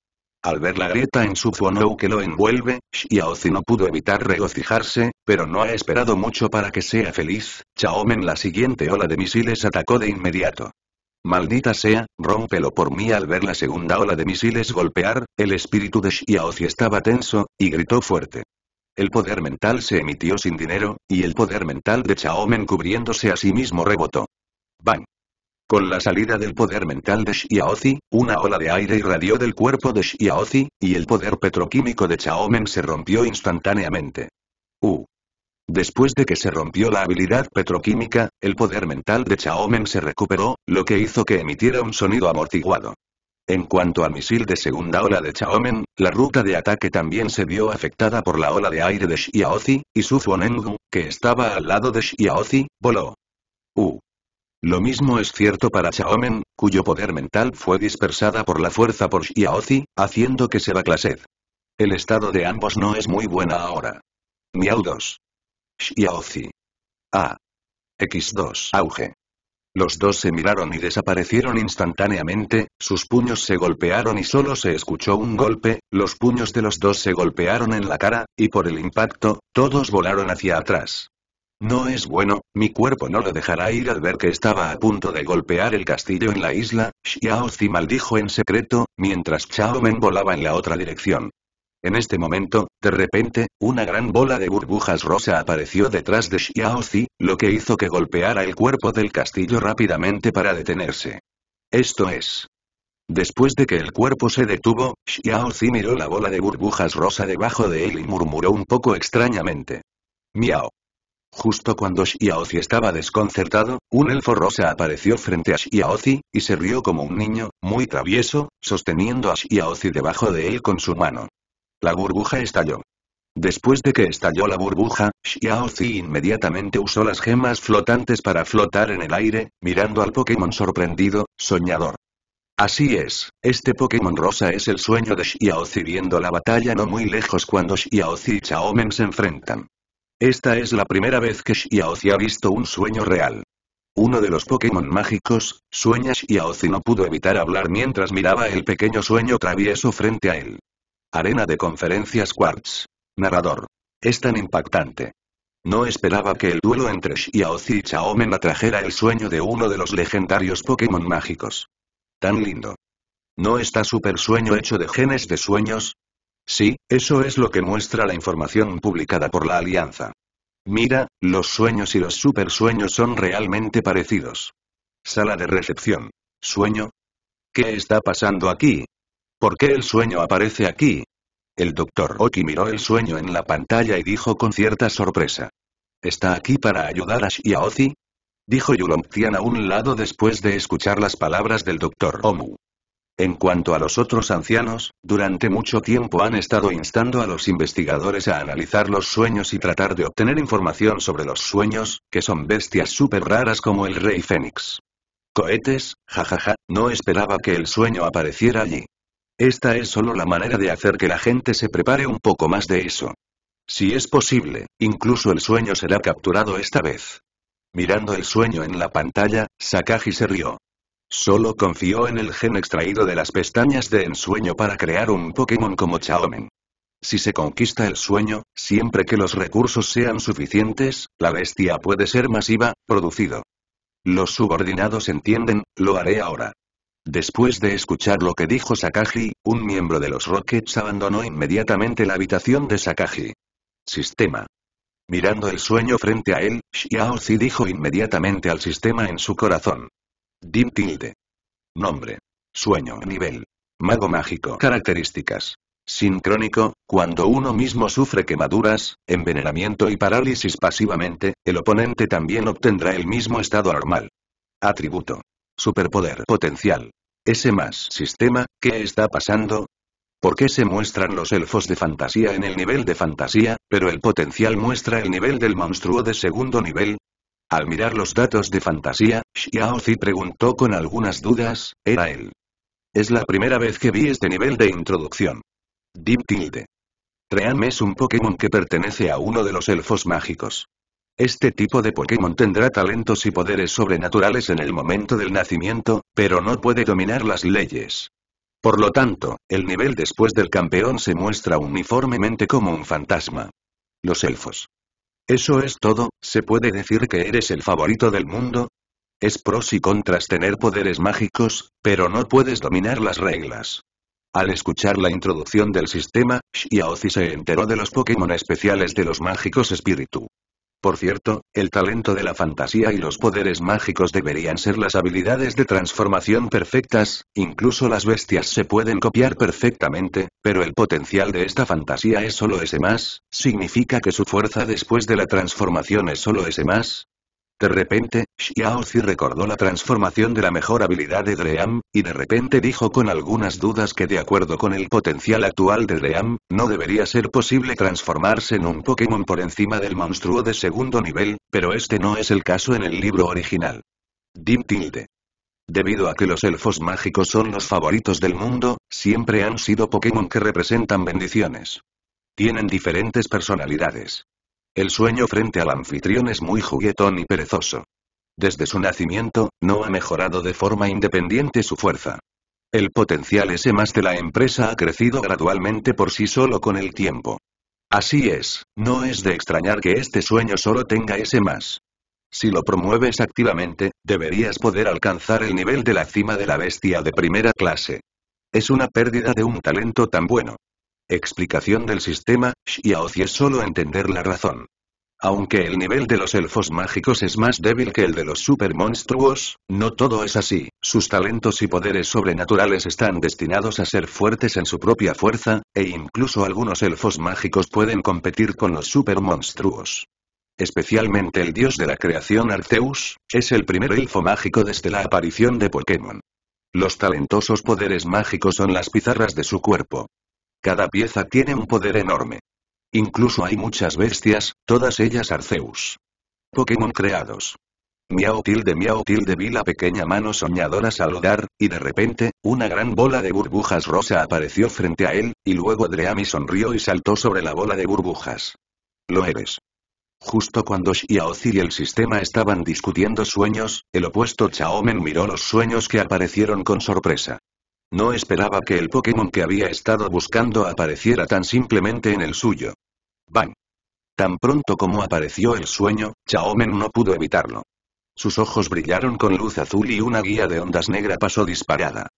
Al ver la grieta en Suzuonou que lo envuelve, Xiaozi no pudo evitar regocijarse, pero no ha esperado mucho para que sea feliz, Chaomen la siguiente ola de misiles atacó de inmediato. Maldita sea, rómpelo por mí al ver la segunda ola de misiles golpear, el espíritu de Xiaozi estaba tenso, y gritó fuerte. El poder mental se emitió sin dinero, y el poder mental de Chaomen cubriéndose a sí mismo rebotó. Bang. Con la salida del poder mental de Shiaozi, una ola de aire irradió del cuerpo de Shiaozi, y el poder petroquímico de Chaomen se rompió instantáneamente. Uh. Después de que se rompió la habilidad petroquímica, el poder mental de Chaomen se recuperó, lo que hizo que emitiera un sonido amortiguado. En cuanto a misil de segunda ola de Chaomen, la ruta de ataque también se vio afectada por la ola de aire de Xiaozi, y su que estaba al lado de Xiaozi, voló. U. Lo mismo es cierto para Chaomen, cuyo poder mental fue dispersada por la fuerza por Xiaozi, haciendo que se baclased. El estado de ambos no es muy buena ahora. Miau 2. Xiaozi. A. X2 auge. Los dos se miraron y desaparecieron instantáneamente, sus puños se golpearon y solo se escuchó un golpe, los puños de los dos se golpearon en la cara, y por el impacto, todos volaron hacia atrás. No es bueno, mi cuerpo no lo dejará ir al ver que estaba a punto de golpear el castillo en la isla, Xiao Zi maldijo en secreto, mientras Chao Men volaba en la otra dirección. En este momento, de repente, una gran bola de burbujas rosa apareció detrás de Xiaozi, lo que hizo que golpeara el cuerpo del castillo rápidamente para detenerse. Esto es. Después de que el cuerpo se detuvo, Xiaozi miró la bola de burbujas rosa debajo de él y murmuró un poco extrañamente. Miao. Justo cuando Xiaozi estaba desconcertado, un elfo rosa apareció frente a Xiaozi, y se rió como un niño, muy travieso, sosteniendo a Xiaozi debajo de él con su mano. La burbuja estalló. Después de que estalló la burbuja, Xiaozi inmediatamente usó las gemas flotantes para flotar en el aire, mirando al Pokémon sorprendido, soñador. Así es, este Pokémon rosa es el sueño de Xiaozi viendo la batalla no muy lejos cuando Xiaozi y Chaomen se enfrentan. Esta es la primera vez que Xiaozi ha visto un sueño real. Uno de los Pokémon mágicos, Sueña Xiaozi no pudo evitar hablar mientras miraba el pequeño sueño travieso frente a él. Arena de conferencias Quartz. Narrador. Es tan impactante. No esperaba que el duelo entre Xiaozi y Chaomen atrajera el sueño de uno de los legendarios Pokémon mágicos. Tan lindo. ¿No está super sueño hecho de genes de sueños? Sí, eso es lo que muestra la información publicada por la Alianza. Mira, los sueños y los super sueños son realmente parecidos. Sala de recepción. ¿Sueño? ¿Qué está pasando aquí? ¿Por qué el sueño aparece aquí? El doctor Oki miró el sueño en la pantalla y dijo con cierta sorpresa. ¿Está aquí para ayudar a Ozi? Dijo Yulomtian a un lado después de escuchar las palabras del doctor Omu. En cuanto a los otros ancianos, durante mucho tiempo han estado instando a los investigadores a analizar los sueños y tratar de obtener información sobre los sueños, que son bestias súper raras como el rey fénix. Cohetes, jajaja, no esperaba que el sueño apareciera allí. Esta es solo la manera de hacer que la gente se prepare un poco más de eso. Si es posible, incluso el sueño será capturado esta vez. Mirando el sueño en la pantalla, Sakagi se rió. Solo confió en el gen extraído de las pestañas de ensueño para crear un Pokémon como Chaomen. Si se conquista el sueño, siempre que los recursos sean suficientes, la bestia puede ser masiva, producido. Los subordinados entienden, lo haré ahora. Después de escuchar lo que dijo Sakaji, un miembro de los Rockets abandonó inmediatamente la habitación de Sakaji. Sistema. Mirando el sueño frente a él, Xiaozi dijo inmediatamente al sistema en su corazón. Dim tilde. Nombre. Sueño. Nivel. Mago mágico. Características. Sincrónico, cuando uno mismo sufre quemaduras, envenenamiento y parálisis pasivamente, el oponente también obtendrá el mismo estado normal. Atributo. Superpoder potencial. ese más sistema, ¿qué está pasando? ¿Por qué se muestran los elfos de fantasía en el nivel de fantasía, pero el potencial muestra el nivel del monstruo de segundo nivel? Al mirar los datos de fantasía, Xiaozi preguntó con algunas dudas, era él. Es la primera vez que vi este nivel de introducción. Deep Tilde. Tream es un Pokémon que pertenece a uno de los elfos mágicos. Este tipo de Pokémon tendrá talentos y poderes sobrenaturales en el momento del nacimiento, pero no puede dominar las leyes. Por lo tanto, el nivel después del campeón se muestra uniformemente como un fantasma. Los elfos. Eso es todo, ¿se puede decir que eres el favorito del mundo? Es pros y contras tener poderes mágicos, pero no puedes dominar las reglas. Al escuchar la introducción del sistema, Xiaozi se enteró de los Pokémon especiales de los mágicos espíritu. Por cierto, el talento de la fantasía y los poderes mágicos deberían ser las habilidades de transformación perfectas, incluso las bestias se pueden copiar perfectamente, pero el potencial de esta fantasía es solo ese más, significa que su fuerza después de la transformación es solo ese más, de repente, Xiaozi recordó la transformación de la mejor habilidad de Dream, y de repente dijo con algunas dudas que de acuerdo con el potencial actual de Dream, no debería ser posible transformarse en un Pokémon por encima del monstruo de segundo nivel, pero este no es el caso en el libro original. Dim tilde. Debido a que los elfos mágicos son los favoritos del mundo, siempre han sido Pokémon que representan bendiciones. Tienen diferentes personalidades. El sueño frente al anfitrión es muy juguetón y perezoso. Desde su nacimiento, no ha mejorado de forma independiente su fuerza. El potencial S más de la empresa ha crecido gradualmente por sí solo con el tiempo. Así es, no es de extrañar que este sueño solo tenga S más. Si lo promueves activamente, deberías poder alcanzar el nivel de la cima de la bestia de primera clase. Es una pérdida de un talento tan bueno. Explicación del sistema, Xiaozi es solo entender la razón. Aunque el nivel de los elfos mágicos es más débil que el de los supermonstruos, no todo es así, sus talentos y poderes sobrenaturales están destinados a ser fuertes en su propia fuerza, e incluso algunos elfos mágicos pueden competir con los supermonstruos. Especialmente el dios de la creación Arceus, es el primer elfo mágico desde la aparición de Pokémon. Los talentosos poderes mágicos son las pizarras de su cuerpo. Cada pieza tiene un poder enorme. Incluso hay muchas bestias, todas ellas Arceus. Pokémon creados. Miau tilde miau tilde vi la pequeña mano soñadora saludar, y de repente, una gran bola de burbujas rosa apareció frente a él, y luego Dreami sonrió y saltó sobre la bola de burbujas. Lo eres. Justo cuando Xiaozi y el sistema estaban discutiendo sueños, el opuesto Chaomen miró los sueños que aparecieron con sorpresa. No esperaba que el Pokémon que había estado buscando apareciera tan simplemente en el suyo. ¡Bang! Tan pronto como apareció el sueño, Chaomen no pudo evitarlo. Sus ojos brillaron con luz azul y una guía de ondas negra pasó disparada.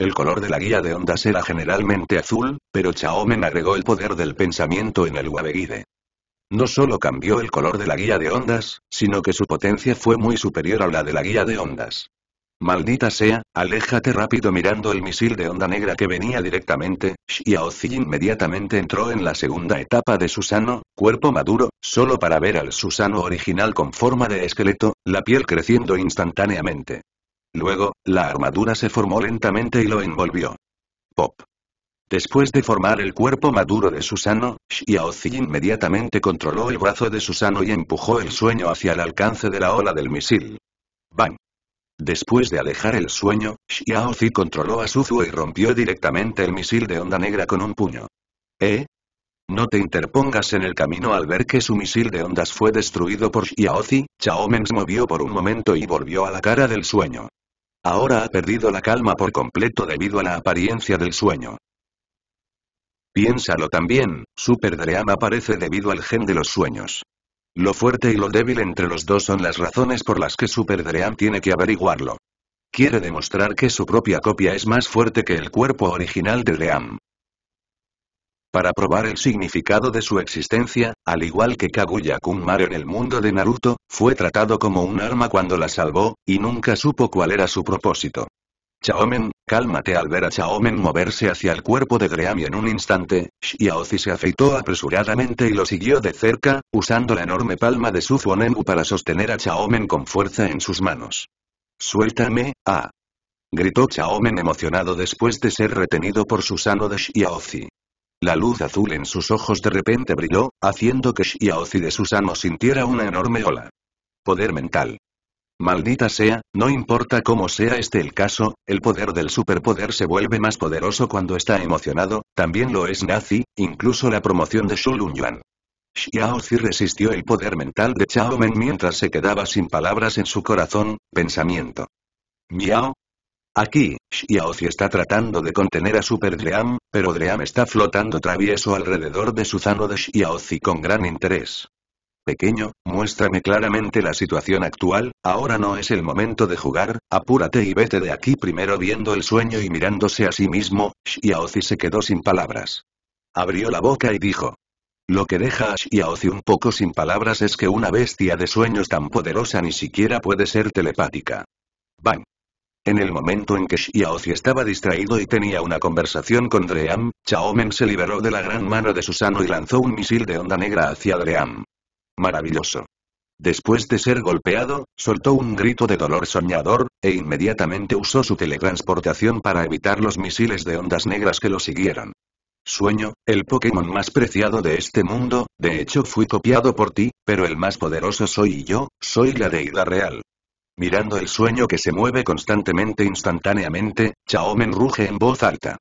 El color de la guía de ondas era generalmente azul, pero Chaomen agregó el poder del pensamiento en el guide No solo cambió el color de la guía de ondas, sino que su potencia fue muy superior a la de la guía de ondas. Maldita sea, aléjate rápido mirando el misil de onda negra que venía directamente, Xiaozi inmediatamente entró en la segunda etapa de Susano, cuerpo maduro, solo para ver al Susano original con forma de esqueleto, la piel creciendo instantáneamente. Luego, la armadura se formó lentamente y lo envolvió. Pop. Después de formar el cuerpo maduro de Susano, Xiaozi inmediatamente controló el brazo de Susano y empujó el sueño hacia el alcance de la ola del misil. Bang. Después de alejar el sueño, Xiaozi controló a Suzu y rompió directamente el misil de onda negra con un puño. ¿Eh? No te interpongas en el camino al ver que su misil de ondas fue destruido por Xiaozi, Chaomen se movió por un momento y volvió a la cara del sueño. Ahora ha perdido la calma por completo debido a la apariencia del sueño. Piénsalo también, Super Dream aparece debido al gen de los sueños. Lo fuerte y lo débil entre los dos son las razones por las que Super Dream tiene que averiguarlo. Quiere demostrar que su propia copia es más fuerte que el cuerpo original de Dream. Para probar el significado de su existencia, al igual que Kaguya Kunmar en el mundo de Naruto, fue tratado como un arma cuando la salvó, y nunca supo cuál era su propósito. Chaomen, cálmate al ver a Chaomen moverse hacia el cuerpo de Graham y en un instante, Xiaozi se afeitó apresuradamente y lo siguió de cerca, usando la enorme palma de su Zuonemu para sostener a Chaomen con fuerza en sus manos. «Suéltame, ah!» gritó Chaomen emocionado después de ser retenido por Susano de Xiaozi. La luz azul en sus ojos de repente brilló, haciendo que Xiaozi de Susano sintiera una enorme ola. Poder mental. Maldita sea, no importa cómo sea este el caso, el poder del superpoder se vuelve más poderoso cuando está emocionado, también lo es Nazi, incluso la promoción de Shulun Yuan. Zi resistió el poder mental de Chao Men mientras se quedaba sin palabras en su corazón, pensamiento. Miao. Aquí, Xiao Zi está tratando de contener a Super Dream, pero Dream está flotando travieso alrededor de su Suzano de Zi con gran interés. Pequeño, muéstrame claramente la situación actual, ahora no es el momento de jugar, apúrate y vete de aquí primero viendo el sueño y mirándose a sí mismo, Xiaozi se quedó sin palabras. Abrió la boca y dijo. Lo que deja a Xiaozi un poco sin palabras es que una bestia de sueños tan poderosa ni siquiera puede ser telepática. Bang. En el momento en que Xiaozi estaba distraído y tenía una conversación con Dream, Chaomen se liberó de la gran mano de Susano y lanzó un misil de onda negra hacia Dream maravilloso. Después de ser golpeado, soltó un grito de dolor soñador, e inmediatamente usó su teletransportación para evitar los misiles de ondas negras que lo siguieron. Sueño, el Pokémon más preciado de este mundo, de hecho fui copiado por ti, pero el más poderoso soy yo, soy la deidad real. Mirando el sueño que se mueve constantemente instantáneamente, Chaomen ruge en voz alta.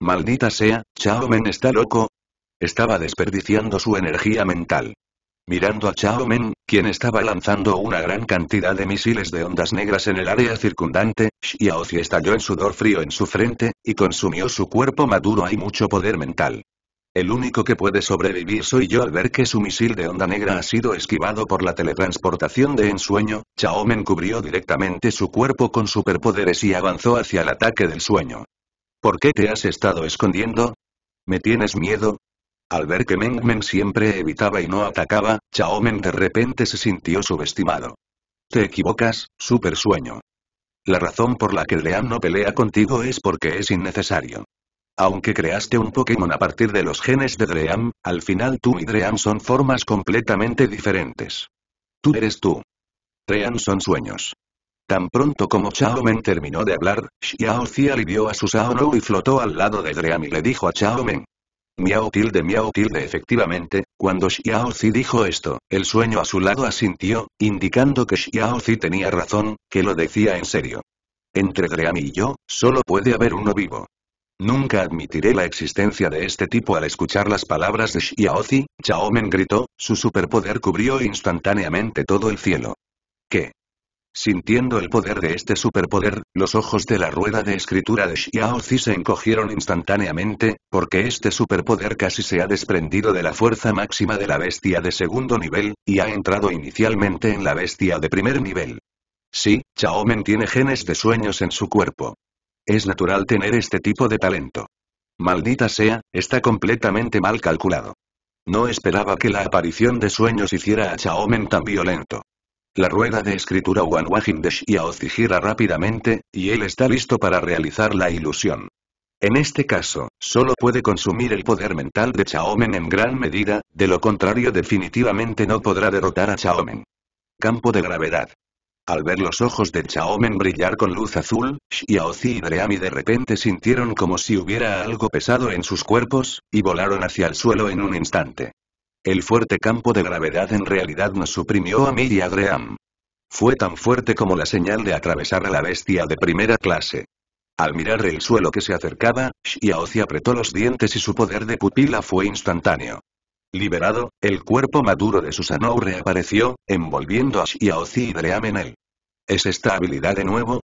Maldita sea, Chaomen está loco. Estaba desperdiciando su energía mental mirando a Chao Men, quien estaba lanzando una gran cantidad de misiles de ondas negras en el área circundante, Xiaozi estalló en sudor frío en su frente, y consumió su cuerpo maduro. y mucho poder mental. El único que puede sobrevivir soy yo al ver que su misil de onda negra ha sido esquivado por la teletransportación de ensueño, Men cubrió directamente su cuerpo con superpoderes y avanzó hacia el ataque del sueño. ¿Por qué te has estado escondiendo? ¿Me tienes miedo? Al ver que Meng siempre evitaba y no atacaba, Chao de repente se sintió subestimado. Te equivocas, super sueño. La razón por la que Dream no pelea contigo es porque es innecesario. Aunque creaste un Pokémon a partir de los genes de Dream, al final tú y Dream son formas completamente diferentes. Tú eres tú. Dream son sueños. Tan pronto como Chao terminó de hablar, Xiao alivió a su Sao y flotó al lado de Dream y le dijo a Chaomen. Miao tilde Miao tilde efectivamente, cuando Xiaozi dijo esto, el sueño a su lado asintió, indicando que Xiaozi tenía razón, que lo decía en serio. Entre Dreamy y yo, solo puede haber uno vivo. Nunca admitiré la existencia de este tipo al escuchar las palabras de Xiaozi, Chaomen gritó, su superpoder cubrió instantáneamente todo el cielo. ¿Qué? Sintiendo el poder de este superpoder, los ojos de la rueda de escritura de Xiao se encogieron instantáneamente, porque este superpoder casi se ha desprendido de la fuerza máxima de la bestia de segundo nivel, y ha entrado inicialmente en la bestia de primer nivel. Sí, Chaomen tiene genes de sueños en su cuerpo. Es natural tener este tipo de talento. Maldita sea, está completamente mal calculado. No esperaba que la aparición de sueños hiciera a Chaomen tan violento la rueda de escritura Wanwajin de Xiaozi gira rápidamente, y él está listo para realizar la ilusión. En este caso, solo puede consumir el poder mental de Chaomen en gran medida, de lo contrario definitivamente no podrá derrotar a Chaomen. Campo de gravedad. Al ver los ojos de Chaomen brillar con luz azul, Xiaozi y Dreami de repente sintieron como si hubiera algo pesado en sus cuerpos, y volaron hacia el suelo en un instante. El fuerte campo de gravedad en realidad nos suprimió a mí y a Graham. Fue tan fuerte como la señal de atravesar a la bestia de primera clase. Al mirar el suelo que se acercaba, Xiaozi apretó los dientes y su poder de pupila fue instantáneo. Liberado, el cuerpo maduro de Susanoo reapareció, envolviendo a Xiaozi y Dream en él. ¿Es esta habilidad de nuevo?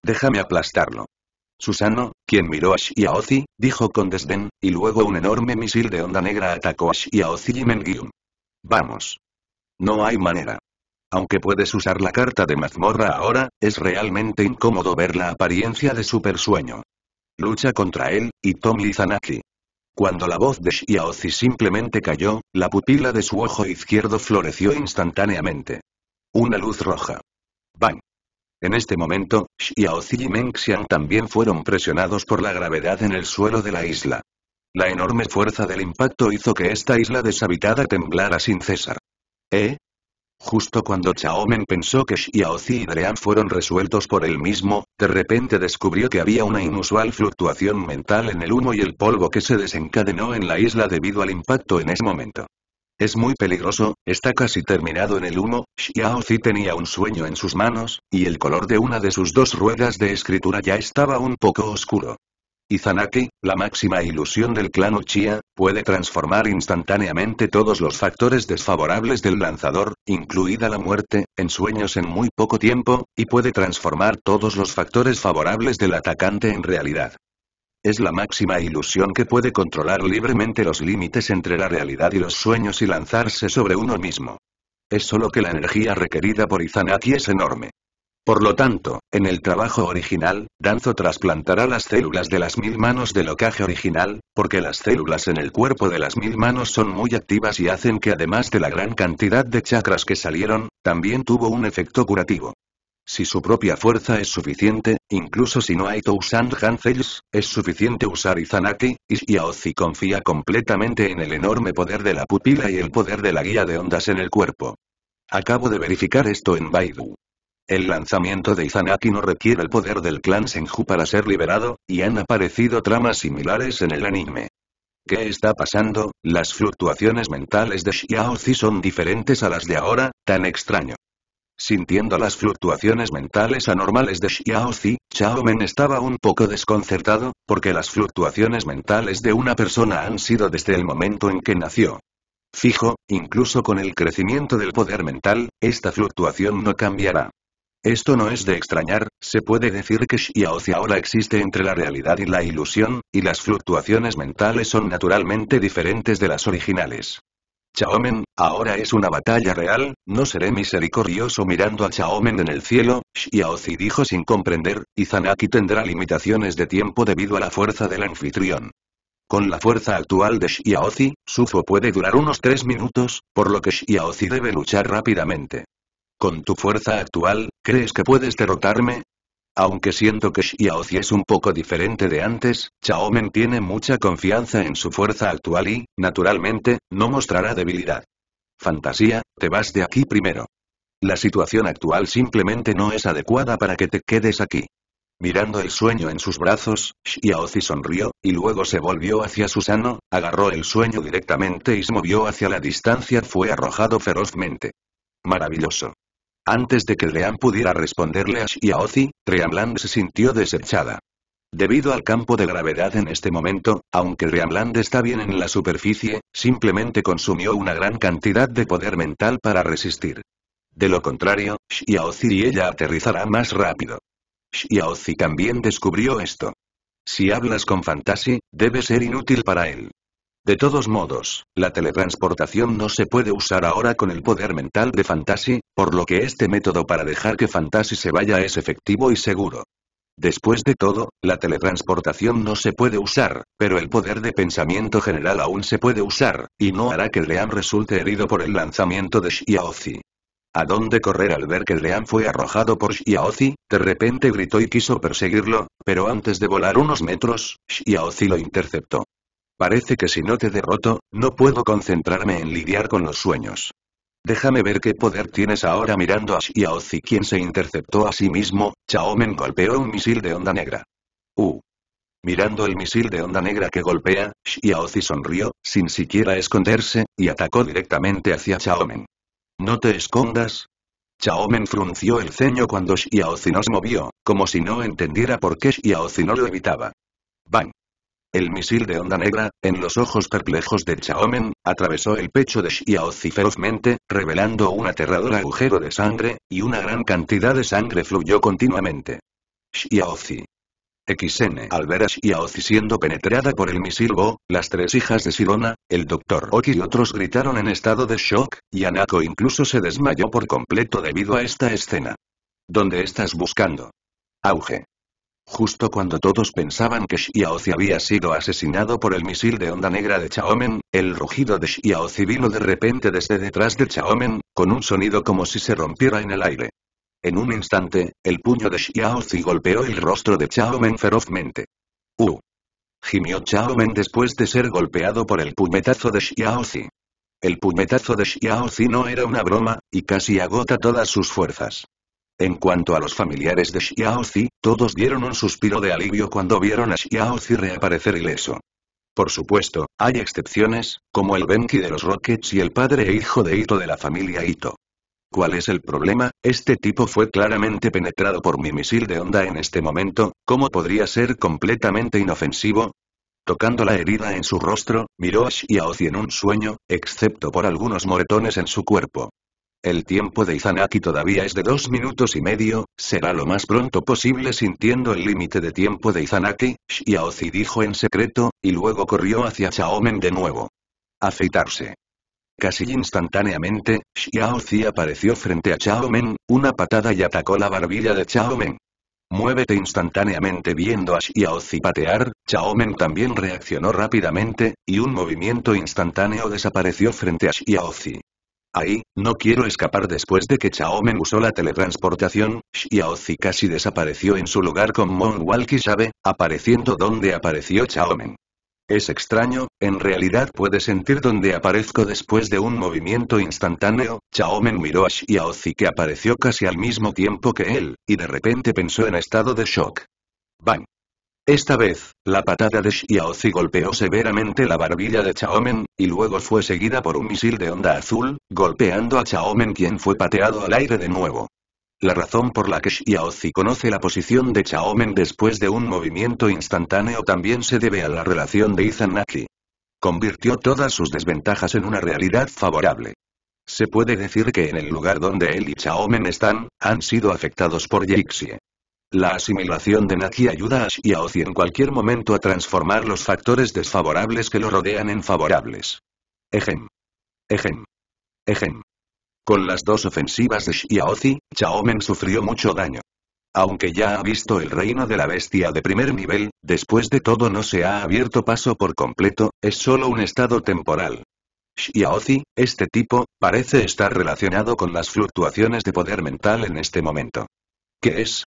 Déjame aplastarlo. Susano, quien miró a Shiaozi, dijo con desdén, y luego un enorme misil de onda negra atacó a Shiaozi y Mengyun. Vamos. No hay manera. Aunque puedes usar la carta de mazmorra ahora, es realmente incómodo ver la apariencia de supersueño. Lucha contra él, y Tommy Lizanaki. Cuando la voz de Shiaozi simplemente cayó, la pupila de su ojo izquierdo floreció instantáneamente. Una luz roja. Bang. En este momento, Xiaozi y Mengxian también fueron presionados por la gravedad en el suelo de la isla. La enorme fuerza del impacto hizo que esta isla deshabitada temblara sin cesar. ¿Eh? Justo cuando Chaomen pensó que Xiaozi y Drean fueron resueltos por él mismo, de repente descubrió que había una inusual fluctuación mental en el humo y el polvo que se desencadenó en la isla debido al impacto en ese momento. Es muy peligroso, está casi terminado en el humo, Xiao Zi tenía un sueño en sus manos, y el color de una de sus dos ruedas de escritura ya estaba un poco oscuro. Izanaki, la máxima ilusión del clan Uchiha, puede transformar instantáneamente todos los factores desfavorables del lanzador, incluida la muerte, en sueños en muy poco tiempo, y puede transformar todos los factores favorables del atacante en realidad. Es la máxima ilusión que puede controlar libremente los límites entre la realidad y los sueños y lanzarse sobre uno mismo. Es solo que la energía requerida por Izanaki es enorme. Por lo tanto, en el trabajo original, Danzo trasplantará las células de las mil manos del locaje original, porque las células en el cuerpo de las mil manos son muy activas y hacen que además de la gran cantidad de chakras que salieron, también tuvo un efecto curativo. Si su propia fuerza es suficiente, incluso si no hay Tousand Hanfels, es suficiente usar Izanaki, Xiaozi confía completamente en el enorme poder de la pupila y el poder de la guía de ondas en el cuerpo. Acabo de verificar esto en Baidu. El lanzamiento de Izanaki no requiere el poder del clan Senju para ser liberado, y han aparecido tramas similares en el anime. ¿Qué está pasando? Las fluctuaciones mentales de Xiaozi son diferentes a las de ahora, tan extraño. Sintiendo las fluctuaciones mentales anormales de Xiaozi, Men estaba un poco desconcertado, porque las fluctuaciones mentales de una persona han sido desde el momento en que nació. Fijo, incluso con el crecimiento del poder mental, esta fluctuación no cambiará. Esto no es de extrañar, se puede decir que Xiaozi ahora existe entre la realidad y la ilusión, y las fluctuaciones mentales son naturalmente diferentes de las originales. Chaomen, ahora es una batalla real, no seré misericordioso mirando a Chaomen en el cielo, Xiaozi dijo sin comprender, y Zanaki tendrá limitaciones de tiempo debido a la fuerza del anfitrión. Con la fuerza actual de Xiaozi, Sufo puede durar unos tres minutos, por lo que Xiaozi debe luchar rápidamente. Con tu fuerza actual, ¿crees que puedes derrotarme? Aunque siento que Xiaozi es un poco diferente de antes, men tiene mucha confianza en su fuerza actual y, naturalmente, no mostrará debilidad. Fantasía, te vas de aquí primero. La situación actual simplemente no es adecuada para que te quedes aquí. Mirando el sueño en sus brazos, Xiaozi sonrió, y luego se volvió hacia Susano, agarró el sueño directamente y se movió hacia la distancia fue arrojado ferozmente. Maravilloso. Antes de que Lean pudiera responderle a Xiaozi, Riamland se sintió desechada. Debido al campo de gravedad en este momento, aunque Riamland está bien en la superficie, simplemente consumió una gran cantidad de poder mental para resistir. De lo contrario, Xiaozi y ella aterrizará más rápido. Xiaozi también descubrió esto. Si hablas con Fantasy, debe ser inútil para él. De todos modos, la teletransportación no se puede usar ahora con el poder mental de Fantasy, por lo que este método para dejar que Fantasy se vaya es efectivo y seguro. Después de todo, la teletransportación no se puede usar, pero el poder de pensamiento general aún se puede usar, y no hará que Leam resulte herido por el lanzamiento de Xiaozi. ¿A dónde correr al ver que Leam fue arrojado por Xiaozi? De repente gritó y quiso perseguirlo, pero antes de volar unos metros, Xiaozi lo interceptó. Parece que si no te derroto, no puedo concentrarme en lidiar con los sueños. Déjame ver qué poder tienes ahora mirando a Xiaozi quien se interceptó a sí mismo, Chaomen golpeó un misil de onda negra. Uh. Mirando el misil de onda negra que golpea, Xiaozi sonrió, sin siquiera esconderse, y atacó directamente hacia Chaomen. No te escondas. Chaomen frunció el ceño cuando Xiaozi nos movió, como si no entendiera por qué Xiaozi no lo evitaba. Bang. El misil de onda negra, en los ojos perplejos de Chaomen, atravesó el pecho de Xiaozi ferozmente, revelando un aterrador agujero de sangre, y una gran cantidad de sangre fluyó continuamente. Xiaozi. XN Al ver a Xiaozi siendo penetrada por el misil Bo, las tres hijas de Sirona, el doctor Oki y otros gritaron en estado de shock, y Anako incluso se desmayó por completo debido a esta escena. ¿Dónde estás buscando? Auge. Justo cuando todos pensaban que Xiaozi había sido asesinado por el misil de onda negra de Chaomen, el rugido de Xiaozi vino de repente desde detrás de Chaomen, con un sonido como si se rompiera en el aire. En un instante, el puño de Xiaozi golpeó el rostro de Chaomen ferozmente. ¡Uh! Gimió Chaomen después de ser golpeado por el puñetazo de Xiaozi. El puñetazo de Xiaozi no era una broma, y casi agota todas sus fuerzas. En cuanto a los familiares de Xiaozi, todos dieron un suspiro de alivio cuando vieron a Xiaozi reaparecer ileso. Por supuesto, hay excepciones, como el Benki de los Rockets y el padre e hijo de Ito de la familia Ito. ¿Cuál es el problema? Este tipo fue claramente penetrado por mi misil de onda en este momento, ¿cómo podría ser completamente inofensivo? Tocando la herida en su rostro, miró a Xiaozi en un sueño, excepto por algunos moretones en su cuerpo. El tiempo de Izanaki todavía es de dos minutos y medio, será lo más pronto posible sintiendo el límite de tiempo de Izanaki, Shiaozi dijo en secreto, y luego corrió hacia Chaomen de nuevo. Aceitarse. Casi instantáneamente, Xiaozi apareció frente a Chaomen, una patada y atacó la barbilla de Chaomen. Muévete instantáneamente viendo a Xiaozi patear, Chaomen también reaccionó rápidamente, y un movimiento instantáneo desapareció frente a Xiaozi. Ahí, no quiero escapar después de que Chaomen usó la teletransportación, Xiaozi casi desapareció en su lugar con Mon Sabe, apareciendo donde apareció Chaomen. Es extraño, en realidad puede sentir donde aparezco después de un movimiento instantáneo, Chaomen miró a Xiaozi que apareció casi al mismo tiempo que él, y de repente pensó en estado de shock. Bang. Esta vez, la patada de Xiaozi golpeó severamente la barbilla de Chaomen, y luego fue seguida por un misil de onda azul, golpeando a Chaomen quien fue pateado al aire de nuevo. La razón por la que Xiaozi conoce la posición de Chaomen después de un movimiento instantáneo también se debe a la relación de Izanaki. Convirtió todas sus desventajas en una realidad favorable. Se puede decir que en el lugar donde él y Chaomen están, han sido afectados por Yixie. La asimilación de Naki ayuda a Shiaozi en cualquier momento a transformar los factores desfavorables que lo rodean en favorables. Ejem. Ejem. Ejem. Con las dos ofensivas de Shiaozi, Chaomen sufrió mucho daño. Aunque ya ha visto el reino de la bestia de primer nivel, después de todo no se ha abierto paso por completo, es solo un estado temporal. Xiaozi, este tipo, parece estar relacionado con las fluctuaciones de poder mental en este momento. ¿Qué es?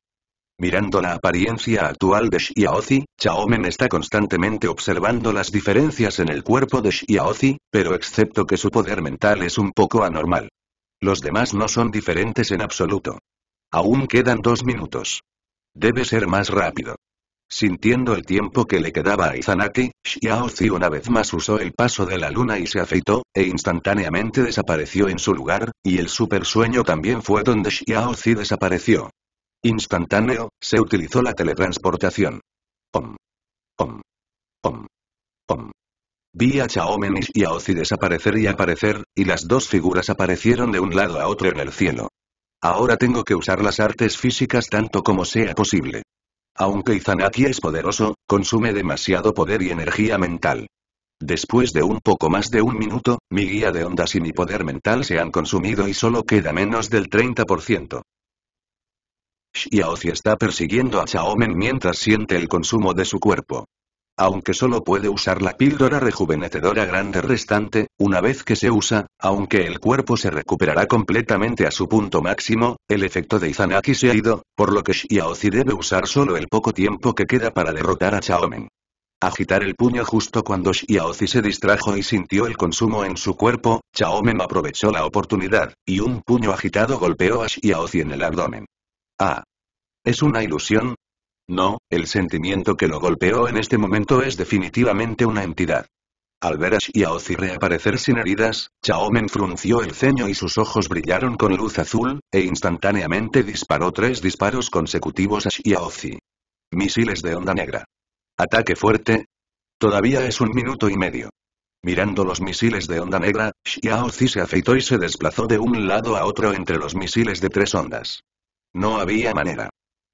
Mirando la apariencia actual de Xiaozi, Chaomen está constantemente observando las diferencias en el cuerpo de Xiaozi, pero excepto que su poder mental es un poco anormal. Los demás no son diferentes en absoluto. Aún quedan dos minutos. Debe ser más rápido. Sintiendo el tiempo que le quedaba a Izanaki, Xiaozi una vez más usó el paso de la luna y se afeitó, e instantáneamente desapareció en su lugar, y el super sueño también fue donde Xiaozi desapareció. Instantáneo, se utilizó la teletransportación. Om. Om. Om. Om. Vi a Chaomenis y a Ozi desaparecer y aparecer, y las dos figuras aparecieron de un lado a otro en el cielo. Ahora tengo que usar las artes físicas tanto como sea posible. Aunque Izanaki es poderoso, consume demasiado poder y energía mental. Después de un poco más de un minuto, mi guía de ondas y mi poder mental se han consumido y solo queda menos del 30%. Xiaozi está persiguiendo a Xiaomen mientras siente el consumo de su cuerpo. Aunque solo puede usar la píldora rejuvenecedora grande restante, una vez que se usa, aunque el cuerpo se recuperará completamente a su punto máximo, el efecto de Izanaki se ha ido, por lo que Xiaozi debe usar solo el poco tiempo que queda para derrotar a Xiaomen. Agitar el puño justo cuando Xiaozi se distrajo y sintió el consumo en su cuerpo, Xiaomen aprovechó la oportunidad, y un puño agitado golpeó a Xiaozi en el abdomen. Ah. ¿Es una ilusión? No, el sentimiento que lo golpeó en este momento es definitivamente una entidad. Al ver a Xiaozi reaparecer sin heridas, Chaomen frunció el ceño y sus ojos brillaron con luz azul, e instantáneamente disparó tres disparos consecutivos a Xiaozi. Misiles de onda negra. Ataque fuerte. Todavía es un minuto y medio. Mirando los misiles de onda negra, Xiaozi se afeitó y se desplazó de un lado a otro entre los misiles de tres ondas. No había manera.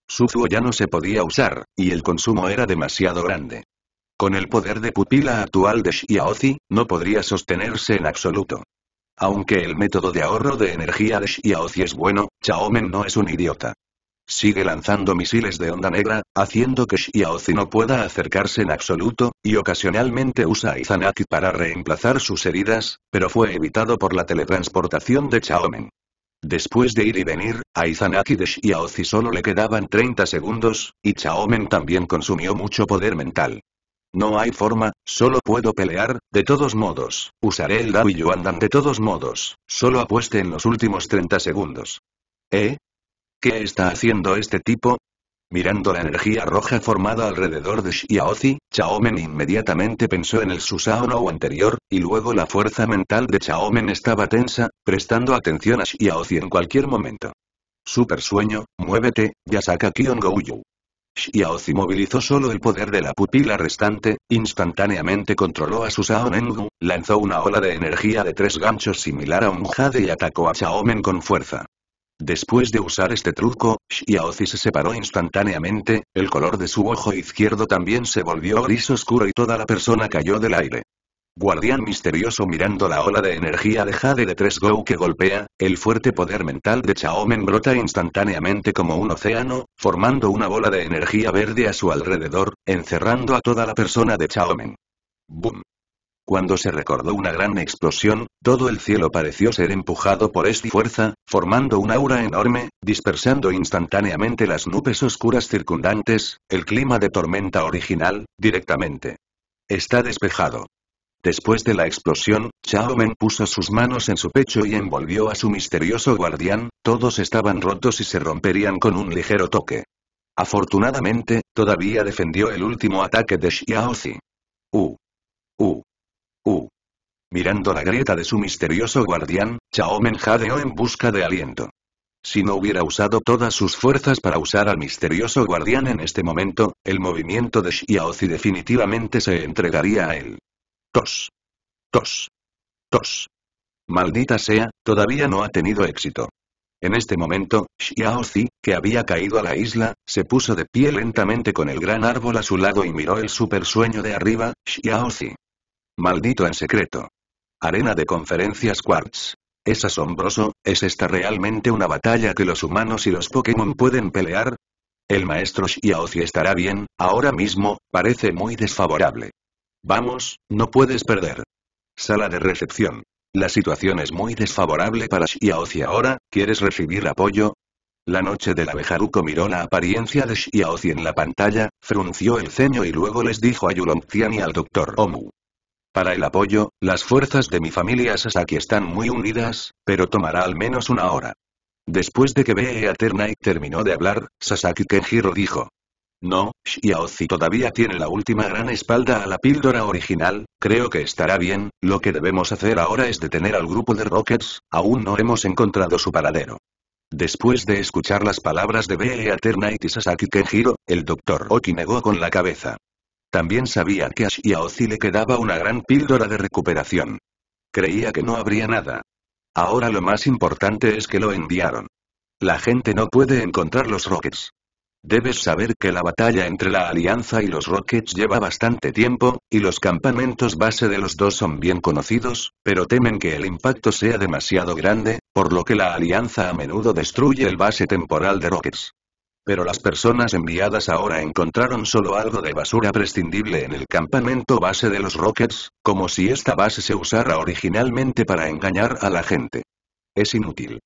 Suzuo ya no se podía usar, y el consumo era demasiado grande. Con el poder de pupila actual de Shiaozi, no podría sostenerse en absoluto. Aunque el método de ahorro de energía de Xiaozi es bueno, Chaomen no es un idiota. Sigue lanzando misiles de onda negra, haciendo que Xiaozi no pueda acercarse en absoluto, y ocasionalmente usa a Izanaki para reemplazar sus heridas, pero fue evitado por la teletransportación de Chaomen. Después de ir y venir, a Izanaki de Shiaozi solo le quedaban 30 segundos, y Chaomen también consumió mucho poder mental. No hay forma, solo puedo pelear, de todos modos, usaré el Dabi Yuandan de todos modos, solo apueste en los últimos 30 segundos. ¿Eh? ¿Qué está haciendo este tipo? Mirando la energía roja formada alrededor de Shiaozi, Chaomen inmediatamente pensó en el Susaono anterior, y luego la fuerza mental de Chaomen estaba tensa, prestando atención a Xiaozi en cualquier momento. Super sueño, muévete, ya Kion Gouyu. Xiaozi movilizó solo el poder de la pupila restante, instantáneamente controló a Susao Nengu, lanzó una ola de energía de tres ganchos similar a un jade y atacó a Chaomen con fuerza. Después de usar este truco, Xiaozi se separó instantáneamente, el color de su ojo izquierdo también se volvió gris oscuro y toda la persona cayó del aire. Guardián misterioso mirando la ola de energía de Jade de 3 Go que golpea, el fuerte poder mental de Chaomen brota instantáneamente como un océano, formando una bola de energía verde a su alrededor, encerrando a toda la persona de Chaomen. ¡Bum! Cuando se recordó una gran explosión, todo el cielo pareció ser empujado por esta fuerza, formando un aura enorme, dispersando instantáneamente las nubes oscuras circundantes, el clima de tormenta original, directamente. Está despejado. Después de la explosión, Xiaomen puso sus manos en su pecho y envolvió a su misterioso guardián, todos estaban rotos y se romperían con un ligero toque. Afortunadamente, todavía defendió el último ataque de Xiaozi. U. U. Mirando la grieta de su misterioso guardián, Chaomen jadeó en busca de aliento. Si no hubiera usado todas sus fuerzas para usar al misterioso guardián en este momento, el movimiento de Xiaozi definitivamente se entregaría a él. Tos. Tos. Tos. Maldita sea, todavía no ha tenido éxito. En este momento, Xiaozi, que había caído a la isla, se puso de pie lentamente con el gran árbol a su lado y miró el supersueño de arriba, Xiaozi. Maldito en secreto. Arena de conferencias Quartz. Es asombroso, ¿es esta realmente una batalla que los humanos y los Pokémon pueden pelear? El maestro Xiaozi estará bien, ahora mismo, parece muy desfavorable. Vamos, no puedes perder. Sala de recepción. La situación es muy desfavorable para Xiaozi ahora, ¿quieres recibir apoyo? La noche de la Bejaruco miró la apariencia de Xiaozi en la pantalla, frunció el ceño y luego les dijo a Yulong y al doctor Omu. Para el apoyo, las fuerzas de mi familia Sasaki están muy unidas, pero tomará al menos una hora. Después de que Bea Knight terminó de hablar, Sasaki Kenjiro dijo. No, Xiaozi todavía tiene la última gran espalda a la píldora original, creo que estará bien, lo que debemos hacer ahora es detener al grupo de Rockets, aún no hemos encontrado su paradero. Después de escuchar las palabras de Bea Knight y Sasaki Kenjiro, el doctor Oki negó con la cabeza. También sabía que a Xiaozi le quedaba una gran píldora de recuperación. Creía que no habría nada. Ahora lo más importante es que lo enviaron. La gente no puede encontrar los Rockets. Debes saber que la batalla entre la Alianza y los Rockets lleva bastante tiempo, y los campamentos base de los dos son bien conocidos, pero temen que el impacto sea demasiado grande, por lo que la Alianza a menudo destruye el base temporal de Rockets pero las personas enviadas ahora encontraron solo algo de basura prescindible en el campamento base de los Rockets, como si esta base se usara originalmente para engañar a la gente. Es inútil.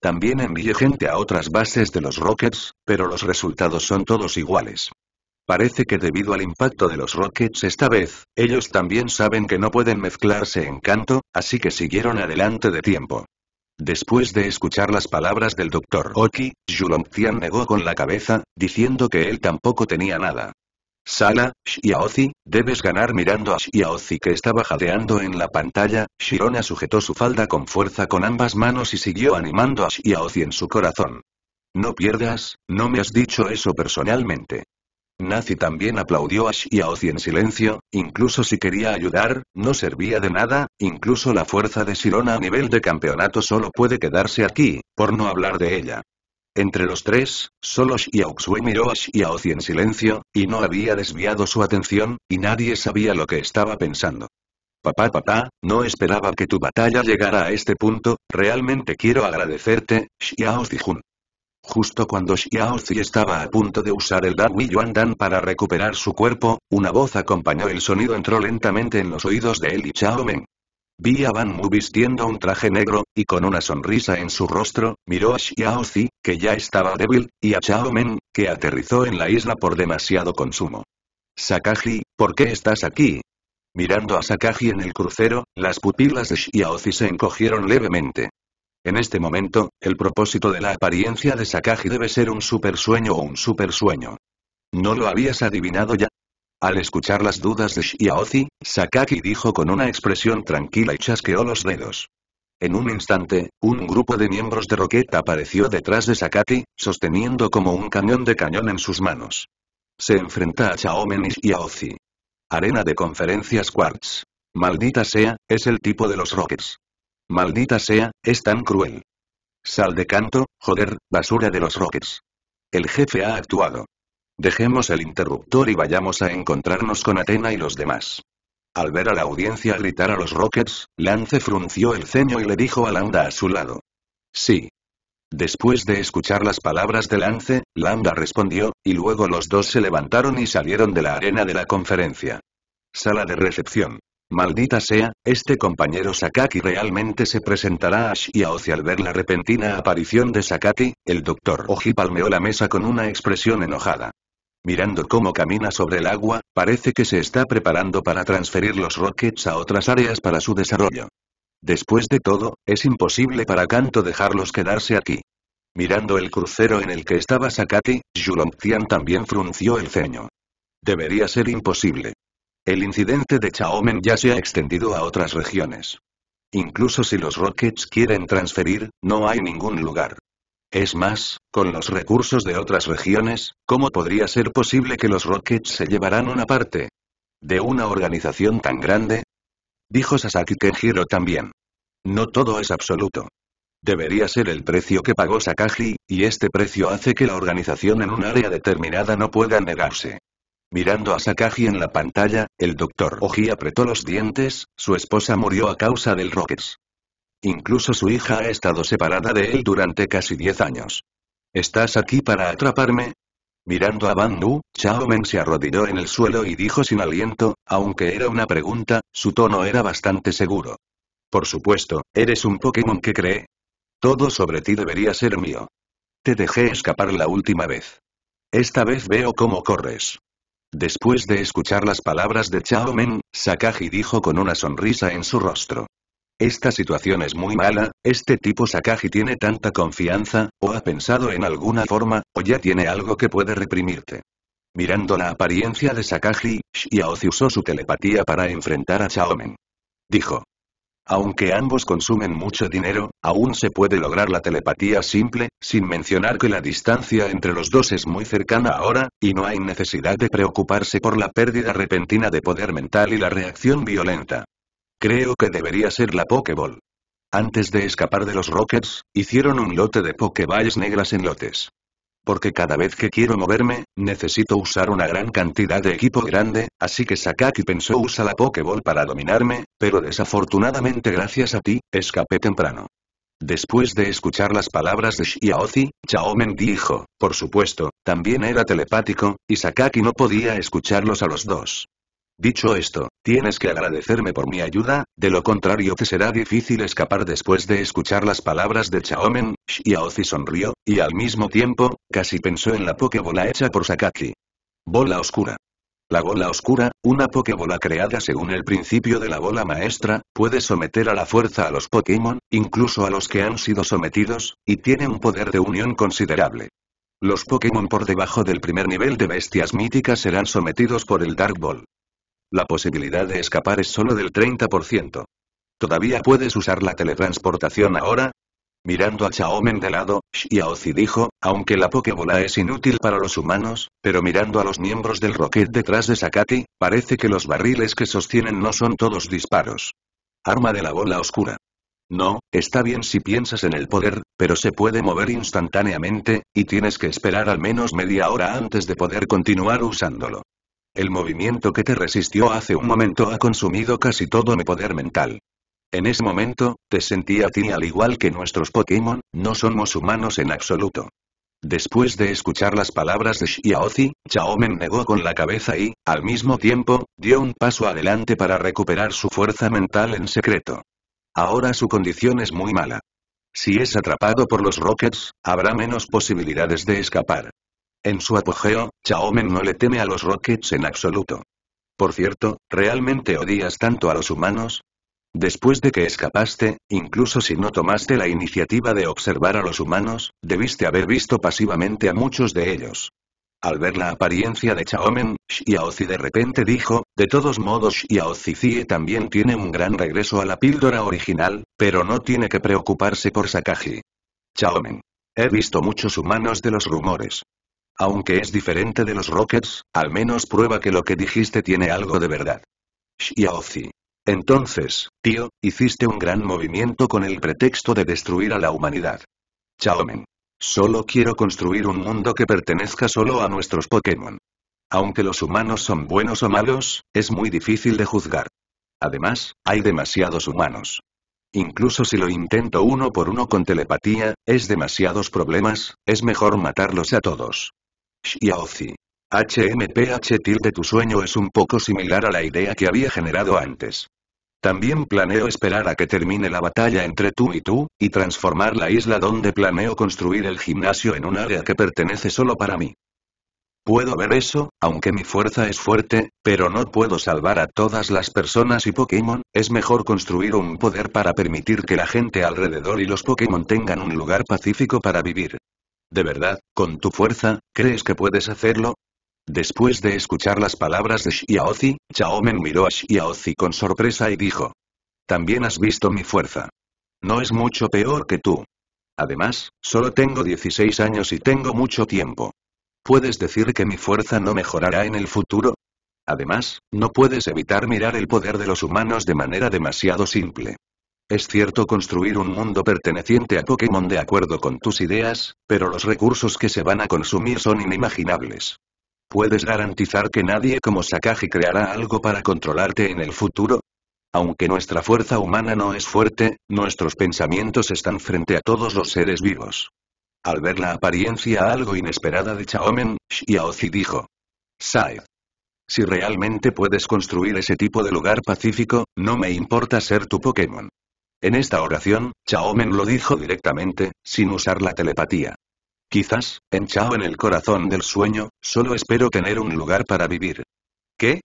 También envié gente a otras bases de los Rockets, pero los resultados son todos iguales. Parece que debido al impacto de los Rockets esta vez, ellos también saben que no pueden mezclarse en canto, así que siguieron adelante de tiempo. Después de escuchar las palabras del doctor Oki, Yulongtian negó con la cabeza, diciendo que él tampoco tenía nada. Sala, Xiaozi, debes ganar mirando a Xiaozi que estaba jadeando en la pantalla, Shirona sujetó su falda con fuerza con ambas manos y siguió animando a Xiaozi en su corazón. No pierdas, no me has dicho eso personalmente. Nazi también aplaudió a Xiaozi en silencio, incluso si quería ayudar, no servía de nada, incluso la fuerza de Sirona a nivel de campeonato solo puede quedarse aquí, por no hablar de ella. Entre los tres, solo Xiaoxui miró a Xiaozi en silencio, y no había desviado su atención, y nadie sabía lo que estaba pensando. Papá papá, no esperaba que tu batalla llegara a este punto, realmente quiero agradecerte, Xiaozi Jun. Justo cuando Xiaozi estaba a punto de usar el Danwi Yuan para recuperar su cuerpo, una voz acompañó el sonido entró lentamente en los oídos de él y Chao Men. Vi a Ban Mu vistiendo un traje negro, y con una sonrisa en su rostro, miró a Xiaozi, que ya estaba débil, y a Chao que aterrizó en la isla por demasiado consumo. Sakaji, ¿por qué estás aquí? Mirando a Sakaji en el crucero, las pupilas de Xiaozi se encogieron levemente. En este momento, el propósito de la apariencia de Sakaki debe ser un supersueño o un supersueño. ¿No lo habías adivinado ya? Al escuchar las dudas de Shiaozi, Sakaki dijo con una expresión tranquila y chasqueó los dedos. En un instante, un grupo de miembros de Rocket apareció detrás de Sakaki, sosteniendo como un cañón de cañón en sus manos. Se enfrenta a Chaomen y Shiaozi. Arena de conferencias Quartz. Maldita sea, es el tipo de los Rockets. Maldita sea, es tan cruel. Sal de canto, joder, basura de los Rockets. El jefe ha actuado. Dejemos el interruptor y vayamos a encontrarnos con Atena y los demás. Al ver a la audiencia gritar a los Rockets, Lance frunció el ceño y le dijo a Landa a su lado. Sí. Después de escuchar las palabras de Lance, Lambda respondió, y luego los dos se levantaron y salieron de la arena de la conferencia. Sala de recepción. Maldita sea, este compañero Sakaki realmente se presentará a Shiaozi al ver la repentina aparición de Sakaki, el doctor Oji palmeó la mesa con una expresión enojada. Mirando cómo camina sobre el agua, parece que se está preparando para transferir los rockets a otras áreas para su desarrollo. Después de todo, es imposible para Kanto dejarlos quedarse aquí. Mirando el crucero en el que estaba Sakati, Yulong Tian también frunció el ceño. Debería ser imposible. El incidente de Chaomen ya se ha extendido a otras regiones. Incluso si los Rockets quieren transferir, no hay ningún lugar. Es más, con los recursos de otras regiones, ¿cómo podría ser posible que los Rockets se llevaran una parte? ¿De una organización tan grande? Dijo Sasaki Kenjiro también. No todo es absoluto. Debería ser el precio que pagó Sakaji, y este precio hace que la organización en un área determinada no pueda negarse. Mirando a Sakagi en la pantalla, el doctor Oji apretó los dientes, su esposa murió a causa del Rockets. Incluso su hija ha estado separada de él durante casi 10 años. ¿Estás aquí para atraparme? Mirando a Bandu, Chao Men se arrodilló en el suelo y dijo sin aliento, aunque era una pregunta, su tono era bastante seguro. Por supuesto, eres un Pokémon que cree. Todo sobre ti debería ser mío. Te dejé escapar la última vez. Esta vez veo cómo corres. Después de escuchar las palabras de Chao Sakaji dijo con una sonrisa en su rostro. Esta situación es muy mala, este tipo Sakagi tiene tanta confianza, o ha pensado en alguna forma, o ya tiene algo que puede reprimirte. Mirando la apariencia de Sakagi, Xiaozi usó su telepatía para enfrentar a Chaomen. Dijo. Aunque ambos consumen mucho dinero, aún se puede lograr la telepatía simple, sin mencionar que la distancia entre los dos es muy cercana ahora, y no hay necesidad de preocuparse por la pérdida repentina de poder mental y la reacción violenta. Creo que debería ser la Pokéball. Antes de escapar de los Rockets, hicieron un lote de Pokeballs negras en lotes porque cada vez que quiero moverme, necesito usar una gran cantidad de equipo grande, así que Sakaki pensó usa la Pokéball para dominarme, pero desafortunadamente gracias a ti, escapé temprano. Después de escuchar las palabras de Shiaozi, Chaomen dijo, por supuesto, también era telepático, y Sakaki no podía escucharlos a los dos. Dicho esto, tienes que agradecerme por mi ayuda, de lo contrario te será difícil escapar después de escuchar las palabras de Chaomen, Shiaozi sonrió, y al mismo tiempo, casi pensó en la Pokébola hecha por Sakaki. Bola oscura. La bola oscura, una Pokébola creada según el principio de la bola maestra, puede someter a la fuerza a los Pokémon, incluso a los que han sido sometidos, y tiene un poder de unión considerable. Los Pokémon por debajo del primer nivel de bestias míticas serán sometidos por el Dark Ball. La posibilidad de escapar es solo del 30%. ¿Todavía puedes usar la teletransportación ahora? Mirando a chaomen de lado, Xiaozi dijo, aunque la Pokébola es inútil para los humanos, pero mirando a los miembros del Rocket detrás de Sakati, parece que los barriles que sostienen no son todos disparos. Arma de la bola oscura. No, está bien si piensas en el poder, pero se puede mover instantáneamente, y tienes que esperar al menos media hora antes de poder continuar usándolo. El movimiento que te resistió hace un momento ha consumido casi todo mi poder mental. En ese momento, te sentí a ti al igual que nuestros Pokémon, no somos humanos en absoluto. Después de escuchar las palabras de Xiaozi, Chaomen negó con la cabeza y, al mismo tiempo, dio un paso adelante para recuperar su fuerza mental en secreto. Ahora su condición es muy mala. Si es atrapado por los Rockets, habrá menos posibilidades de escapar. En su apogeo, Chaomen no le teme a los Rockets en absoluto. Por cierto, ¿realmente odias tanto a los humanos? Después de que escapaste, incluso si no tomaste la iniciativa de observar a los humanos, debiste haber visto pasivamente a muchos de ellos. Al ver la apariencia de Chaomen, Xiaozi de repente dijo, de todos modos Xiaozizie también tiene un gran regreso a la píldora original, pero no tiene que preocuparse por Sakaji. Chaomen. He visto muchos humanos de los rumores. Aunque es diferente de los Rockets, al menos prueba que lo que dijiste tiene algo de verdad. Xiaozi. Entonces, tío, hiciste un gran movimiento con el pretexto de destruir a la humanidad. Chaomen. Solo quiero construir un mundo que pertenezca solo a nuestros Pokémon. Aunque los humanos son buenos o malos, es muy difícil de juzgar. Además, hay demasiados humanos. Incluso si lo intento uno por uno con telepatía, es demasiados problemas, es mejor matarlos a todos. Xiaozi. HMPH tilde tu sueño es un poco similar a la idea que había generado antes. También planeo esperar a que termine la batalla entre tú y tú, y transformar la isla donde planeo construir el gimnasio en un área que pertenece solo para mí. Puedo ver eso, aunque mi fuerza es fuerte, pero no puedo salvar a todas las personas y Pokémon, es mejor construir un poder para permitir que la gente alrededor y los Pokémon tengan un lugar pacífico para vivir. ¿De verdad, con tu fuerza, crees que puedes hacerlo? Después de escuchar las palabras de Xiaozi, Chaomen miró a Xiaozi con sorpresa y dijo. También has visto mi fuerza. No es mucho peor que tú. Además, solo tengo 16 años y tengo mucho tiempo. ¿Puedes decir que mi fuerza no mejorará en el futuro? Además, no puedes evitar mirar el poder de los humanos de manera demasiado simple. Es cierto construir un mundo perteneciente a Pokémon de acuerdo con tus ideas, pero los recursos que se van a consumir son inimaginables. ¿Puedes garantizar que nadie como Sakaji creará algo para controlarte en el futuro? Aunque nuestra fuerza humana no es fuerte, nuestros pensamientos están frente a todos los seres vivos. Al ver la apariencia algo inesperada de Chaomen, Xiaozi dijo. Said. Si realmente puedes construir ese tipo de lugar pacífico, no me importa ser tu Pokémon. En esta oración, Chaomen lo dijo directamente, sin usar la telepatía. Quizás, en Chao en el corazón del sueño, solo espero tener un lugar para vivir. ¿Qué?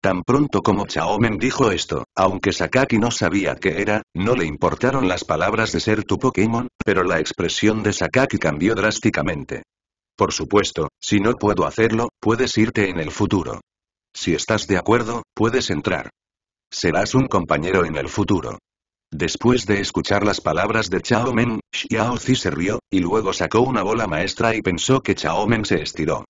Tan pronto como Chaomen dijo esto, aunque Sakaki no sabía qué era, no le importaron las palabras de ser tu Pokémon, pero la expresión de Sakaki cambió drásticamente. Por supuesto, si no puedo hacerlo, puedes irte en el futuro. Si estás de acuerdo, puedes entrar. Serás un compañero en el futuro. Después de escuchar las palabras de Chao Men, Xiao Zi se rió, y luego sacó una bola maestra y pensó que Chao Men se estiró.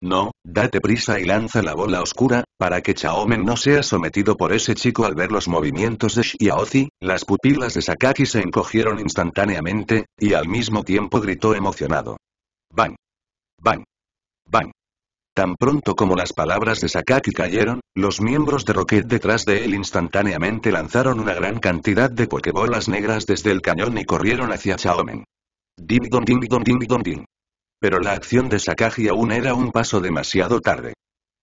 No, date prisa y lanza la bola oscura, para que Chaomen no sea sometido por ese chico al ver los movimientos de Zi, las pupilas de Sakaki se encogieron instantáneamente, y al mismo tiempo gritó emocionado. ¡Bang! ¡Bang! Tan pronto como las palabras de Sakaki cayeron, los miembros de Rocket detrás de él instantáneamente lanzaron una gran cantidad de pokebolas negras desde el cañón y corrieron hacia Chaomen. Ding dong ding dong ding dong Pero la acción de Sakaki aún era un paso demasiado tarde.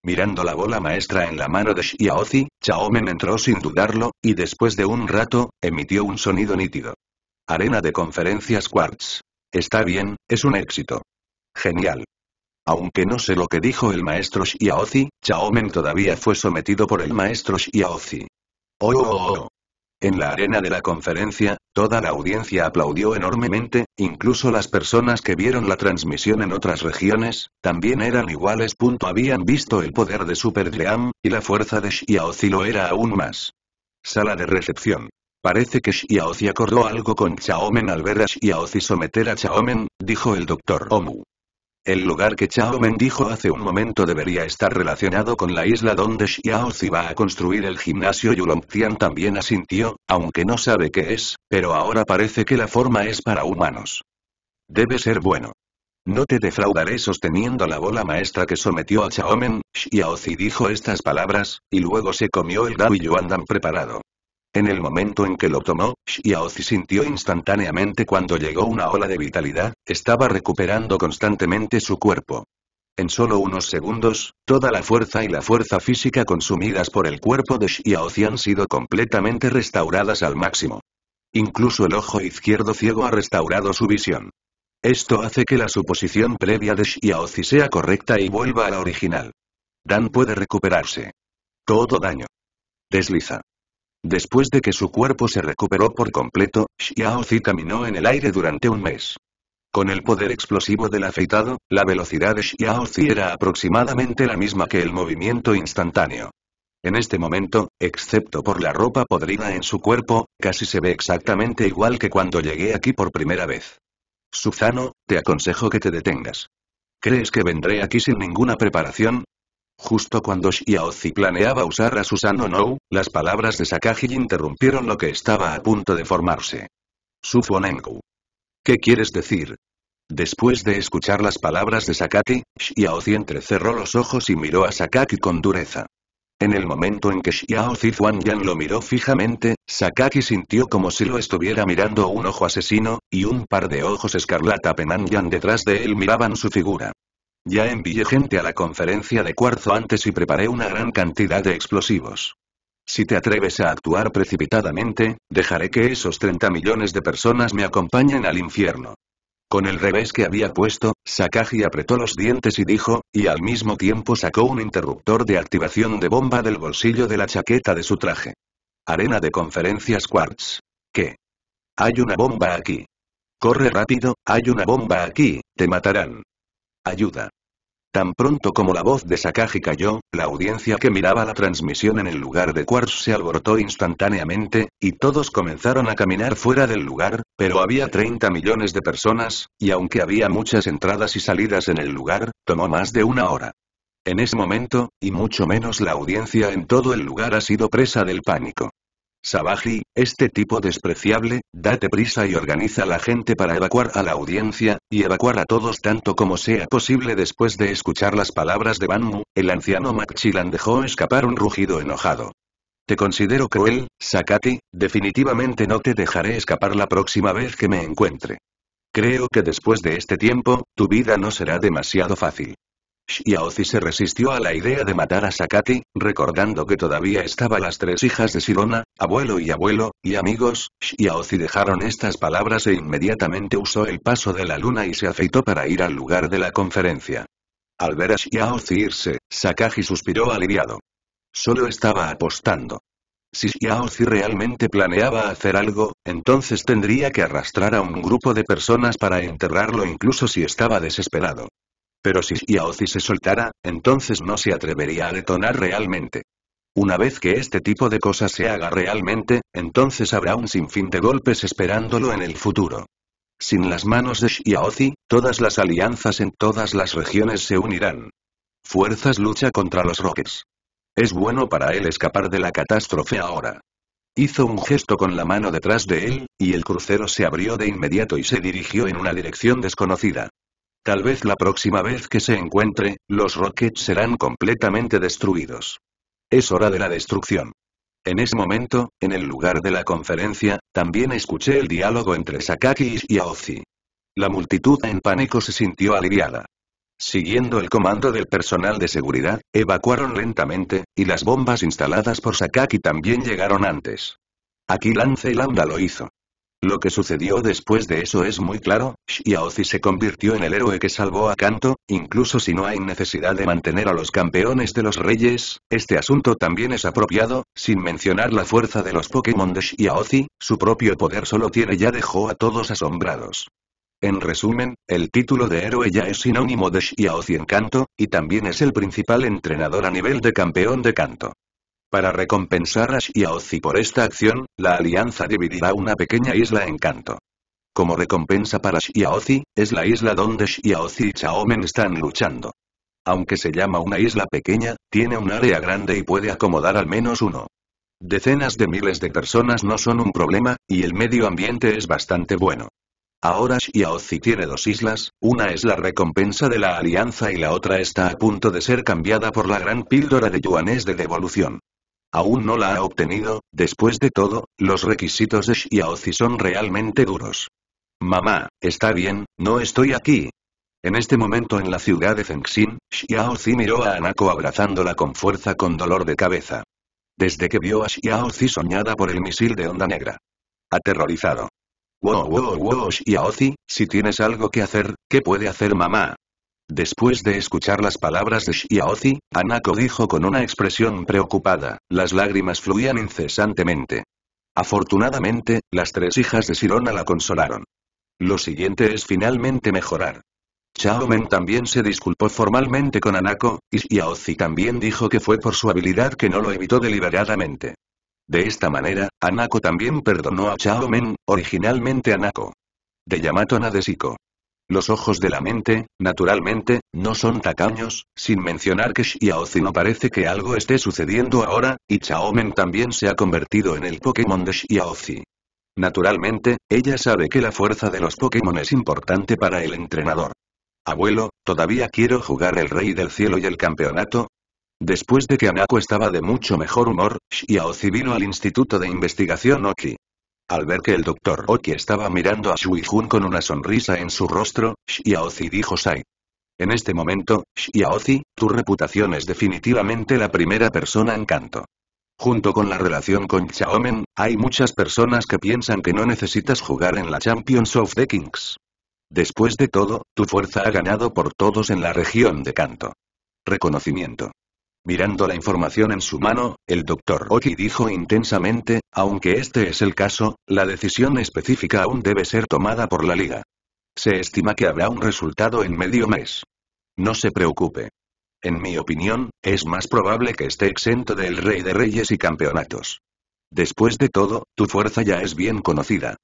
Mirando la bola maestra en la mano de Shiaozi, Chaomen entró sin dudarlo, y después de un rato, emitió un sonido nítido. Arena de conferencias Quartz. Está bien, es un éxito. Genial. Aunque no sé lo que dijo el maestro Xiaozi, Chaomen todavía fue sometido por el maestro Xiaozi. Oh, oh, oh, oh, en la arena de la conferencia, toda la audiencia aplaudió enormemente, incluso las personas que vieron la transmisión en otras regiones, también eran iguales. Habían visto el poder de Super Dream, y la fuerza de Xiaozi lo era aún más. Sala de recepción. Parece que Xiaozi acordó algo con Chaomen al ver a Xiaozi someter a Chaomen, dijo el doctor Omu. El lugar que Chao dijo hace un momento debería estar relacionado con la isla donde Xiao Zi va a construir el gimnasio Yulongtian también asintió, aunque no sabe qué es, pero ahora parece que la forma es para humanos. Debe ser bueno. No te defraudaré sosteniendo la bola maestra que sometió a Chaomen, Xiaozi dijo estas palabras, y luego se comió el Dao y Yuandan preparado. En el momento en que lo tomó, Zi sintió instantáneamente cuando llegó una ola de vitalidad, estaba recuperando constantemente su cuerpo. En solo unos segundos, toda la fuerza y la fuerza física consumidas por el cuerpo de Zi han sido completamente restauradas al máximo. Incluso el ojo izquierdo ciego ha restaurado su visión. Esto hace que la suposición previa de Zi sea correcta y vuelva a la original. Dan puede recuperarse. Todo daño. Desliza. Después de que su cuerpo se recuperó por completo, Zi caminó en el aire durante un mes. Con el poder explosivo del afeitado, la velocidad de Zi era aproximadamente la misma que el movimiento instantáneo. En este momento, excepto por la ropa podrida en su cuerpo, casi se ve exactamente igual que cuando llegué aquí por primera vez. Suzano, te aconsejo que te detengas. ¿Crees que vendré aquí sin ninguna preparación? Justo cuando Xiaozi planeaba usar a Susano Nou, las palabras de Sakaki interrumpieron lo que estaba a punto de formarse. Sufonenku. ¿Qué quieres decir? Después de escuchar las palabras de Sakaki, Xiaozi entrecerró los ojos y miró a Sakaki con dureza. En el momento en que Xiaozi Yan lo miró fijamente, Sakaki sintió como si lo estuviera mirando un ojo asesino, y un par de ojos escarlata yan detrás de él miraban su figura. Ya envié gente a la conferencia de cuarzo antes y preparé una gran cantidad de explosivos. Si te atreves a actuar precipitadamente, dejaré que esos 30 millones de personas me acompañen al infierno. Con el revés que había puesto, Sakagi apretó los dientes y dijo, y al mismo tiempo sacó un interruptor de activación de bomba del bolsillo de la chaqueta de su traje. Arena de conferencias Quartz. ¿Qué? Hay una bomba aquí. Corre rápido, hay una bomba aquí, te matarán. Ayuda. Tan pronto como la voz de Sakagi cayó, la audiencia que miraba la transmisión en el lugar de Quartz se alborotó instantáneamente, y todos comenzaron a caminar fuera del lugar, pero había 30 millones de personas, y aunque había muchas entradas y salidas en el lugar, tomó más de una hora. En ese momento, y mucho menos la audiencia en todo el lugar ha sido presa del pánico. Sabaji, este tipo despreciable, date prisa y organiza a la gente para evacuar a la audiencia, y evacuar a todos tanto como sea posible después de escuchar las palabras de Banmu, el anciano Machilan dejó escapar un rugido enojado. Te considero cruel, Sakati, definitivamente no te dejaré escapar la próxima vez que me encuentre. Creo que después de este tiempo, tu vida no será demasiado fácil. Xiaozi se resistió a la idea de matar a Sakati, recordando que todavía estaban las tres hijas de Sirona, abuelo y abuelo, y amigos, Xiaozi dejaron estas palabras e inmediatamente usó el paso de la luna y se afeitó para ir al lugar de la conferencia. Al ver a Xiaozi irse, Sakaji suspiró aliviado. Solo estaba apostando. Si Xiaozi realmente planeaba hacer algo, entonces tendría que arrastrar a un grupo de personas para enterrarlo incluso si estaba desesperado. Pero si Xiaozi se soltara, entonces no se atrevería a detonar realmente. Una vez que este tipo de cosas se haga realmente, entonces habrá un sinfín de golpes esperándolo en el futuro. Sin las manos de Xiaozi, todas las alianzas en todas las regiones se unirán. Fuerzas lucha contra los Roques. Es bueno para él escapar de la catástrofe ahora. Hizo un gesto con la mano detrás de él, y el crucero se abrió de inmediato y se dirigió en una dirección desconocida. Tal vez la próxima vez que se encuentre, los Rockets serán completamente destruidos. Es hora de la destrucción. En ese momento, en el lugar de la conferencia, también escuché el diálogo entre Sakaki y Aozi. La multitud en pánico se sintió aliviada. Siguiendo el comando del personal de seguridad, evacuaron lentamente, y las bombas instaladas por Sakaki también llegaron antes. Aquí Lance Lambda lo hizo. Lo que sucedió después de eso es muy claro, Xiaozi se convirtió en el héroe que salvó a Kanto, incluso si no hay necesidad de mantener a los campeones de los reyes, este asunto también es apropiado, sin mencionar la fuerza de los Pokémon de Xiaozi, su propio poder solo tiene ya dejó a todos asombrados. En resumen, el título de héroe ya es sinónimo de Xiaozi en Kanto, y también es el principal entrenador a nivel de campeón de Kanto. Para recompensar a Xiaozi por esta acción, la alianza dividirá una pequeña isla en canto. Como recompensa para Xiaozi, es la isla donde Xiaozi y Chaomen están luchando. Aunque se llama una isla pequeña, tiene un área grande y puede acomodar al menos uno. Decenas de miles de personas no son un problema, y el medio ambiente es bastante bueno. Ahora Xiaozi tiene dos islas, una es la recompensa de la alianza y la otra está a punto de ser cambiada por la gran píldora de yuanes de devolución. Aún no la ha obtenido, después de todo, los requisitos de Xiaozi son realmente duros. Mamá, está bien, no estoy aquí. En este momento en la ciudad de Fengxin, Xiaozi miró a Anako abrazándola con fuerza con dolor de cabeza. Desde que vio a Xiaozi soñada por el misil de onda negra. Aterrorizado. Wow wow wow Xiaozi, si tienes algo que hacer, ¿qué puede hacer mamá? Después de escuchar las palabras de Xiaozi, Anako dijo con una expresión preocupada, las lágrimas fluían incesantemente. Afortunadamente, las tres hijas de Sirona la consolaron. Lo siguiente es finalmente mejorar. chaomen también se disculpó formalmente con Anako, y Xiaozi también dijo que fue por su habilidad que no lo evitó deliberadamente. De esta manera, Anako también perdonó a chaomen originalmente Anako. De Yamato Nadeshiko. Los ojos de la mente, naturalmente, no son tacaños, sin mencionar que no parece que algo esté sucediendo ahora, y Chaomen también se ha convertido en el Pokémon de Shiaozi. Naturalmente, ella sabe que la fuerza de los Pokémon es importante para el entrenador. Abuelo, ¿todavía quiero jugar el Rey del Cielo y el campeonato? Después de que Anako estaba de mucho mejor humor, Shiaozi vino al Instituto de Investigación Oki. Al ver que el doctor Oki estaba mirando a Shui Jun con una sonrisa en su rostro, Xiaozi dijo Sai. En este momento, Xiaozi, tu reputación es definitivamente la primera persona en canto. Junto con la relación con Chaomen, hay muchas personas que piensan que no necesitas jugar en la Champions of the Kings. Después de todo, tu fuerza ha ganado por todos en la región de canto. Reconocimiento. Mirando la información en su mano, el doctor Oki dijo intensamente, aunque este es el caso, la decisión específica aún debe ser tomada por la liga. Se estima que habrá un resultado en medio mes. No se preocupe. En mi opinión, es más probable que esté exento del Rey de Reyes y campeonatos. Después de todo, tu fuerza ya es bien conocida.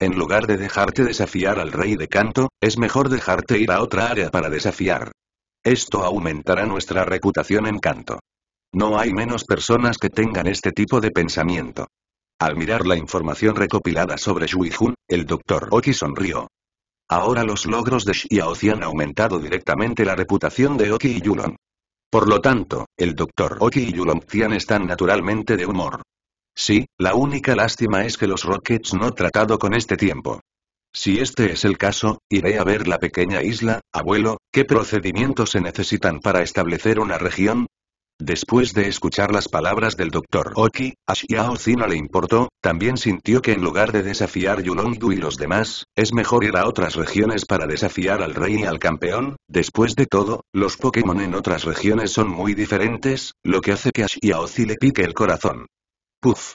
En lugar de dejarte desafiar al Rey de Canto, es mejor dejarte ir a otra área para desafiar. Esto aumentará nuestra reputación en canto. No hay menos personas que tengan este tipo de pensamiento. Al mirar la información recopilada sobre Shui Hun, el Dr. Oki sonrió. Ahora los logros de Xiaozi han aumentado directamente la reputación de Oki y Yulon. Por lo tanto, el Dr. Oki y Yulon Cian están naturalmente de humor. Sí, la única lástima es que los Rockets no tratado con este tiempo. Si este es el caso, iré a ver la pequeña isla, abuelo, ¿qué procedimientos se necesitan para establecer una región? Después de escuchar las palabras del doctor Oki, a Xiao no le importó, también sintió que en lugar de desafiar Yulongdu y los demás, es mejor ir a otras regiones para desafiar al rey y al campeón, después de todo, los Pokémon en otras regiones son muy diferentes, lo que hace que a le pique el corazón. Puf.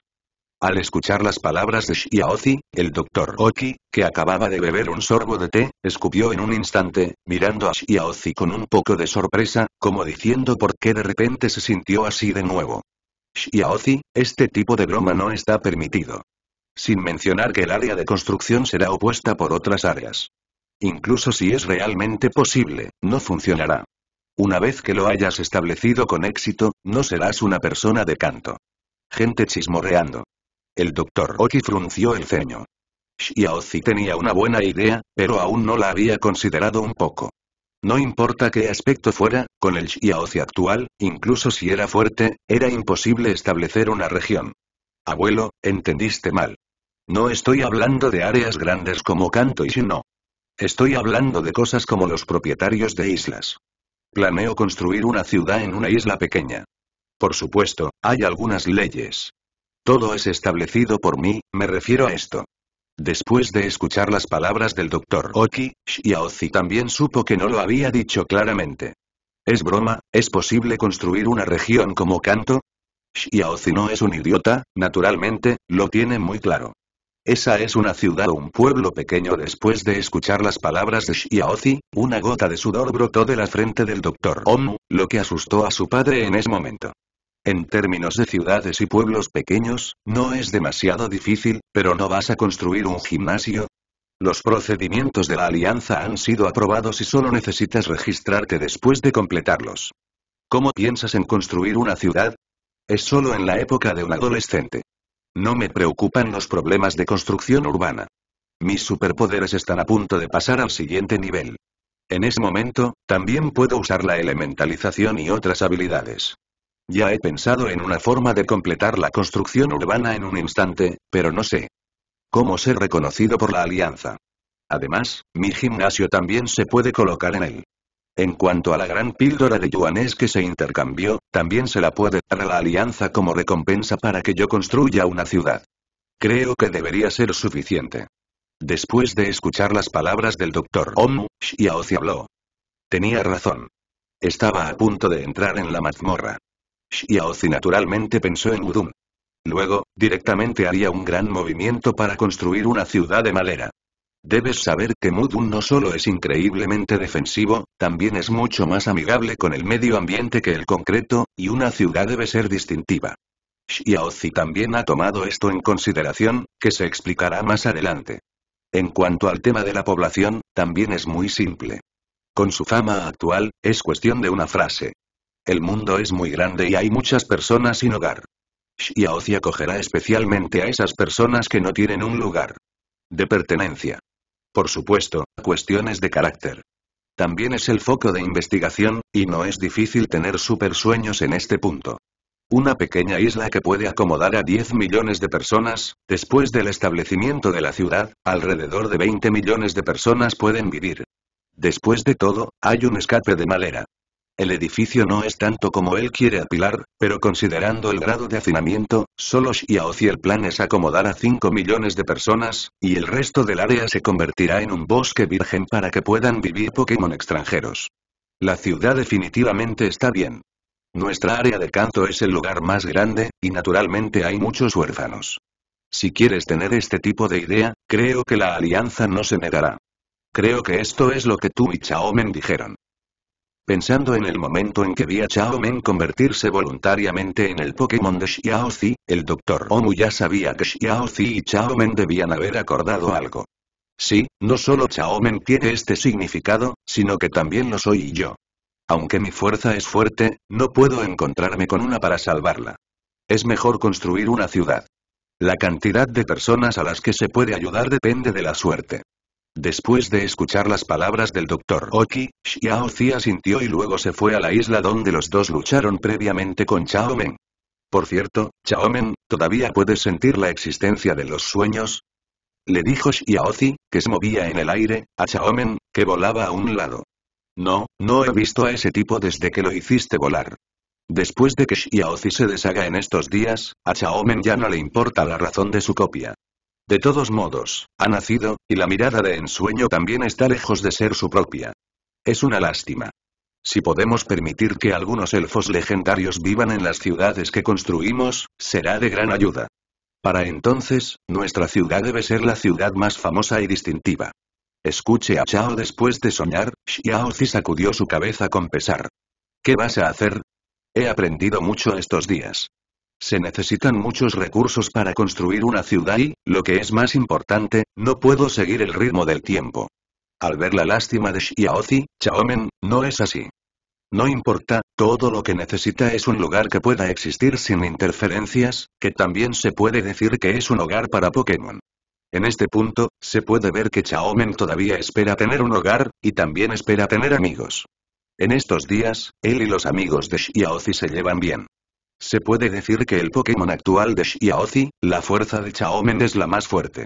Al escuchar las palabras de Shiaozi, el doctor Oki, que acababa de beber un sorbo de té, escupió en un instante, mirando a Shiaozi con un poco de sorpresa, como diciendo por qué de repente se sintió así de nuevo. Shiaozi, este tipo de broma no está permitido. Sin mencionar que el área de construcción será opuesta por otras áreas. Incluso si es realmente posible, no funcionará. Una vez que lo hayas establecido con éxito, no serás una persona de canto. Gente chismorreando. El doctor Oki frunció el ceño. Xiaozi tenía una buena idea, pero aún no la había considerado un poco. No importa qué aspecto fuera, con el Xiaozi actual, incluso si era fuerte, era imposible establecer una región. Abuelo, entendiste mal. No estoy hablando de áreas grandes como Kanto y Shino. Estoy hablando de cosas como los propietarios de islas. Planeo construir una ciudad en una isla pequeña. Por supuesto, hay algunas leyes, todo es establecido por mí, me refiero a esto. Después de escuchar las palabras del doctor Oki, Xiaozi también supo que no lo había dicho claramente. ¿Es broma? ¿Es posible construir una región como Kanto? Xiaozi no es un idiota, naturalmente, lo tiene muy claro. Esa es una ciudad o un pueblo pequeño después de escuchar las palabras de Xiaozi, una gota de sudor brotó de la frente del doctor Omu, lo que asustó a su padre en ese momento. En términos de ciudades y pueblos pequeños, no es demasiado difícil, pero ¿no vas a construir un gimnasio? Los procedimientos de la alianza han sido aprobados y solo necesitas registrarte después de completarlos. ¿Cómo piensas en construir una ciudad? Es solo en la época de un adolescente. No me preocupan los problemas de construcción urbana. Mis superpoderes están a punto de pasar al siguiente nivel. En ese momento, también puedo usar la elementalización y otras habilidades. Ya he pensado en una forma de completar la construcción urbana en un instante, pero no sé cómo ser reconocido por la alianza. Además, mi gimnasio también se puede colocar en él. En cuanto a la gran píldora de yuanes que se intercambió, también se la puede dar a la alianza como recompensa para que yo construya una ciudad. Creo que debería ser suficiente. Después de escuchar las palabras del doctor Om, Xiaozi habló. Tenía razón. Estaba a punto de entrar en la mazmorra. Xiaozi naturalmente pensó en Mudum. Luego, directamente haría un gran movimiento para construir una ciudad de madera. Debes saber que Mudun no solo es increíblemente defensivo, también es mucho más amigable con el medio ambiente que el concreto, y una ciudad debe ser distintiva. Xiaozi también ha tomado esto en consideración, que se explicará más adelante. En cuanto al tema de la población, también es muy simple. Con su fama actual, es cuestión de una frase. El mundo es muy grande y hay muchas personas sin hogar. Xiaozi acogerá especialmente a esas personas que no tienen un lugar de pertenencia. Por supuesto, cuestiones de carácter. También es el foco de investigación, y no es difícil tener supersueños sueños en este punto. Una pequeña isla que puede acomodar a 10 millones de personas, después del establecimiento de la ciudad, alrededor de 20 millones de personas pueden vivir. Después de todo, hay un escape de malera. El edificio no es tanto como él quiere apilar, pero considerando el grado de hacinamiento, solo Xiaozi el plan es acomodar a 5 millones de personas, y el resto del área se convertirá en un bosque virgen para que puedan vivir Pokémon extranjeros. La ciudad definitivamente está bien. Nuestra área de canto es el lugar más grande, y naturalmente hay muchos huérfanos. Si quieres tener este tipo de idea, creo que la alianza no se negará. Creo que esto es lo que tú y Chaomen dijeron. Pensando en el momento en que vi a Chao Men convertirse voluntariamente en el Pokémon de Xiao Zi, el Dr. Omu ya sabía que Xiao Zi y Chao Men debían haber acordado algo. Sí, no solo Chao Men tiene este significado, sino que también lo soy yo. Aunque mi fuerza es fuerte, no puedo encontrarme con una para salvarla. Es mejor construir una ciudad. La cantidad de personas a las que se puede ayudar depende de la suerte. Después de escuchar las palabras del doctor Oki, Xiao sintió y luego se fue a la isla donde los dos lucharon previamente con Chao Men. Por cierto, Chao Men, ¿todavía puedes sentir la existencia de los sueños? Le dijo Xiaozi, que se movía en el aire, a Chao Men, que volaba a un lado. No, no he visto a ese tipo desde que lo hiciste volar. Después de que Xiaozi se deshaga en estos días, a Chao Men ya no le importa la razón de su copia. De todos modos, ha nacido, y la mirada de ensueño también está lejos de ser su propia. Es una lástima. Si podemos permitir que algunos elfos legendarios vivan en las ciudades que construimos, será de gran ayuda. Para entonces, nuestra ciudad debe ser la ciudad más famosa y distintiva. Escuche a Chao después de soñar, Zi sacudió su cabeza con pesar. ¿Qué vas a hacer? He aprendido mucho estos días. Se necesitan muchos recursos para construir una ciudad y, lo que es más importante, no puedo seguir el ritmo del tiempo. Al ver la lástima de Xiaozi, Chaomen, no es así. No importa, todo lo que necesita es un lugar que pueda existir sin interferencias, que también se puede decir que es un hogar para Pokémon. En este punto, se puede ver que Chaomen todavía espera tener un hogar, y también espera tener amigos. En estos días, él y los amigos de Xiaozi se llevan bien. Se puede decir que el Pokémon actual de Xiaozi, la fuerza de Chaomen es la más fuerte.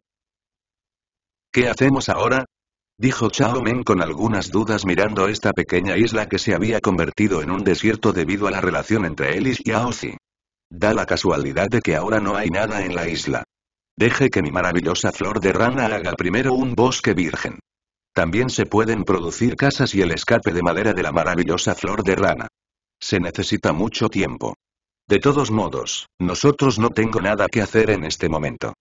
¿Qué hacemos ahora? Dijo Chaomen con algunas dudas mirando esta pequeña isla que se había convertido en un desierto debido a la relación entre él y Xiaozi. Da la casualidad de que ahora no hay nada en la isla. Deje que mi maravillosa flor de rana haga primero un bosque virgen. También se pueden producir casas y el escape de madera de la maravillosa flor de rana. Se necesita mucho tiempo. De todos modos, nosotros no tengo nada que hacer en este momento.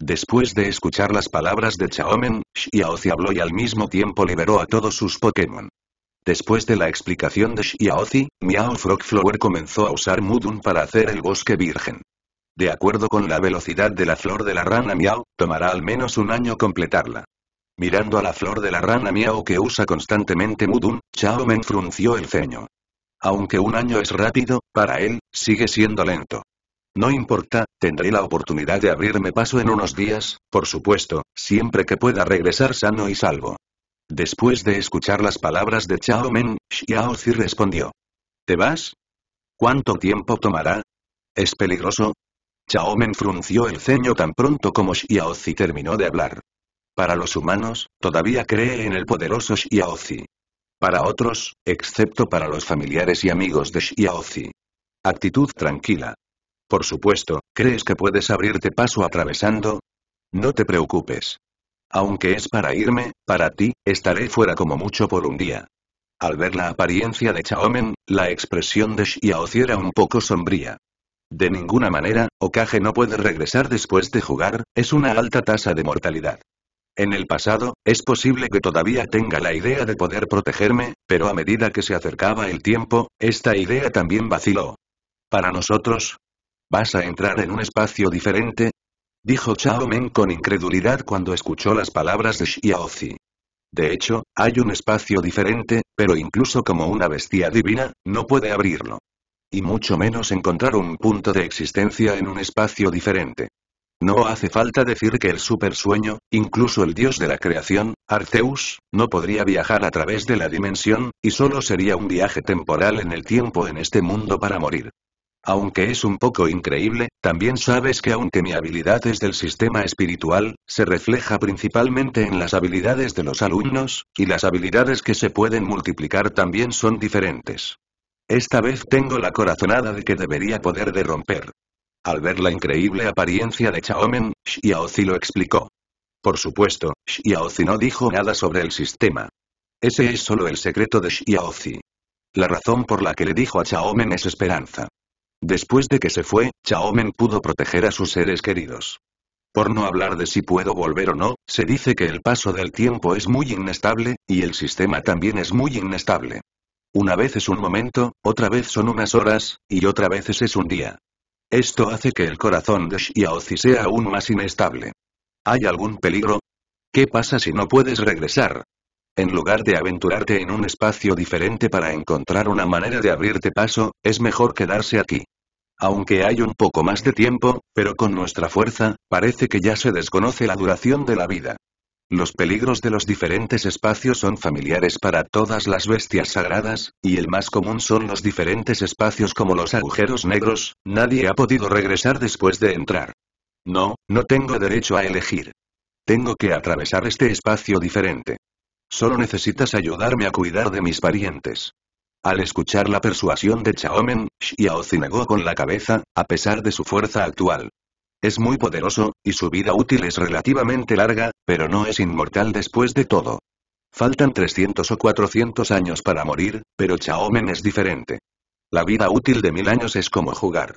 Después de escuchar las palabras de Chaomen, Xiaozi habló y al mismo tiempo liberó a todos sus Pokémon. Después de la explicación de Xiaozi, Miao Frogflower comenzó a usar Mudun para hacer el bosque virgen. De acuerdo con la velocidad de la flor de la rana Miao, tomará al menos un año completarla. Mirando a la flor de la rana Miao que usa constantemente Mudun, Chaomen frunció el ceño. Aunque un año es rápido, para él, sigue siendo lento. No importa, tendré la oportunidad de abrirme paso en unos días, por supuesto, siempre que pueda regresar sano y salvo. Después de escuchar las palabras de Chao Men, Xiao Zi respondió. ¿Te vas? ¿Cuánto tiempo tomará? ¿Es peligroso? Chao Men frunció el ceño tan pronto como Xiao Zi terminó de hablar. Para los humanos, todavía cree en el poderoso Zi para otros, excepto para los familiares y amigos de Xiaozi. Actitud tranquila. Por supuesto, ¿crees que puedes abrirte paso atravesando? No te preocupes. Aunque es para irme, para ti, estaré fuera como mucho por un día. Al ver la apariencia de Chaomen, la expresión de Xiaozi era un poco sombría. De ninguna manera, Okage no puede regresar después de jugar, es una alta tasa de mortalidad. En el pasado, es posible que todavía tenga la idea de poder protegerme, pero a medida que se acercaba el tiempo, esta idea también vaciló. Para nosotros, ¿vas a entrar en un espacio diferente? Dijo Chao Men con incredulidad cuando escuchó las palabras de Xiaozi. De hecho, hay un espacio diferente, pero incluso como una bestia divina, no puede abrirlo. Y mucho menos encontrar un punto de existencia en un espacio diferente. No hace falta decir que el supersueño, incluso el dios de la creación, Arceus, no podría viajar a través de la dimensión, y solo sería un viaje temporal en el tiempo en este mundo para morir. Aunque es un poco increíble, también sabes que aunque mi habilidad es del sistema espiritual, se refleja principalmente en las habilidades de los alumnos, y las habilidades que se pueden multiplicar también son diferentes. Esta vez tengo la corazonada de que debería poder de romper. Al ver la increíble apariencia de Chaomen, Xiaozi lo explicó. Por supuesto, Xiaozi no dijo nada sobre el sistema. Ese es solo el secreto de Xiaozi. La razón por la que le dijo a Chaomen es esperanza. Después de que se fue, Chaomen pudo proteger a sus seres queridos. Por no hablar de si puedo volver o no, se dice que el paso del tiempo es muy inestable, y el sistema también es muy inestable. Una vez es un momento, otra vez son unas horas, y otra vez es un día. Esto hace que el corazón de Xiaozi sea aún más inestable. ¿Hay algún peligro? ¿Qué pasa si no puedes regresar? En lugar de aventurarte en un espacio diferente para encontrar una manera de abrirte paso, es mejor quedarse aquí. Aunque hay un poco más de tiempo, pero con nuestra fuerza, parece que ya se desconoce la duración de la vida. Los peligros de los diferentes espacios son familiares para todas las bestias sagradas, y el más común son los diferentes espacios como los agujeros negros, nadie ha podido regresar después de entrar. No, no tengo derecho a elegir. Tengo que atravesar este espacio diferente. Solo necesitas ayudarme a cuidar de mis parientes. Al escuchar la persuasión de Chaomen, Xiao negó con la cabeza, a pesar de su fuerza actual. Es muy poderoso, y su vida útil es relativamente larga, pero no es inmortal después de todo. Faltan 300 o 400 años para morir, pero Chaomen es diferente. La vida útil de mil años es como jugar.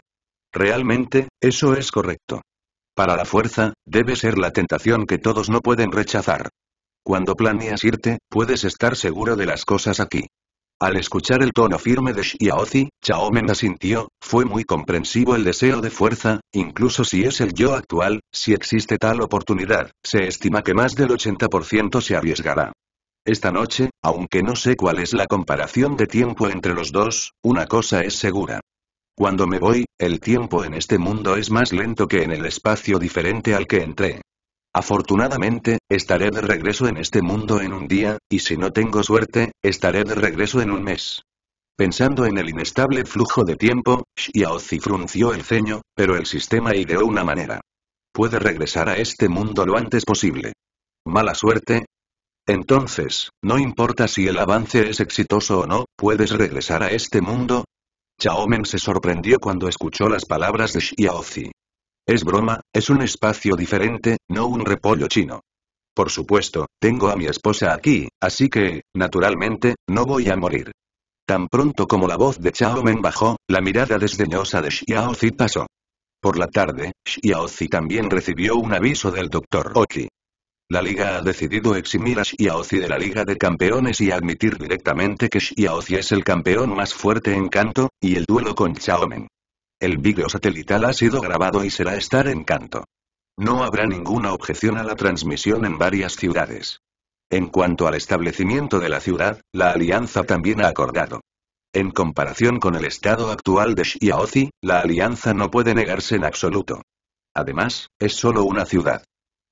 Realmente, eso es correcto. Para la fuerza, debe ser la tentación que todos no pueden rechazar. Cuando planeas irte, puedes estar seguro de las cosas aquí. Al escuchar el tono firme de Xiaozi, Chaomen asintió, fue muy comprensivo el deseo de fuerza, incluso si es el yo actual, si existe tal oportunidad, se estima que más del 80% se arriesgará. Esta noche, aunque no sé cuál es la comparación de tiempo entre los dos, una cosa es segura. Cuando me voy, el tiempo en este mundo es más lento que en el espacio diferente al que entré. Afortunadamente, estaré de regreso en este mundo en un día, y si no tengo suerte, estaré de regreso en un mes. Pensando en el inestable flujo de tiempo, Xiaozi frunció el ceño, pero el sistema ideó una manera. Puede regresar a este mundo lo antes posible. Mala suerte. Entonces, no importa si el avance es exitoso o no, puedes regresar a este mundo. Chaomen se sorprendió cuando escuchó las palabras de Xiaozi. Es broma, es un espacio diferente, no un repollo chino. Por supuesto, tengo a mi esposa aquí, así que, naturalmente, no voy a morir. Tan pronto como la voz de Chao Men bajó, la mirada desdeñosa de Xiao Zi pasó. Por la tarde, Xiao Zi también recibió un aviso del Dr. Oki. La liga ha decidido eximir a Xiao Zi de la Liga de Campeones y admitir directamente que Xiao Zi es el campeón más fuerte en canto, y el duelo con Chao Men. El vídeo satelital ha sido grabado y será estar en canto. No habrá ninguna objeción a la transmisión en varias ciudades. En cuanto al establecimiento de la ciudad, la alianza también ha acordado. En comparación con el estado actual de Xiaozi, la alianza no puede negarse en absoluto. Además, es solo una ciudad.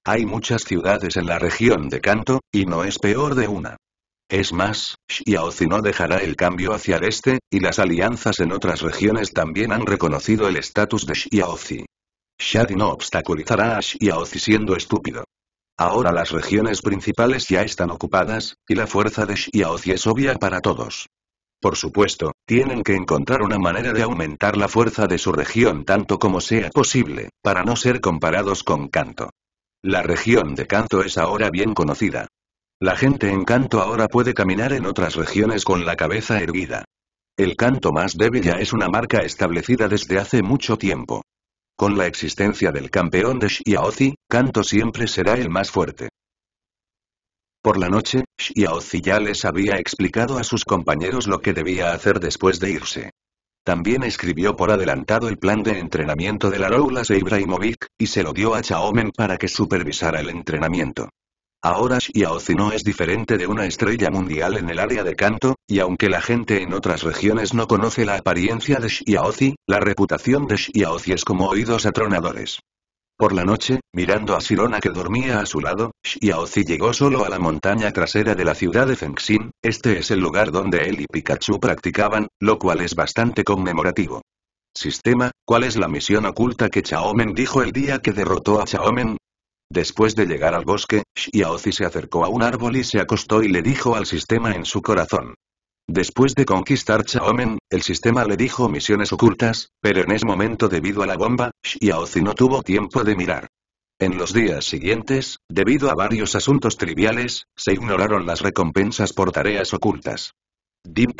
Hay muchas ciudades en la región de canto, y no es peor de una. Es más, Shiaozi no dejará el cambio hacia el este, y las alianzas en otras regiones también han reconocido el estatus de Shiaozi. Shadi no obstaculizará a Shiaozi siendo estúpido. Ahora las regiones principales ya están ocupadas, y la fuerza de Shiaozi es obvia para todos. Por supuesto, tienen que encontrar una manera de aumentar la fuerza de su región tanto como sea posible, para no ser comparados con Kanto. La región de Kanto es ahora bien conocida. La gente en canto ahora puede caminar en otras regiones con la cabeza erguida. El canto más débil ya es una marca establecida desde hace mucho tiempo. Con la existencia del campeón de Xiaozi, canto siempre será el más fuerte. Por la noche, Xiaozi ya les había explicado a sus compañeros lo que debía hacer después de irse. También escribió por adelantado el plan de entrenamiento de la Roulas Ibrahimovic, y se lo dio a Chaomen para que supervisara el entrenamiento. Ahora Xiaozi no es diferente de una estrella mundial en el área de canto, y aunque la gente en otras regiones no conoce la apariencia de Xiaozi, la reputación de Xiaozi es como oídos atronadores. Por la noche, mirando a Shirona que dormía a su lado, Xiaozi llegó solo a la montaña trasera de la ciudad de Fengxin, este es el lugar donde él y Pikachu practicaban, lo cual es bastante conmemorativo. Sistema, ¿cuál es la misión oculta que Chaomen dijo el día que derrotó a Chaomen? Después de llegar al bosque, Xiaozi se acercó a un árbol y se acostó y le dijo al sistema en su corazón. Después de conquistar Chaomen, el sistema le dijo misiones ocultas, pero en ese momento debido a la bomba, Xiaozi no tuvo tiempo de mirar. En los días siguientes, debido a varios asuntos triviales, se ignoraron las recompensas por tareas ocultas. Dim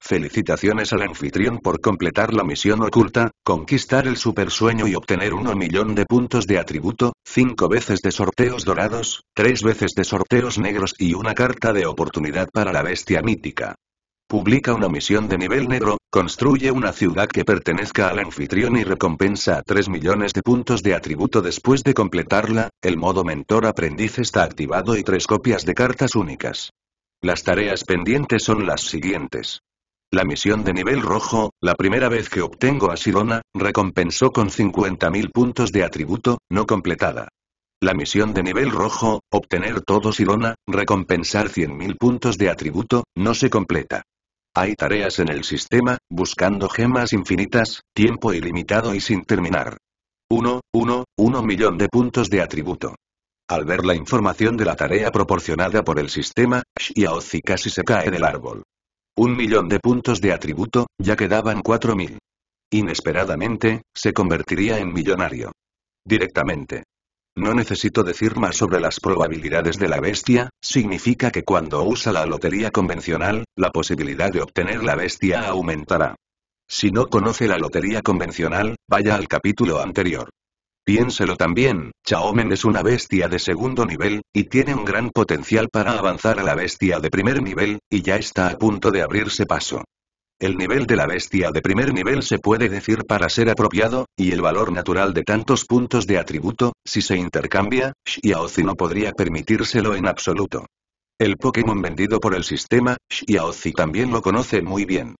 Felicitaciones al anfitrión por completar la misión oculta, conquistar el supersueño y obtener 1 millón de puntos de atributo, 5 veces de sorteos dorados, 3 veces de sorteos negros y una carta de oportunidad para la bestia mítica. Publica una misión de nivel negro, construye una ciudad que pertenezca al anfitrión y recompensa a 3 millones de puntos de atributo después de completarla, el modo mentor aprendiz está activado y 3 copias de cartas únicas. Las tareas pendientes son las siguientes. La misión de nivel rojo, la primera vez que obtengo a Sirona, recompensó con 50.000 puntos de atributo, no completada. La misión de nivel rojo, obtener todo Sirona, recompensar 100.000 puntos de atributo, no se completa. Hay tareas en el sistema, buscando gemas infinitas, tiempo ilimitado y sin terminar. 1, 1, 1 millón de puntos de atributo. Al ver la información de la tarea proporcionada por el sistema, Xiaozi casi se cae del árbol. Un millón de puntos de atributo, ya quedaban 4.000. Inesperadamente, se convertiría en millonario. Directamente. No necesito decir más sobre las probabilidades de la bestia, significa que cuando usa la lotería convencional, la posibilidad de obtener la bestia aumentará. Si no conoce la lotería convencional, vaya al capítulo anterior. Piénselo también, Chaomen es una bestia de segundo nivel, y tiene un gran potencial para avanzar a la bestia de primer nivel, y ya está a punto de abrirse paso. El nivel de la bestia de primer nivel se puede decir para ser apropiado, y el valor natural de tantos puntos de atributo, si se intercambia, Xiaozi no podría permitírselo en absoluto. El Pokémon vendido por el sistema, Xiaozi también lo conoce muy bien.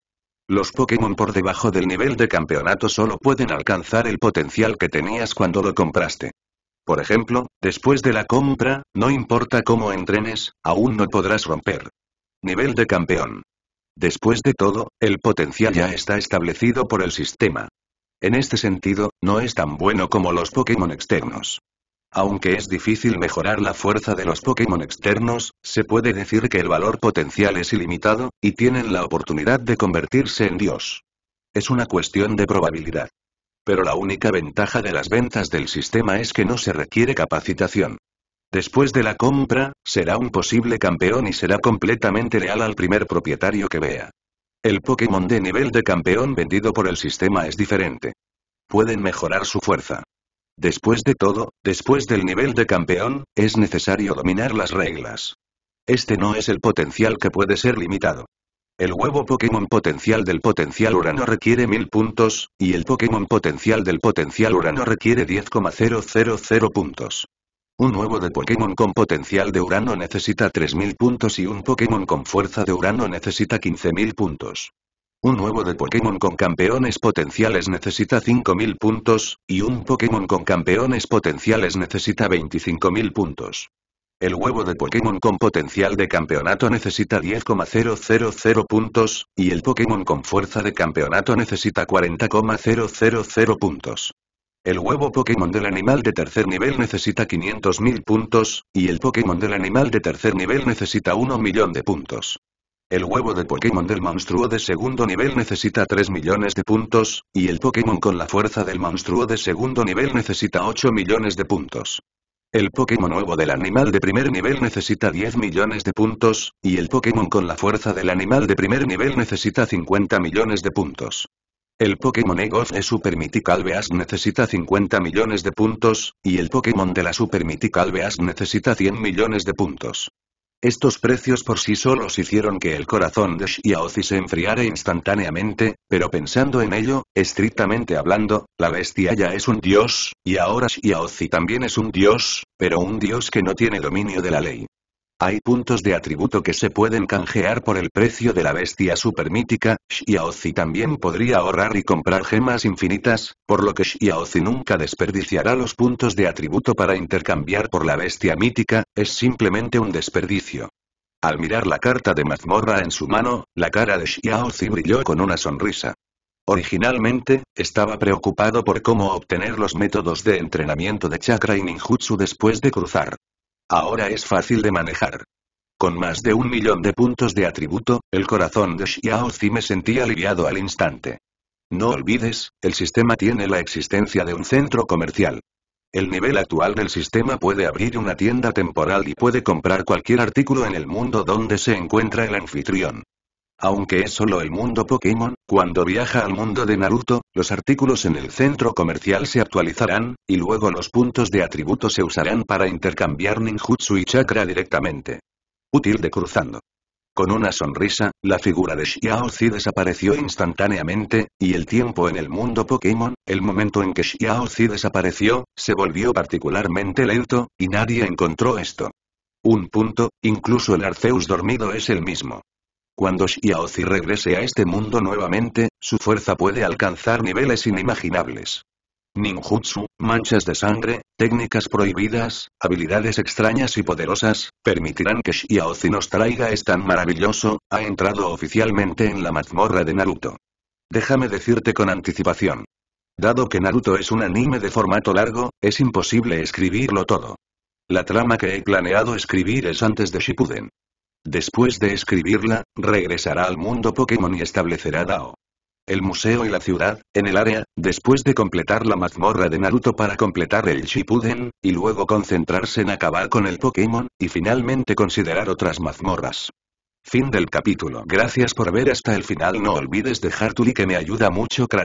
Los Pokémon por debajo del nivel de campeonato solo pueden alcanzar el potencial que tenías cuando lo compraste. Por ejemplo, después de la compra, no importa cómo entrenes, aún no podrás romper. Nivel de campeón. Después de todo, el potencial ya está establecido por el sistema. En este sentido, no es tan bueno como los Pokémon externos. Aunque es difícil mejorar la fuerza de los Pokémon externos, se puede decir que el valor potencial es ilimitado, y tienen la oportunidad de convertirse en Dios. Es una cuestión de probabilidad. Pero la única ventaja de las ventas del sistema es que no se requiere capacitación. Después de la compra, será un posible campeón y será completamente leal al primer propietario que vea. El Pokémon de nivel de campeón vendido por el sistema es diferente. Pueden mejorar su fuerza. Después de todo, después del nivel de campeón, es necesario dominar las reglas. Este no es el potencial que puede ser limitado. El huevo Pokémon potencial del potencial Urano requiere 1000 puntos, y el Pokémon potencial del potencial Urano requiere 10,000 puntos. Un huevo de Pokémon con potencial de Urano necesita 3000 puntos y un Pokémon con fuerza de Urano necesita 15000 puntos. Un huevo de Pokémon con campeones potenciales necesita 5.000 puntos, y un Pokémon con campeones potenciales necesita 25.000 puntos. El huevo de Pokémon con potencial de campeonato necesita 10,000 puntos, y el Pokémon con fuerza de campeonato necesita 40,000 puntos. El huevo Pokémon del animal de tercer nivel necesita 500.000 puntos, y el Pokémon del animal de tercer nivel necesita 1 millón de puntos. El huevo de Pokémon del monstruo de segundo nivel necesita 3 millones de puntos, y el Pokémon con la fuerza del monstruo de segundo nivel necesita 8 millones de puntos. El Pokémon nuevo del animal de primer nivel necesita 10 millones de puntos, y el Pokémon con la fuerza del animal de primer nivel necesita 50 millones de puntos. El Pokémon Ego de Super Mythical Beast necesita 50 millones de puntos, y el Pokémon de la Super Mythical Beast necesita 100 millones de puntos. Estos precios por sí solos hicieron que el corazón de Xiaozi se enfriara instantáneamente, pero pensando en ello, estrictamente hablando, la bestia ya es un dios, y ahora Xiaozi también es un dios, pero un dios que no tiene dominio de la ley. Hay puntos de atributo que se pueden canjear por el precio de la bestia supermítica, Xiaozi también podría ahorrar y comprar gemas infinitas, por lo que Xiaozi nunca desperdiciará los puntos de atributo para intercambiar por la bestia mítica, es simplemente un desperdicio. Al mirar la carta de mazmorra en su mano, la cara de Xiaozi brilló con una sonrisa. Originalmente, estaba preocupado por cómo obtener los métodos de entrenamiento de chakra y ninjutsu después de cruzar Ahora es fácil de manejar. Con más de un millón de puntos de atributo, el corazón de Xiao Zi me sentí aliviado al instante. No olvides, el sistema tiene la existencia de un centro comercial. El nivel actual del sistema puede abrir una tienda temporal y puede comprar cualquier artículo en el mundo donde se encuentra el anfitrión. Aunque es solo el mundo Pokémon, cuando viaja al mundo de Naruto, los artículos en el centro comercial se actualizarán, y luego los puntos de atributo se usarán para intercambiar ninjutsu y chakra directamente. Útil de cruzando. Con una sonrisa, la figura de Xiaozi desapareció instantáneamente, y el tiempo en el mundo Pokémon, el momento en que Xiaozi desapareció, se volvió particularmente lento, y nadie encontró esto. Un punto, incluso el Arceus dormido es el mismo. Cuando Xiaozi regrese a este mundo nuevamente, su fuerza puede alcanzar niveles inimaginables. Ninjutsu, manchas de sangre, técnicas prohibidas, habilidades extrañas y poderosas, permitirán que Xiaozi nos traiga es tan maravilloso, ha entrado oficialmente en la mazmorra de Naruto. Déjame decirte con anticipación. Dado que Naruto es un anime de formato largo, es imposible escribirlo todo. La trama que he planeado escribir es antes de Shippuden. Después de escribirla, regresará al mundo Pokémon y establecerá Dao. El museo y la ciudad, en el área, después de completar la mazmorra de Naruto para completar el Shippuden, y luego concentrarse en acabar con el Pokémon, y finalmente considerar otras mazmorras. Fin del capítulo. Gracias por ver hasta el final. No olvides dejar tu like me ayuda mucho.